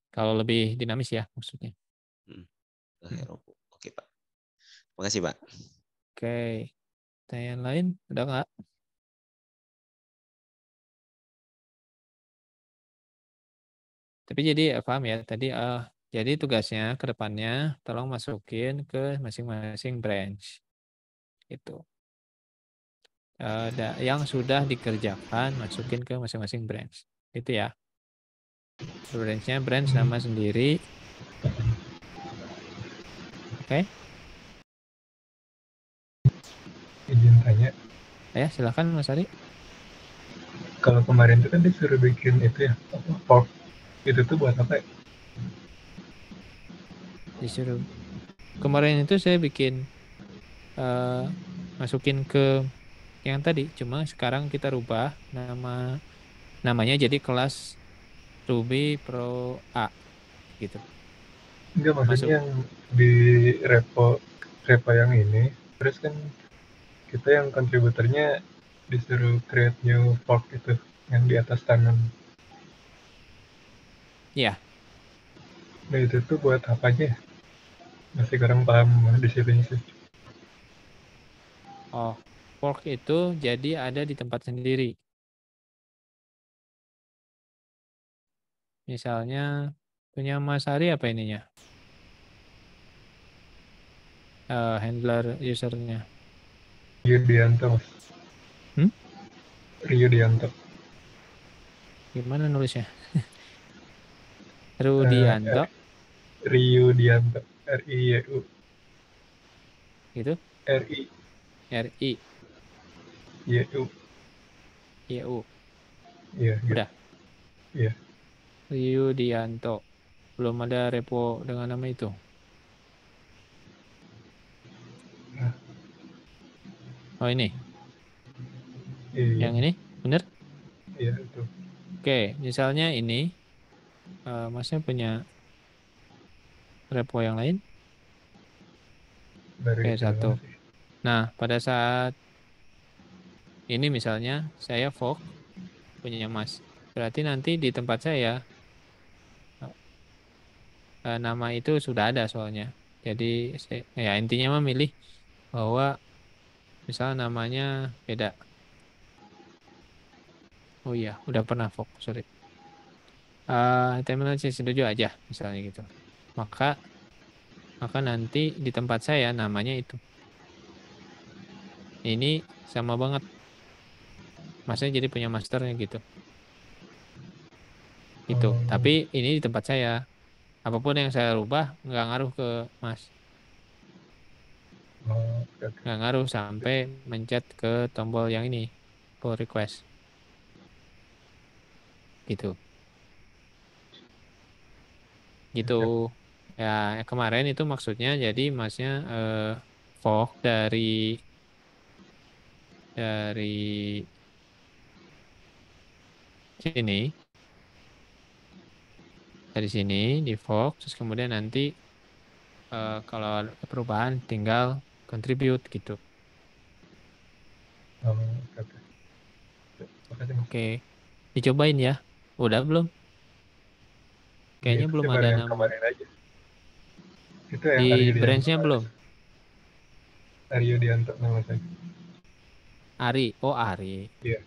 kalau lebih dinamis ya maksudnya hmm, ke Heroku oke pak makasih pak oke pertanyaan lain udah nggak tapi jadi paham ya tadi uh, jadi tugasnya ke depannya tolong masukin ke masing-masing branch. Itu. Ada eh, yang sudah dikerjakan masukin ke masing-masing branch. Itu ya. Branchnya branch nama sendiri. Oke. Okay. Izin tanya. Ya, silakan Mas Ari. Kalau kemarin itu kan disuruh bikin itu ya, apa, itu tuh buat apa ya? disuruh kemarin itu saya bikin uh, masukin ke yang tadi cuma sekarang kita rubah nama namanya jadi kelas Ruby Pro A gitu enggak maksudnya Masuk. yang di repo repo yang ini terus kan kita yang kontributornya disuruh create new fork itu yang di atas tangan ya nah itu tuh buat apa aja masih kurang paham di sini sih. Oh, work itu jadi ada di tempat sendiri. Misalnya punya Mas Ari apa ininya? Uh, handler usernya. Rio Dianto. Hmm? Rio Dianto. Gimana nulisnya? [LAUGHS] Rudianto. Eh, uh, Rio Dianto. R Gitu? RI. RI. YU. YU. Iya. Gitu. Udah. Iya. Rio Dianto. Belum ada repo dengan nama itu. Oh ini. Iya. Yang ini, bener? Iya itu. Oke, misalnya ini, uh, masnya punya repo yang lain? Dari Oke, satu. Nah, pada saat ini misalnya saya fork punya Mas. Berarti nanti di tempat saya eh, eh, nama itu sudah ada soalnya. Jadi saya, ya intinya memilih bahwa misal namanya beda. Oh iya, udah pernah fork, sorry. Uh, terminal C7 aja misalnya gitu maka maka nanti di tempat saya namanya itu ini sama banget maksudnya jadi punya masternya gitu Itu. hmm. Oh. tapi ini di tempat saya apapun yang saya rubah nggak ngaruh ke mas oh, nggak ngaruh sampai mencet ke tombol yang ini pull request gitu gitu Ya, kemarin itu maksudnya jadi masnya eh, fog dari dari sini dari sini di fok terus kemudian nanti eh, kalau ada perubahan tinggal contribute gitu. Oh, oke. Okay. Dicobain ya. Udah belum? Iya, Kayaknya ya, belum ada nama. Kemarin aja. Itu yang di branchnya belum? Ari Yudianto nama Ari, oh Ari. Iya. Yeah.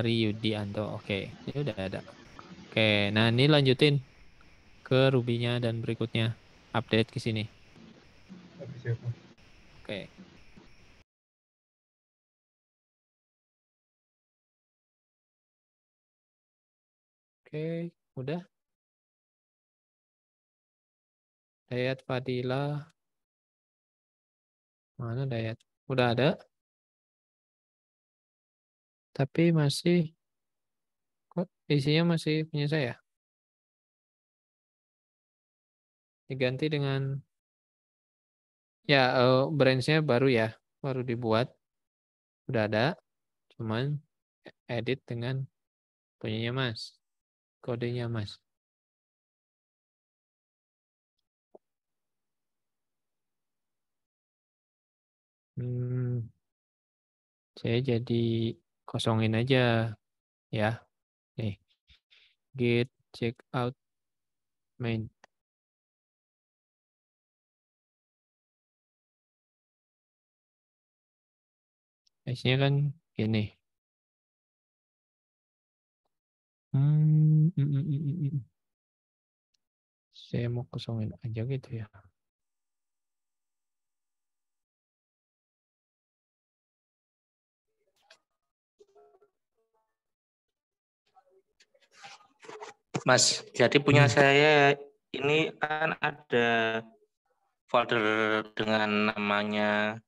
Ari Yudianto, oke. Okay. Ya udah ada. Ya oke, okay. nah ini lanjutin ke Rubinya dan berikutnya update ke sini. Oke. Okay. Oke, okay, udah. Dayat Fadila. Mana Dayat? Udah ada. Tapi masih kok isinya masih punya saya. Diganti dengan ya uh, branchnya baru ya, baru dibuat. Udah ada. Cuman edit dengan punyanya Mas. Kodenya Mas. Hmm, saya jadi kosongin aja ya. Nih. Git check out main. Isinya kan gini. Hmm, mm, mm, mm. Saya mau kosongin aja gitu ya. Mas, jadi punya hmm. saya ini kan ada folder dengan namanya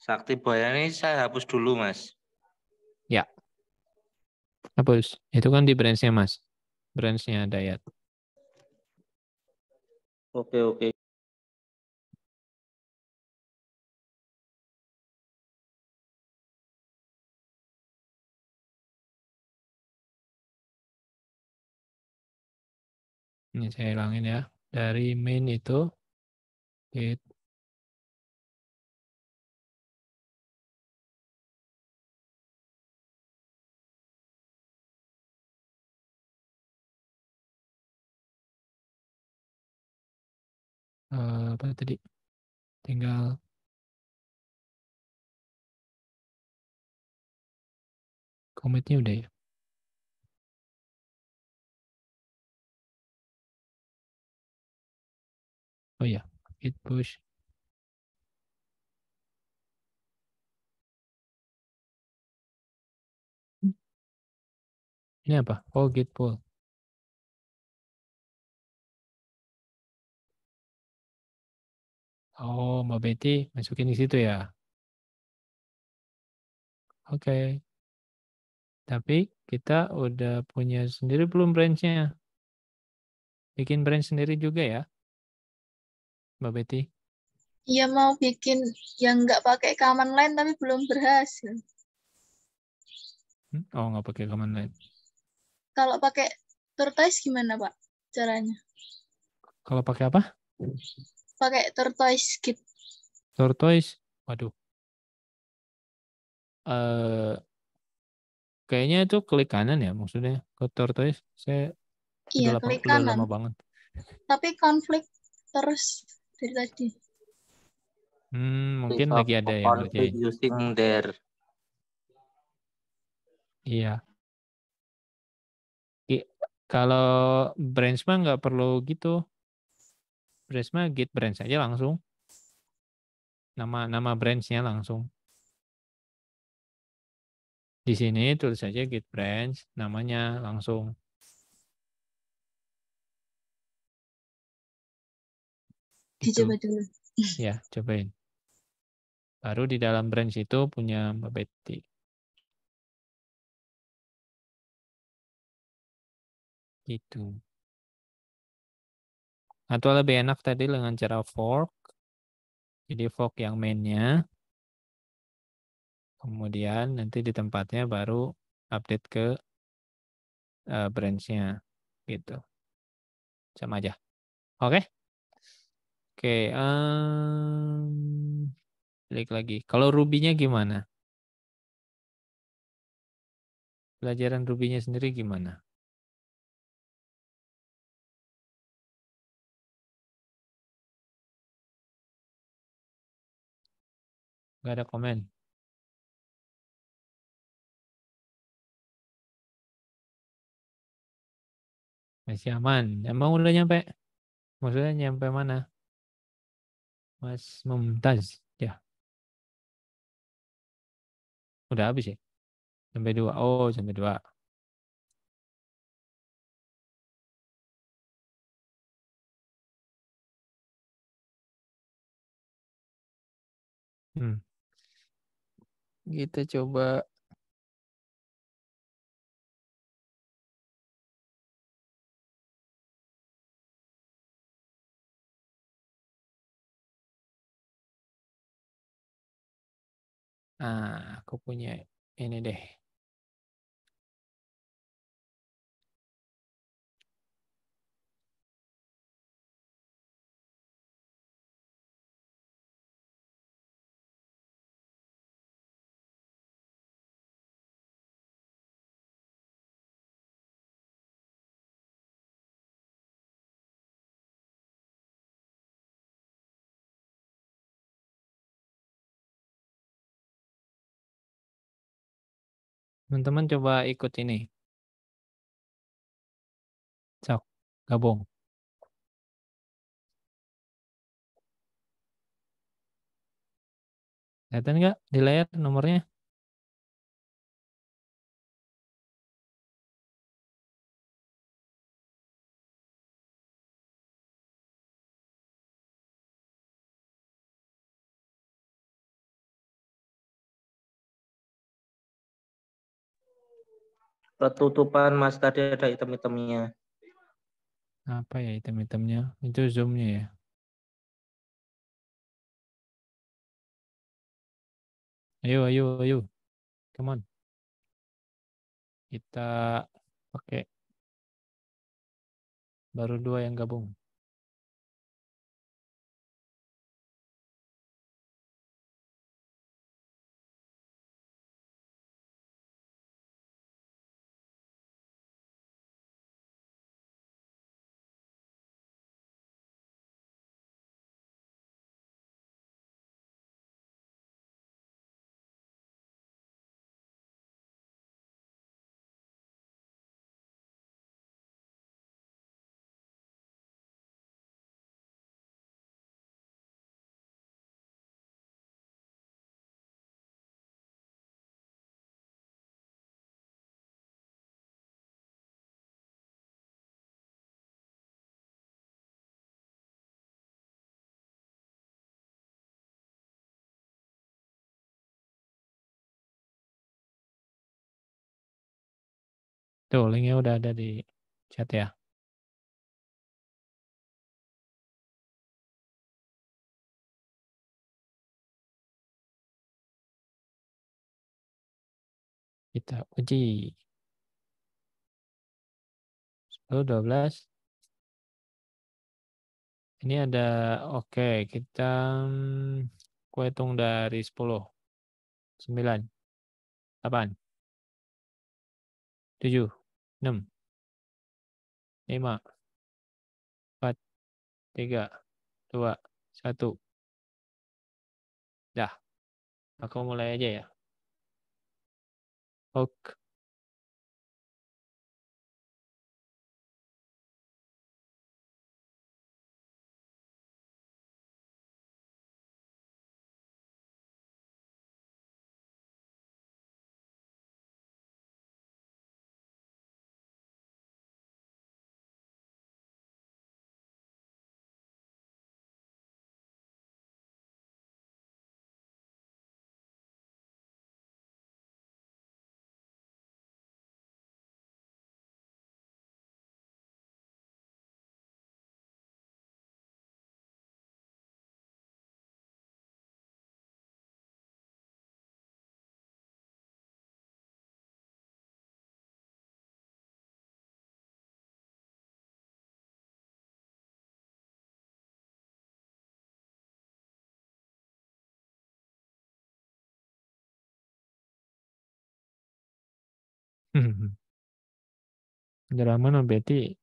Sakti Boya ini saya hapus dulu, Mas. Ya. Hapus. Itu kan di branch-nya, Mas. Branch-nya Dayat. Oke, oke. ini saya hilangin ya dari main itu it uh, eh, apa tadi tinggal komitnya udah ya Oh ya, hit git push. Ini apa? Oh, git pull. Oh, Mbak Betty masukin di situ ya. Oke. Okay. Tapi kita udah punya sendiri belum branch-nya. Bikin branch sendiri juga ya. Mbak Betty? Iya mau bikin yang nggak pakai common line tapi belum berhasil. Hmm? Oh nggak pakai common line. Kalau pakai tortoise gimana Pak caranya? Kalau pakai apa? Pakai tortoise kit. Tortoise, waduh. Uh, kayaknya itu klik kanan ya maksudnya ke tortoise. Saya iya, klik lama, kanan. lama banget. Tapi konflik terus dari tadi. Hmm, mungkin lagi ada ya berarti. Using their. Iya. Kalau branch mah nggak perlu gitu. Branch mah git branch aja langsung. Nama nama branchnya langsung. Di sini tulis aja git branch namanya langsung. Gitu. Dicoba itu. dulu. Ya, cobain. Baru di dalam branch itu punya Mbak Betty. Gitu. Atau lebih enak tadi dengan cara fork. Jadi fork yang mainnya. Kemudian nanti di tempatnya baru update ke uh, branch-nya gitu. Sama aja. Oke? Okay? Oke, um, balik lagi. Kalau rubinya gimana? Pelajaran rubinya sendiri gimana? Gak ada komen. Masih aman. Emang udah nyampe? Maksudnya nyampe mana? Mas Mumtaz. Ya. Udah habis ya? Sampai dua. Oh, sampai dua. Hmm. Kita coba Nah, aku punya ini deh. Teman-teman coba ikut ini. Cok, gabung. Kelihatan nggak di layar nomornya? ketutupan mas tadi ada item-itemnya apa ya item-itemnya itu zoomnya ya ayo ayo ayo come on kita pakai baru dua yang gabung Tuh, linknya udah ada di chat ya. Kita uji. 10, 12. Ini ada, oke, okay, kita hmm, aku dari 10. 9, 8, 7, 6 5 4 3 2 1 Dah. Aku mulai aja ya. Ok. berarti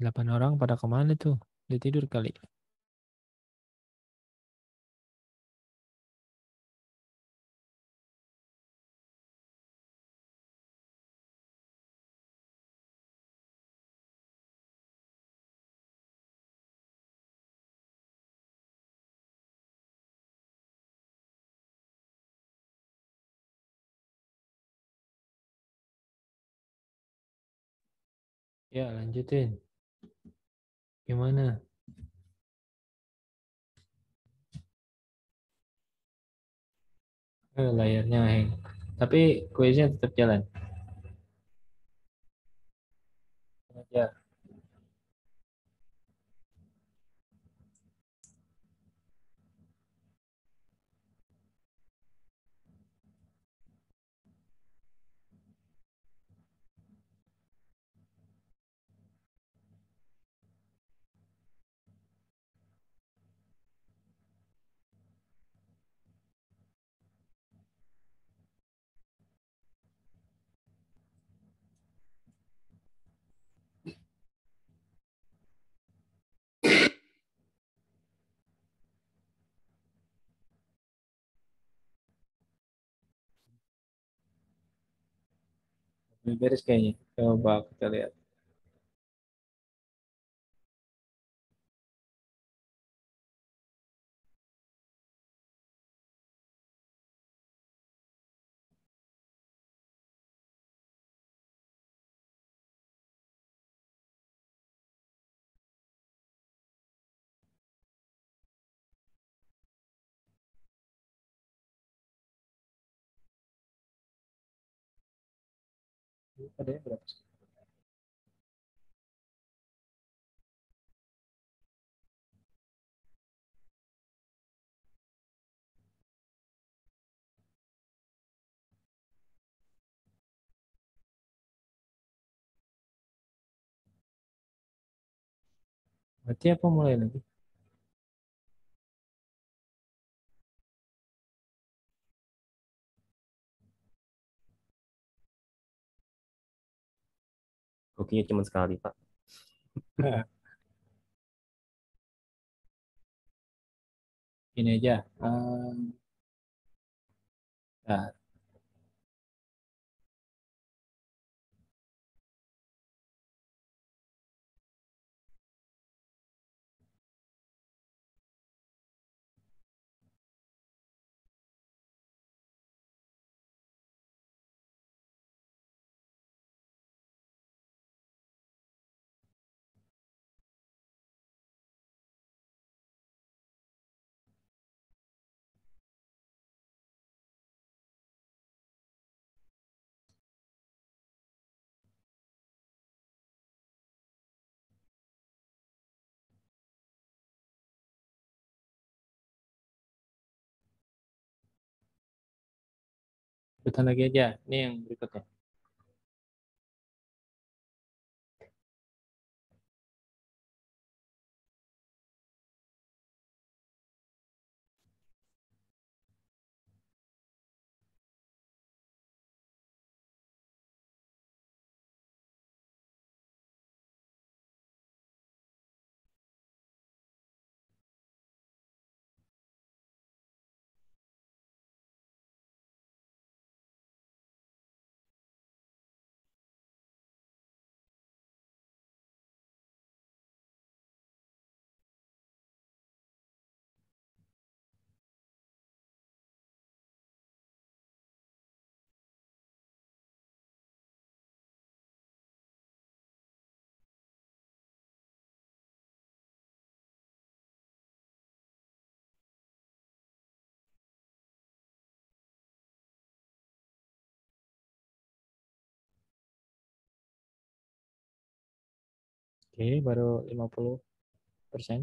delapan orang pada kemana tuh? Dia tidur kali. Ya, lanjutin. Gimana? Eh, layarnya hang. Tapi kuisnya tetap jalan. Ya. beres kayaknya. Coba kita lihat. Adanya berapa sih? Berarti apa mulai lagi? buktinya cuma sekali, Pak. Ini aja. Um, nah, ikutan lagi aja. Ini yang berikutnya. Oke, baru 50 persen.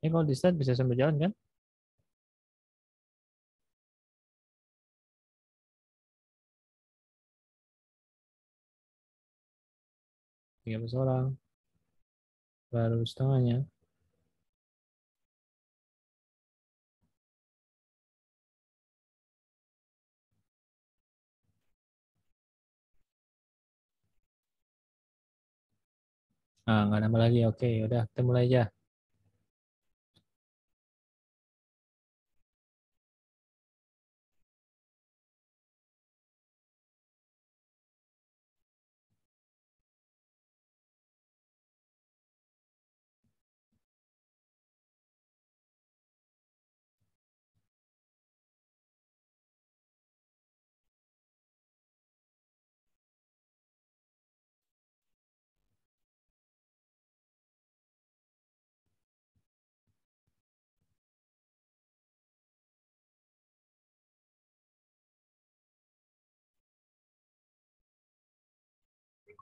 Ini eh, kalau di start bisa sambil jalan kan? Tiga belas orang, baru setengahnya. Ah, nggak nama lagi oke udah kita mulai aja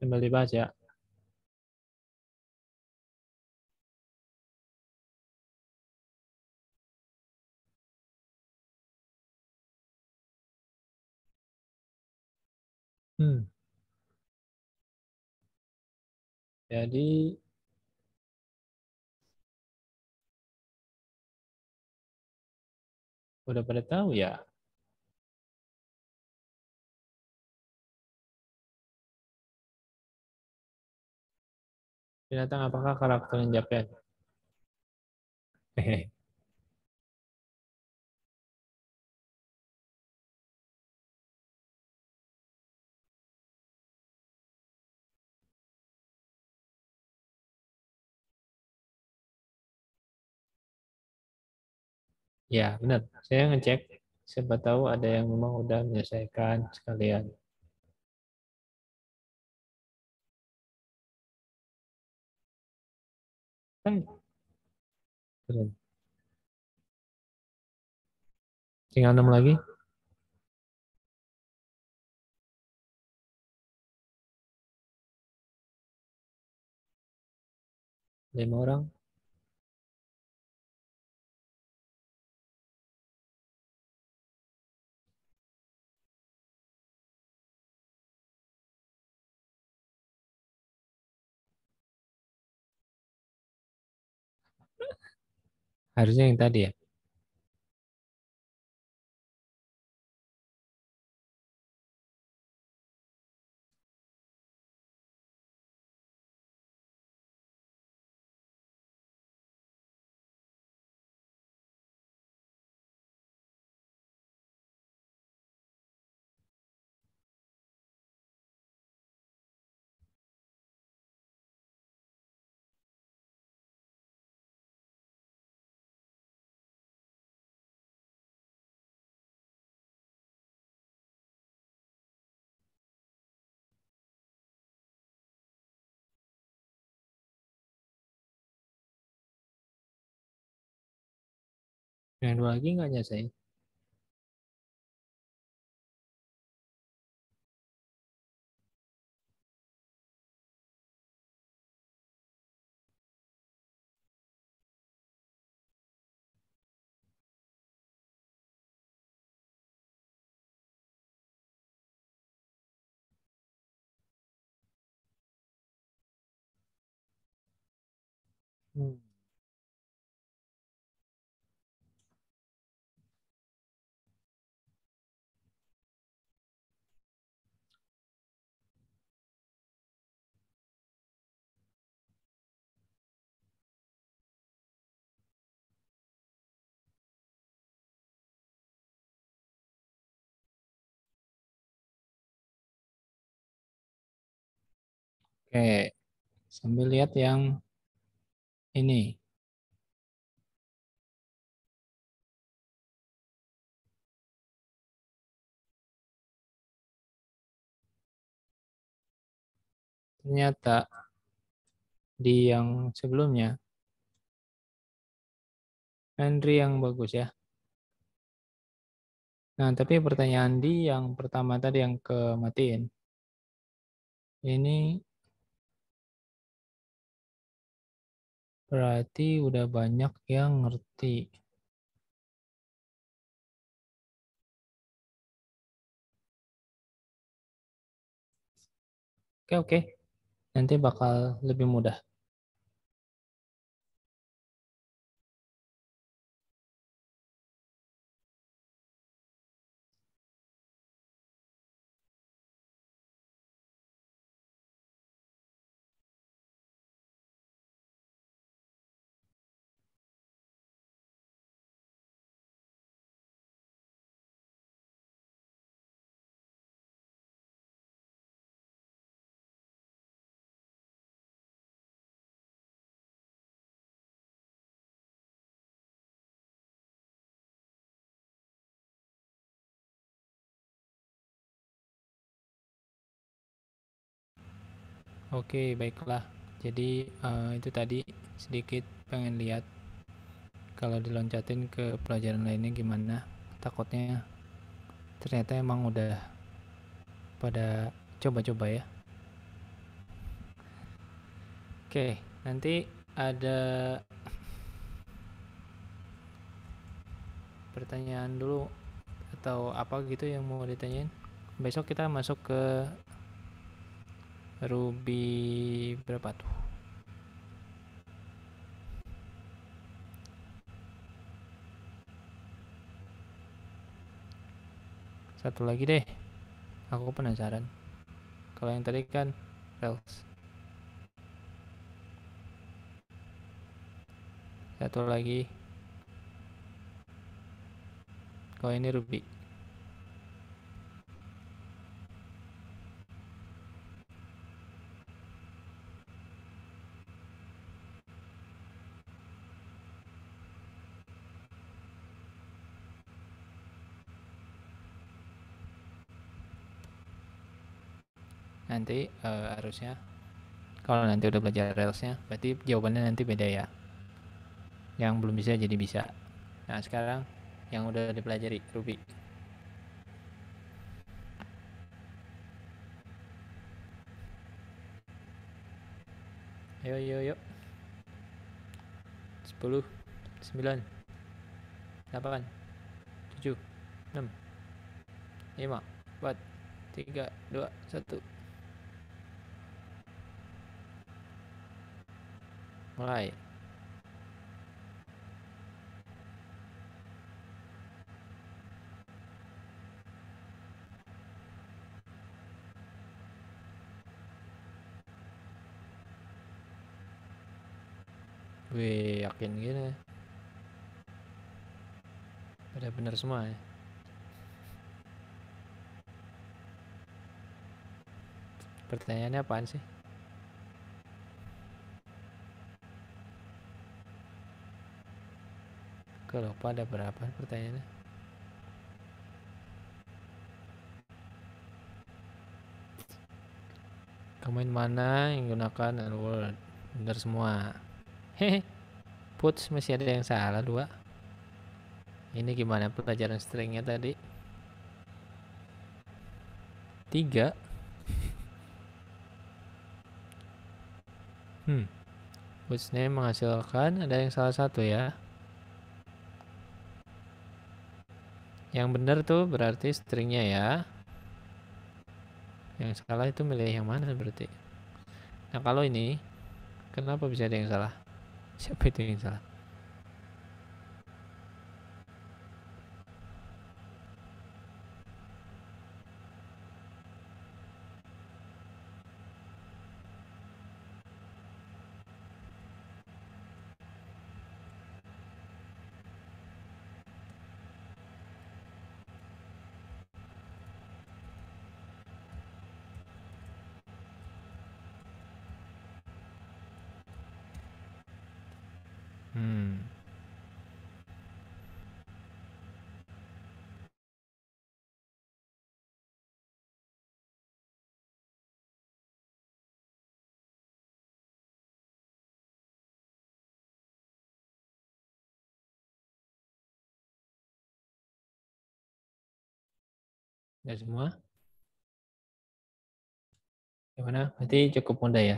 kembali baca. Hmm. Jadi udah pada tahu ya Binatang apakah karakternya Japan? [LAUGHS] Ya, benar. Saya ngecek. Siapa tahu ada yang memang udah menyelesaikan sekalian. Kan Tinggal enam lagi. Lima orang. Harusnya yang tadi ya. ngàn rồi kiến ơi nhà sĩ Mm-hmm. Ừ. Oke, sambil lihat yang ini. Ternyata di yang sebelumnya, Henry yang bagus ya. Nah, tapi pertanyaan di yang pertama tadi yang kematian Ini Berarti udah banyak yang ngerti. Oke, oke. Nanti bakal lebih mudah. Oke, baiklah. Jadi uh, itu tadi sedikit pengen lihat kalau diloncatin ke pelajaran lainnya gimana. Takutnya ternyata emang udah pada coba-coba ya. Oke, nanti ada pertanyaan dulu atau apa gitu yang mau ditanyain. Besok kita masuk ke Ruby berapa tuh? Satu lagi deh. Aku penasaran. Kalau yang tadi kan Rails. Satu lagi. Kalau ini Ruby. nanti uh, harusnya kalau nanti udah belajar Railsnya berarti jawabannya nanti beda ya yang belum bisa jadi bisa nah sekarang yang udah dipelajari Ruby ayo ayo ayo 10 9 8 7 6 5 4 3 2 1 mulai Wih, yakin gini. Udah bener semua ya. Pertanyaannya apaan sih? Aku lupa ada berapa pertanyaannya. Komen mana yang gunakan word? Bener semua. Hehe. Puts masih ada yang salah dua. Ini gimana pelajaran stringnya tadi? Tiga. Hmm. Putsnya menghasilkan ada yang salah satu ya. Yang benar tuh berarti stringnya ya. Yang salah itu milih yang mana berarti. Nah kalau ini, kenapa bisa ada yang salah? Siapa itu yang salah? Ya semua? Gimana? Berarti cukup mudah ya?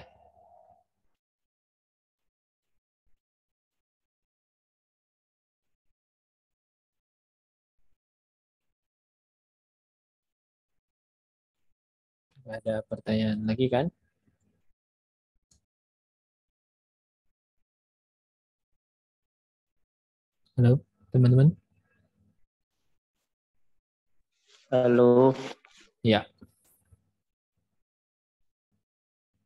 Gak ada pertanyaan lagi kan? Halo, teman-teman. Halo. Ya.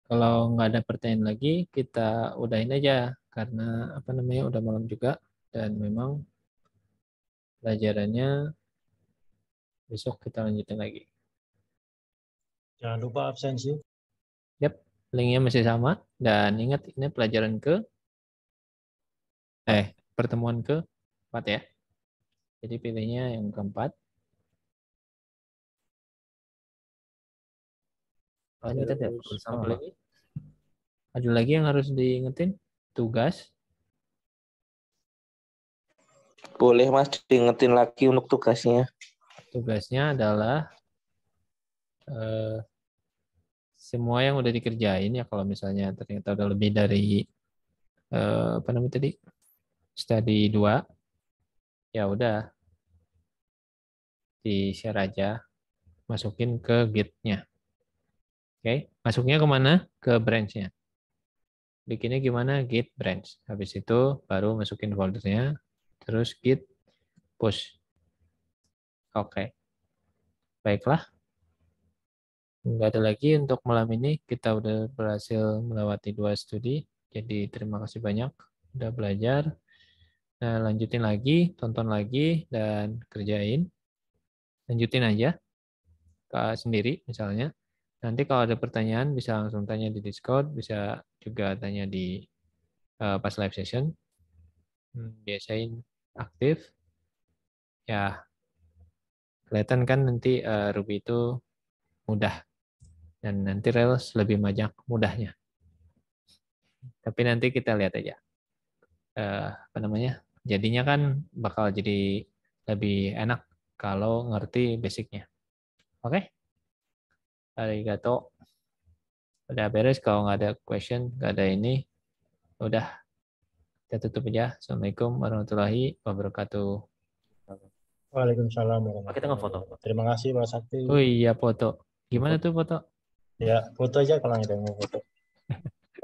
Kalau nggak ada pertanyaan lagi, kita udahin aja karena apa namanya udah malam juga dan memang pelajarannya besok kita lanjutin lagi. Jangan lupa absensi. Yap, linknya masih sama dan ingat ini pelajaran ke eh pertemuan ke empat ya. Jadi pilihnya yang keempat. Oh, ini tadi sama. Lagi? Ada lagi yang harus diingetin? Tugas? Boleh Mas diingetin lagi untuk tugasnya. Tugasnya adalah eh, semua yang udah dikerjain ya kalau misalnya ternyata udah lebih dari eh, apa namanya tadi? Studi dua Ya udah. Di share aja masukin ke gitnya. Oke, masuknya kemana? Ke branch-nya. Bikinnya gimana? Git branch. Habis itu baru masukin foldernya, terus git push. Oke, baiklah. Nggak ada lagi untuk malam ini. Kita udah berhasil melewati dua studi. Jadi terima kasih banyak udah belajar. Nah, lanjutin lagi, tonton lagi, dan kerjain. Lanjutin aja sendiri misalnya. Nanti kalau ada pertanyaan bisa langsung tanya di Discord, bisa juga tanya di uh, pas live session. Hmm, biasain aktif. Ya, kelihatan kan nanti uh, Ruby itu mudah. Dan nanti Rails lebih banyak mudahnya. Tapi nanti kita lihat aja. Uh, apa namanya? Jadinya kan bakal jadi lebih enak kalau ngerti basicnya. Oke? Okay? arigato. Udah beres kalau nggak ada question, nggak ada ini. Udah, kita tutup aja. Assalamualaikum warahmatullahi wabarakatuh. Waalaikumsalam warahmatullahi Kita foto. Terima kasih Pak Sakti. Oh iya foto. Gimana tuh foto? Ya, foto aja kalau nggak ada mau foto. [LAUGHS]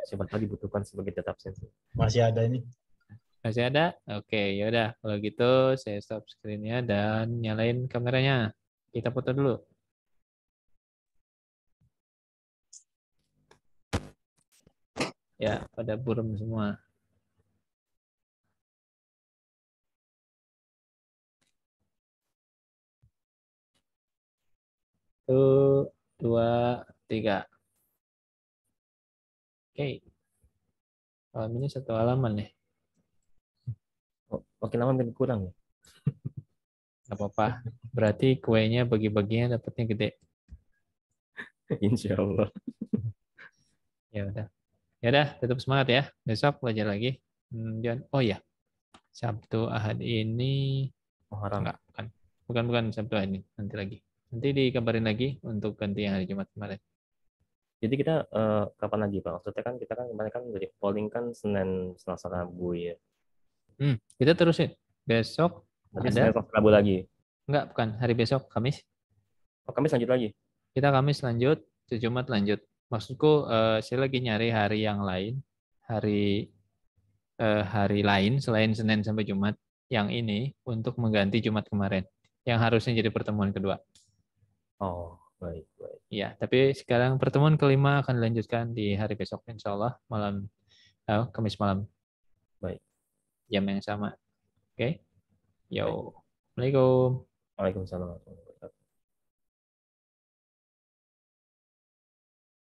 Siapa tahu dibutuhkan sebagai tetap sensi. Masih ada ini. Masih ada? Oke, yaudah. Kalau gitu saya stop screen-nya dan nyalain kameranya. Kita foto dulu. ya pada buram semua satu dua tiga oke okay. ini satu halaman ya oh, makin lama makin kurang ya [LAUGHS] nggak apa-apa berarti kuenya bagi-baginya dapatnya gede [LAUGHS] Insya Allah ya udah Ya udah, tetap semangat ya. Besok belajar lagi. Kemudian, hmm, Oh ya, Sabtu Ahad ini Muharram. Oh, enggak, bukan. Bukan bukan Sabtu Ahad ini, nanti lagi. Nanti dikabarin lagi untuk ganti yang hari Jumat kemarin. Jadi kita uh, kapan lagi Pak? Maksudnya kan kita kan kemarin kan dari polling kan Senin, Selasa, Rabu ya. Hmm, kita terusin. Besok Berarti ada Senin, Rabu lagi. Enggak, bukan. Hari besok Kamis. Oh, Kamis lanjut lagi. Kita Kamis lanjut, Jumat lanjut maksudku uh, saya lagi nyari hari yang lain, hari uh, hari lain selain Senin sampai Jumat yang ini untuk mengganti Jumat kemarin yang harusnya jadi pertemuan kedua. Oh, baik, baik. Ya, tapi sekarang pertemuan kelima akan dilanjutkan di hari besok insya Allah malam uh, Kamis malam. Baik. Jam yang sama. Oke. Okay? Yo. Assalamualaikum. Waalaikumsalam.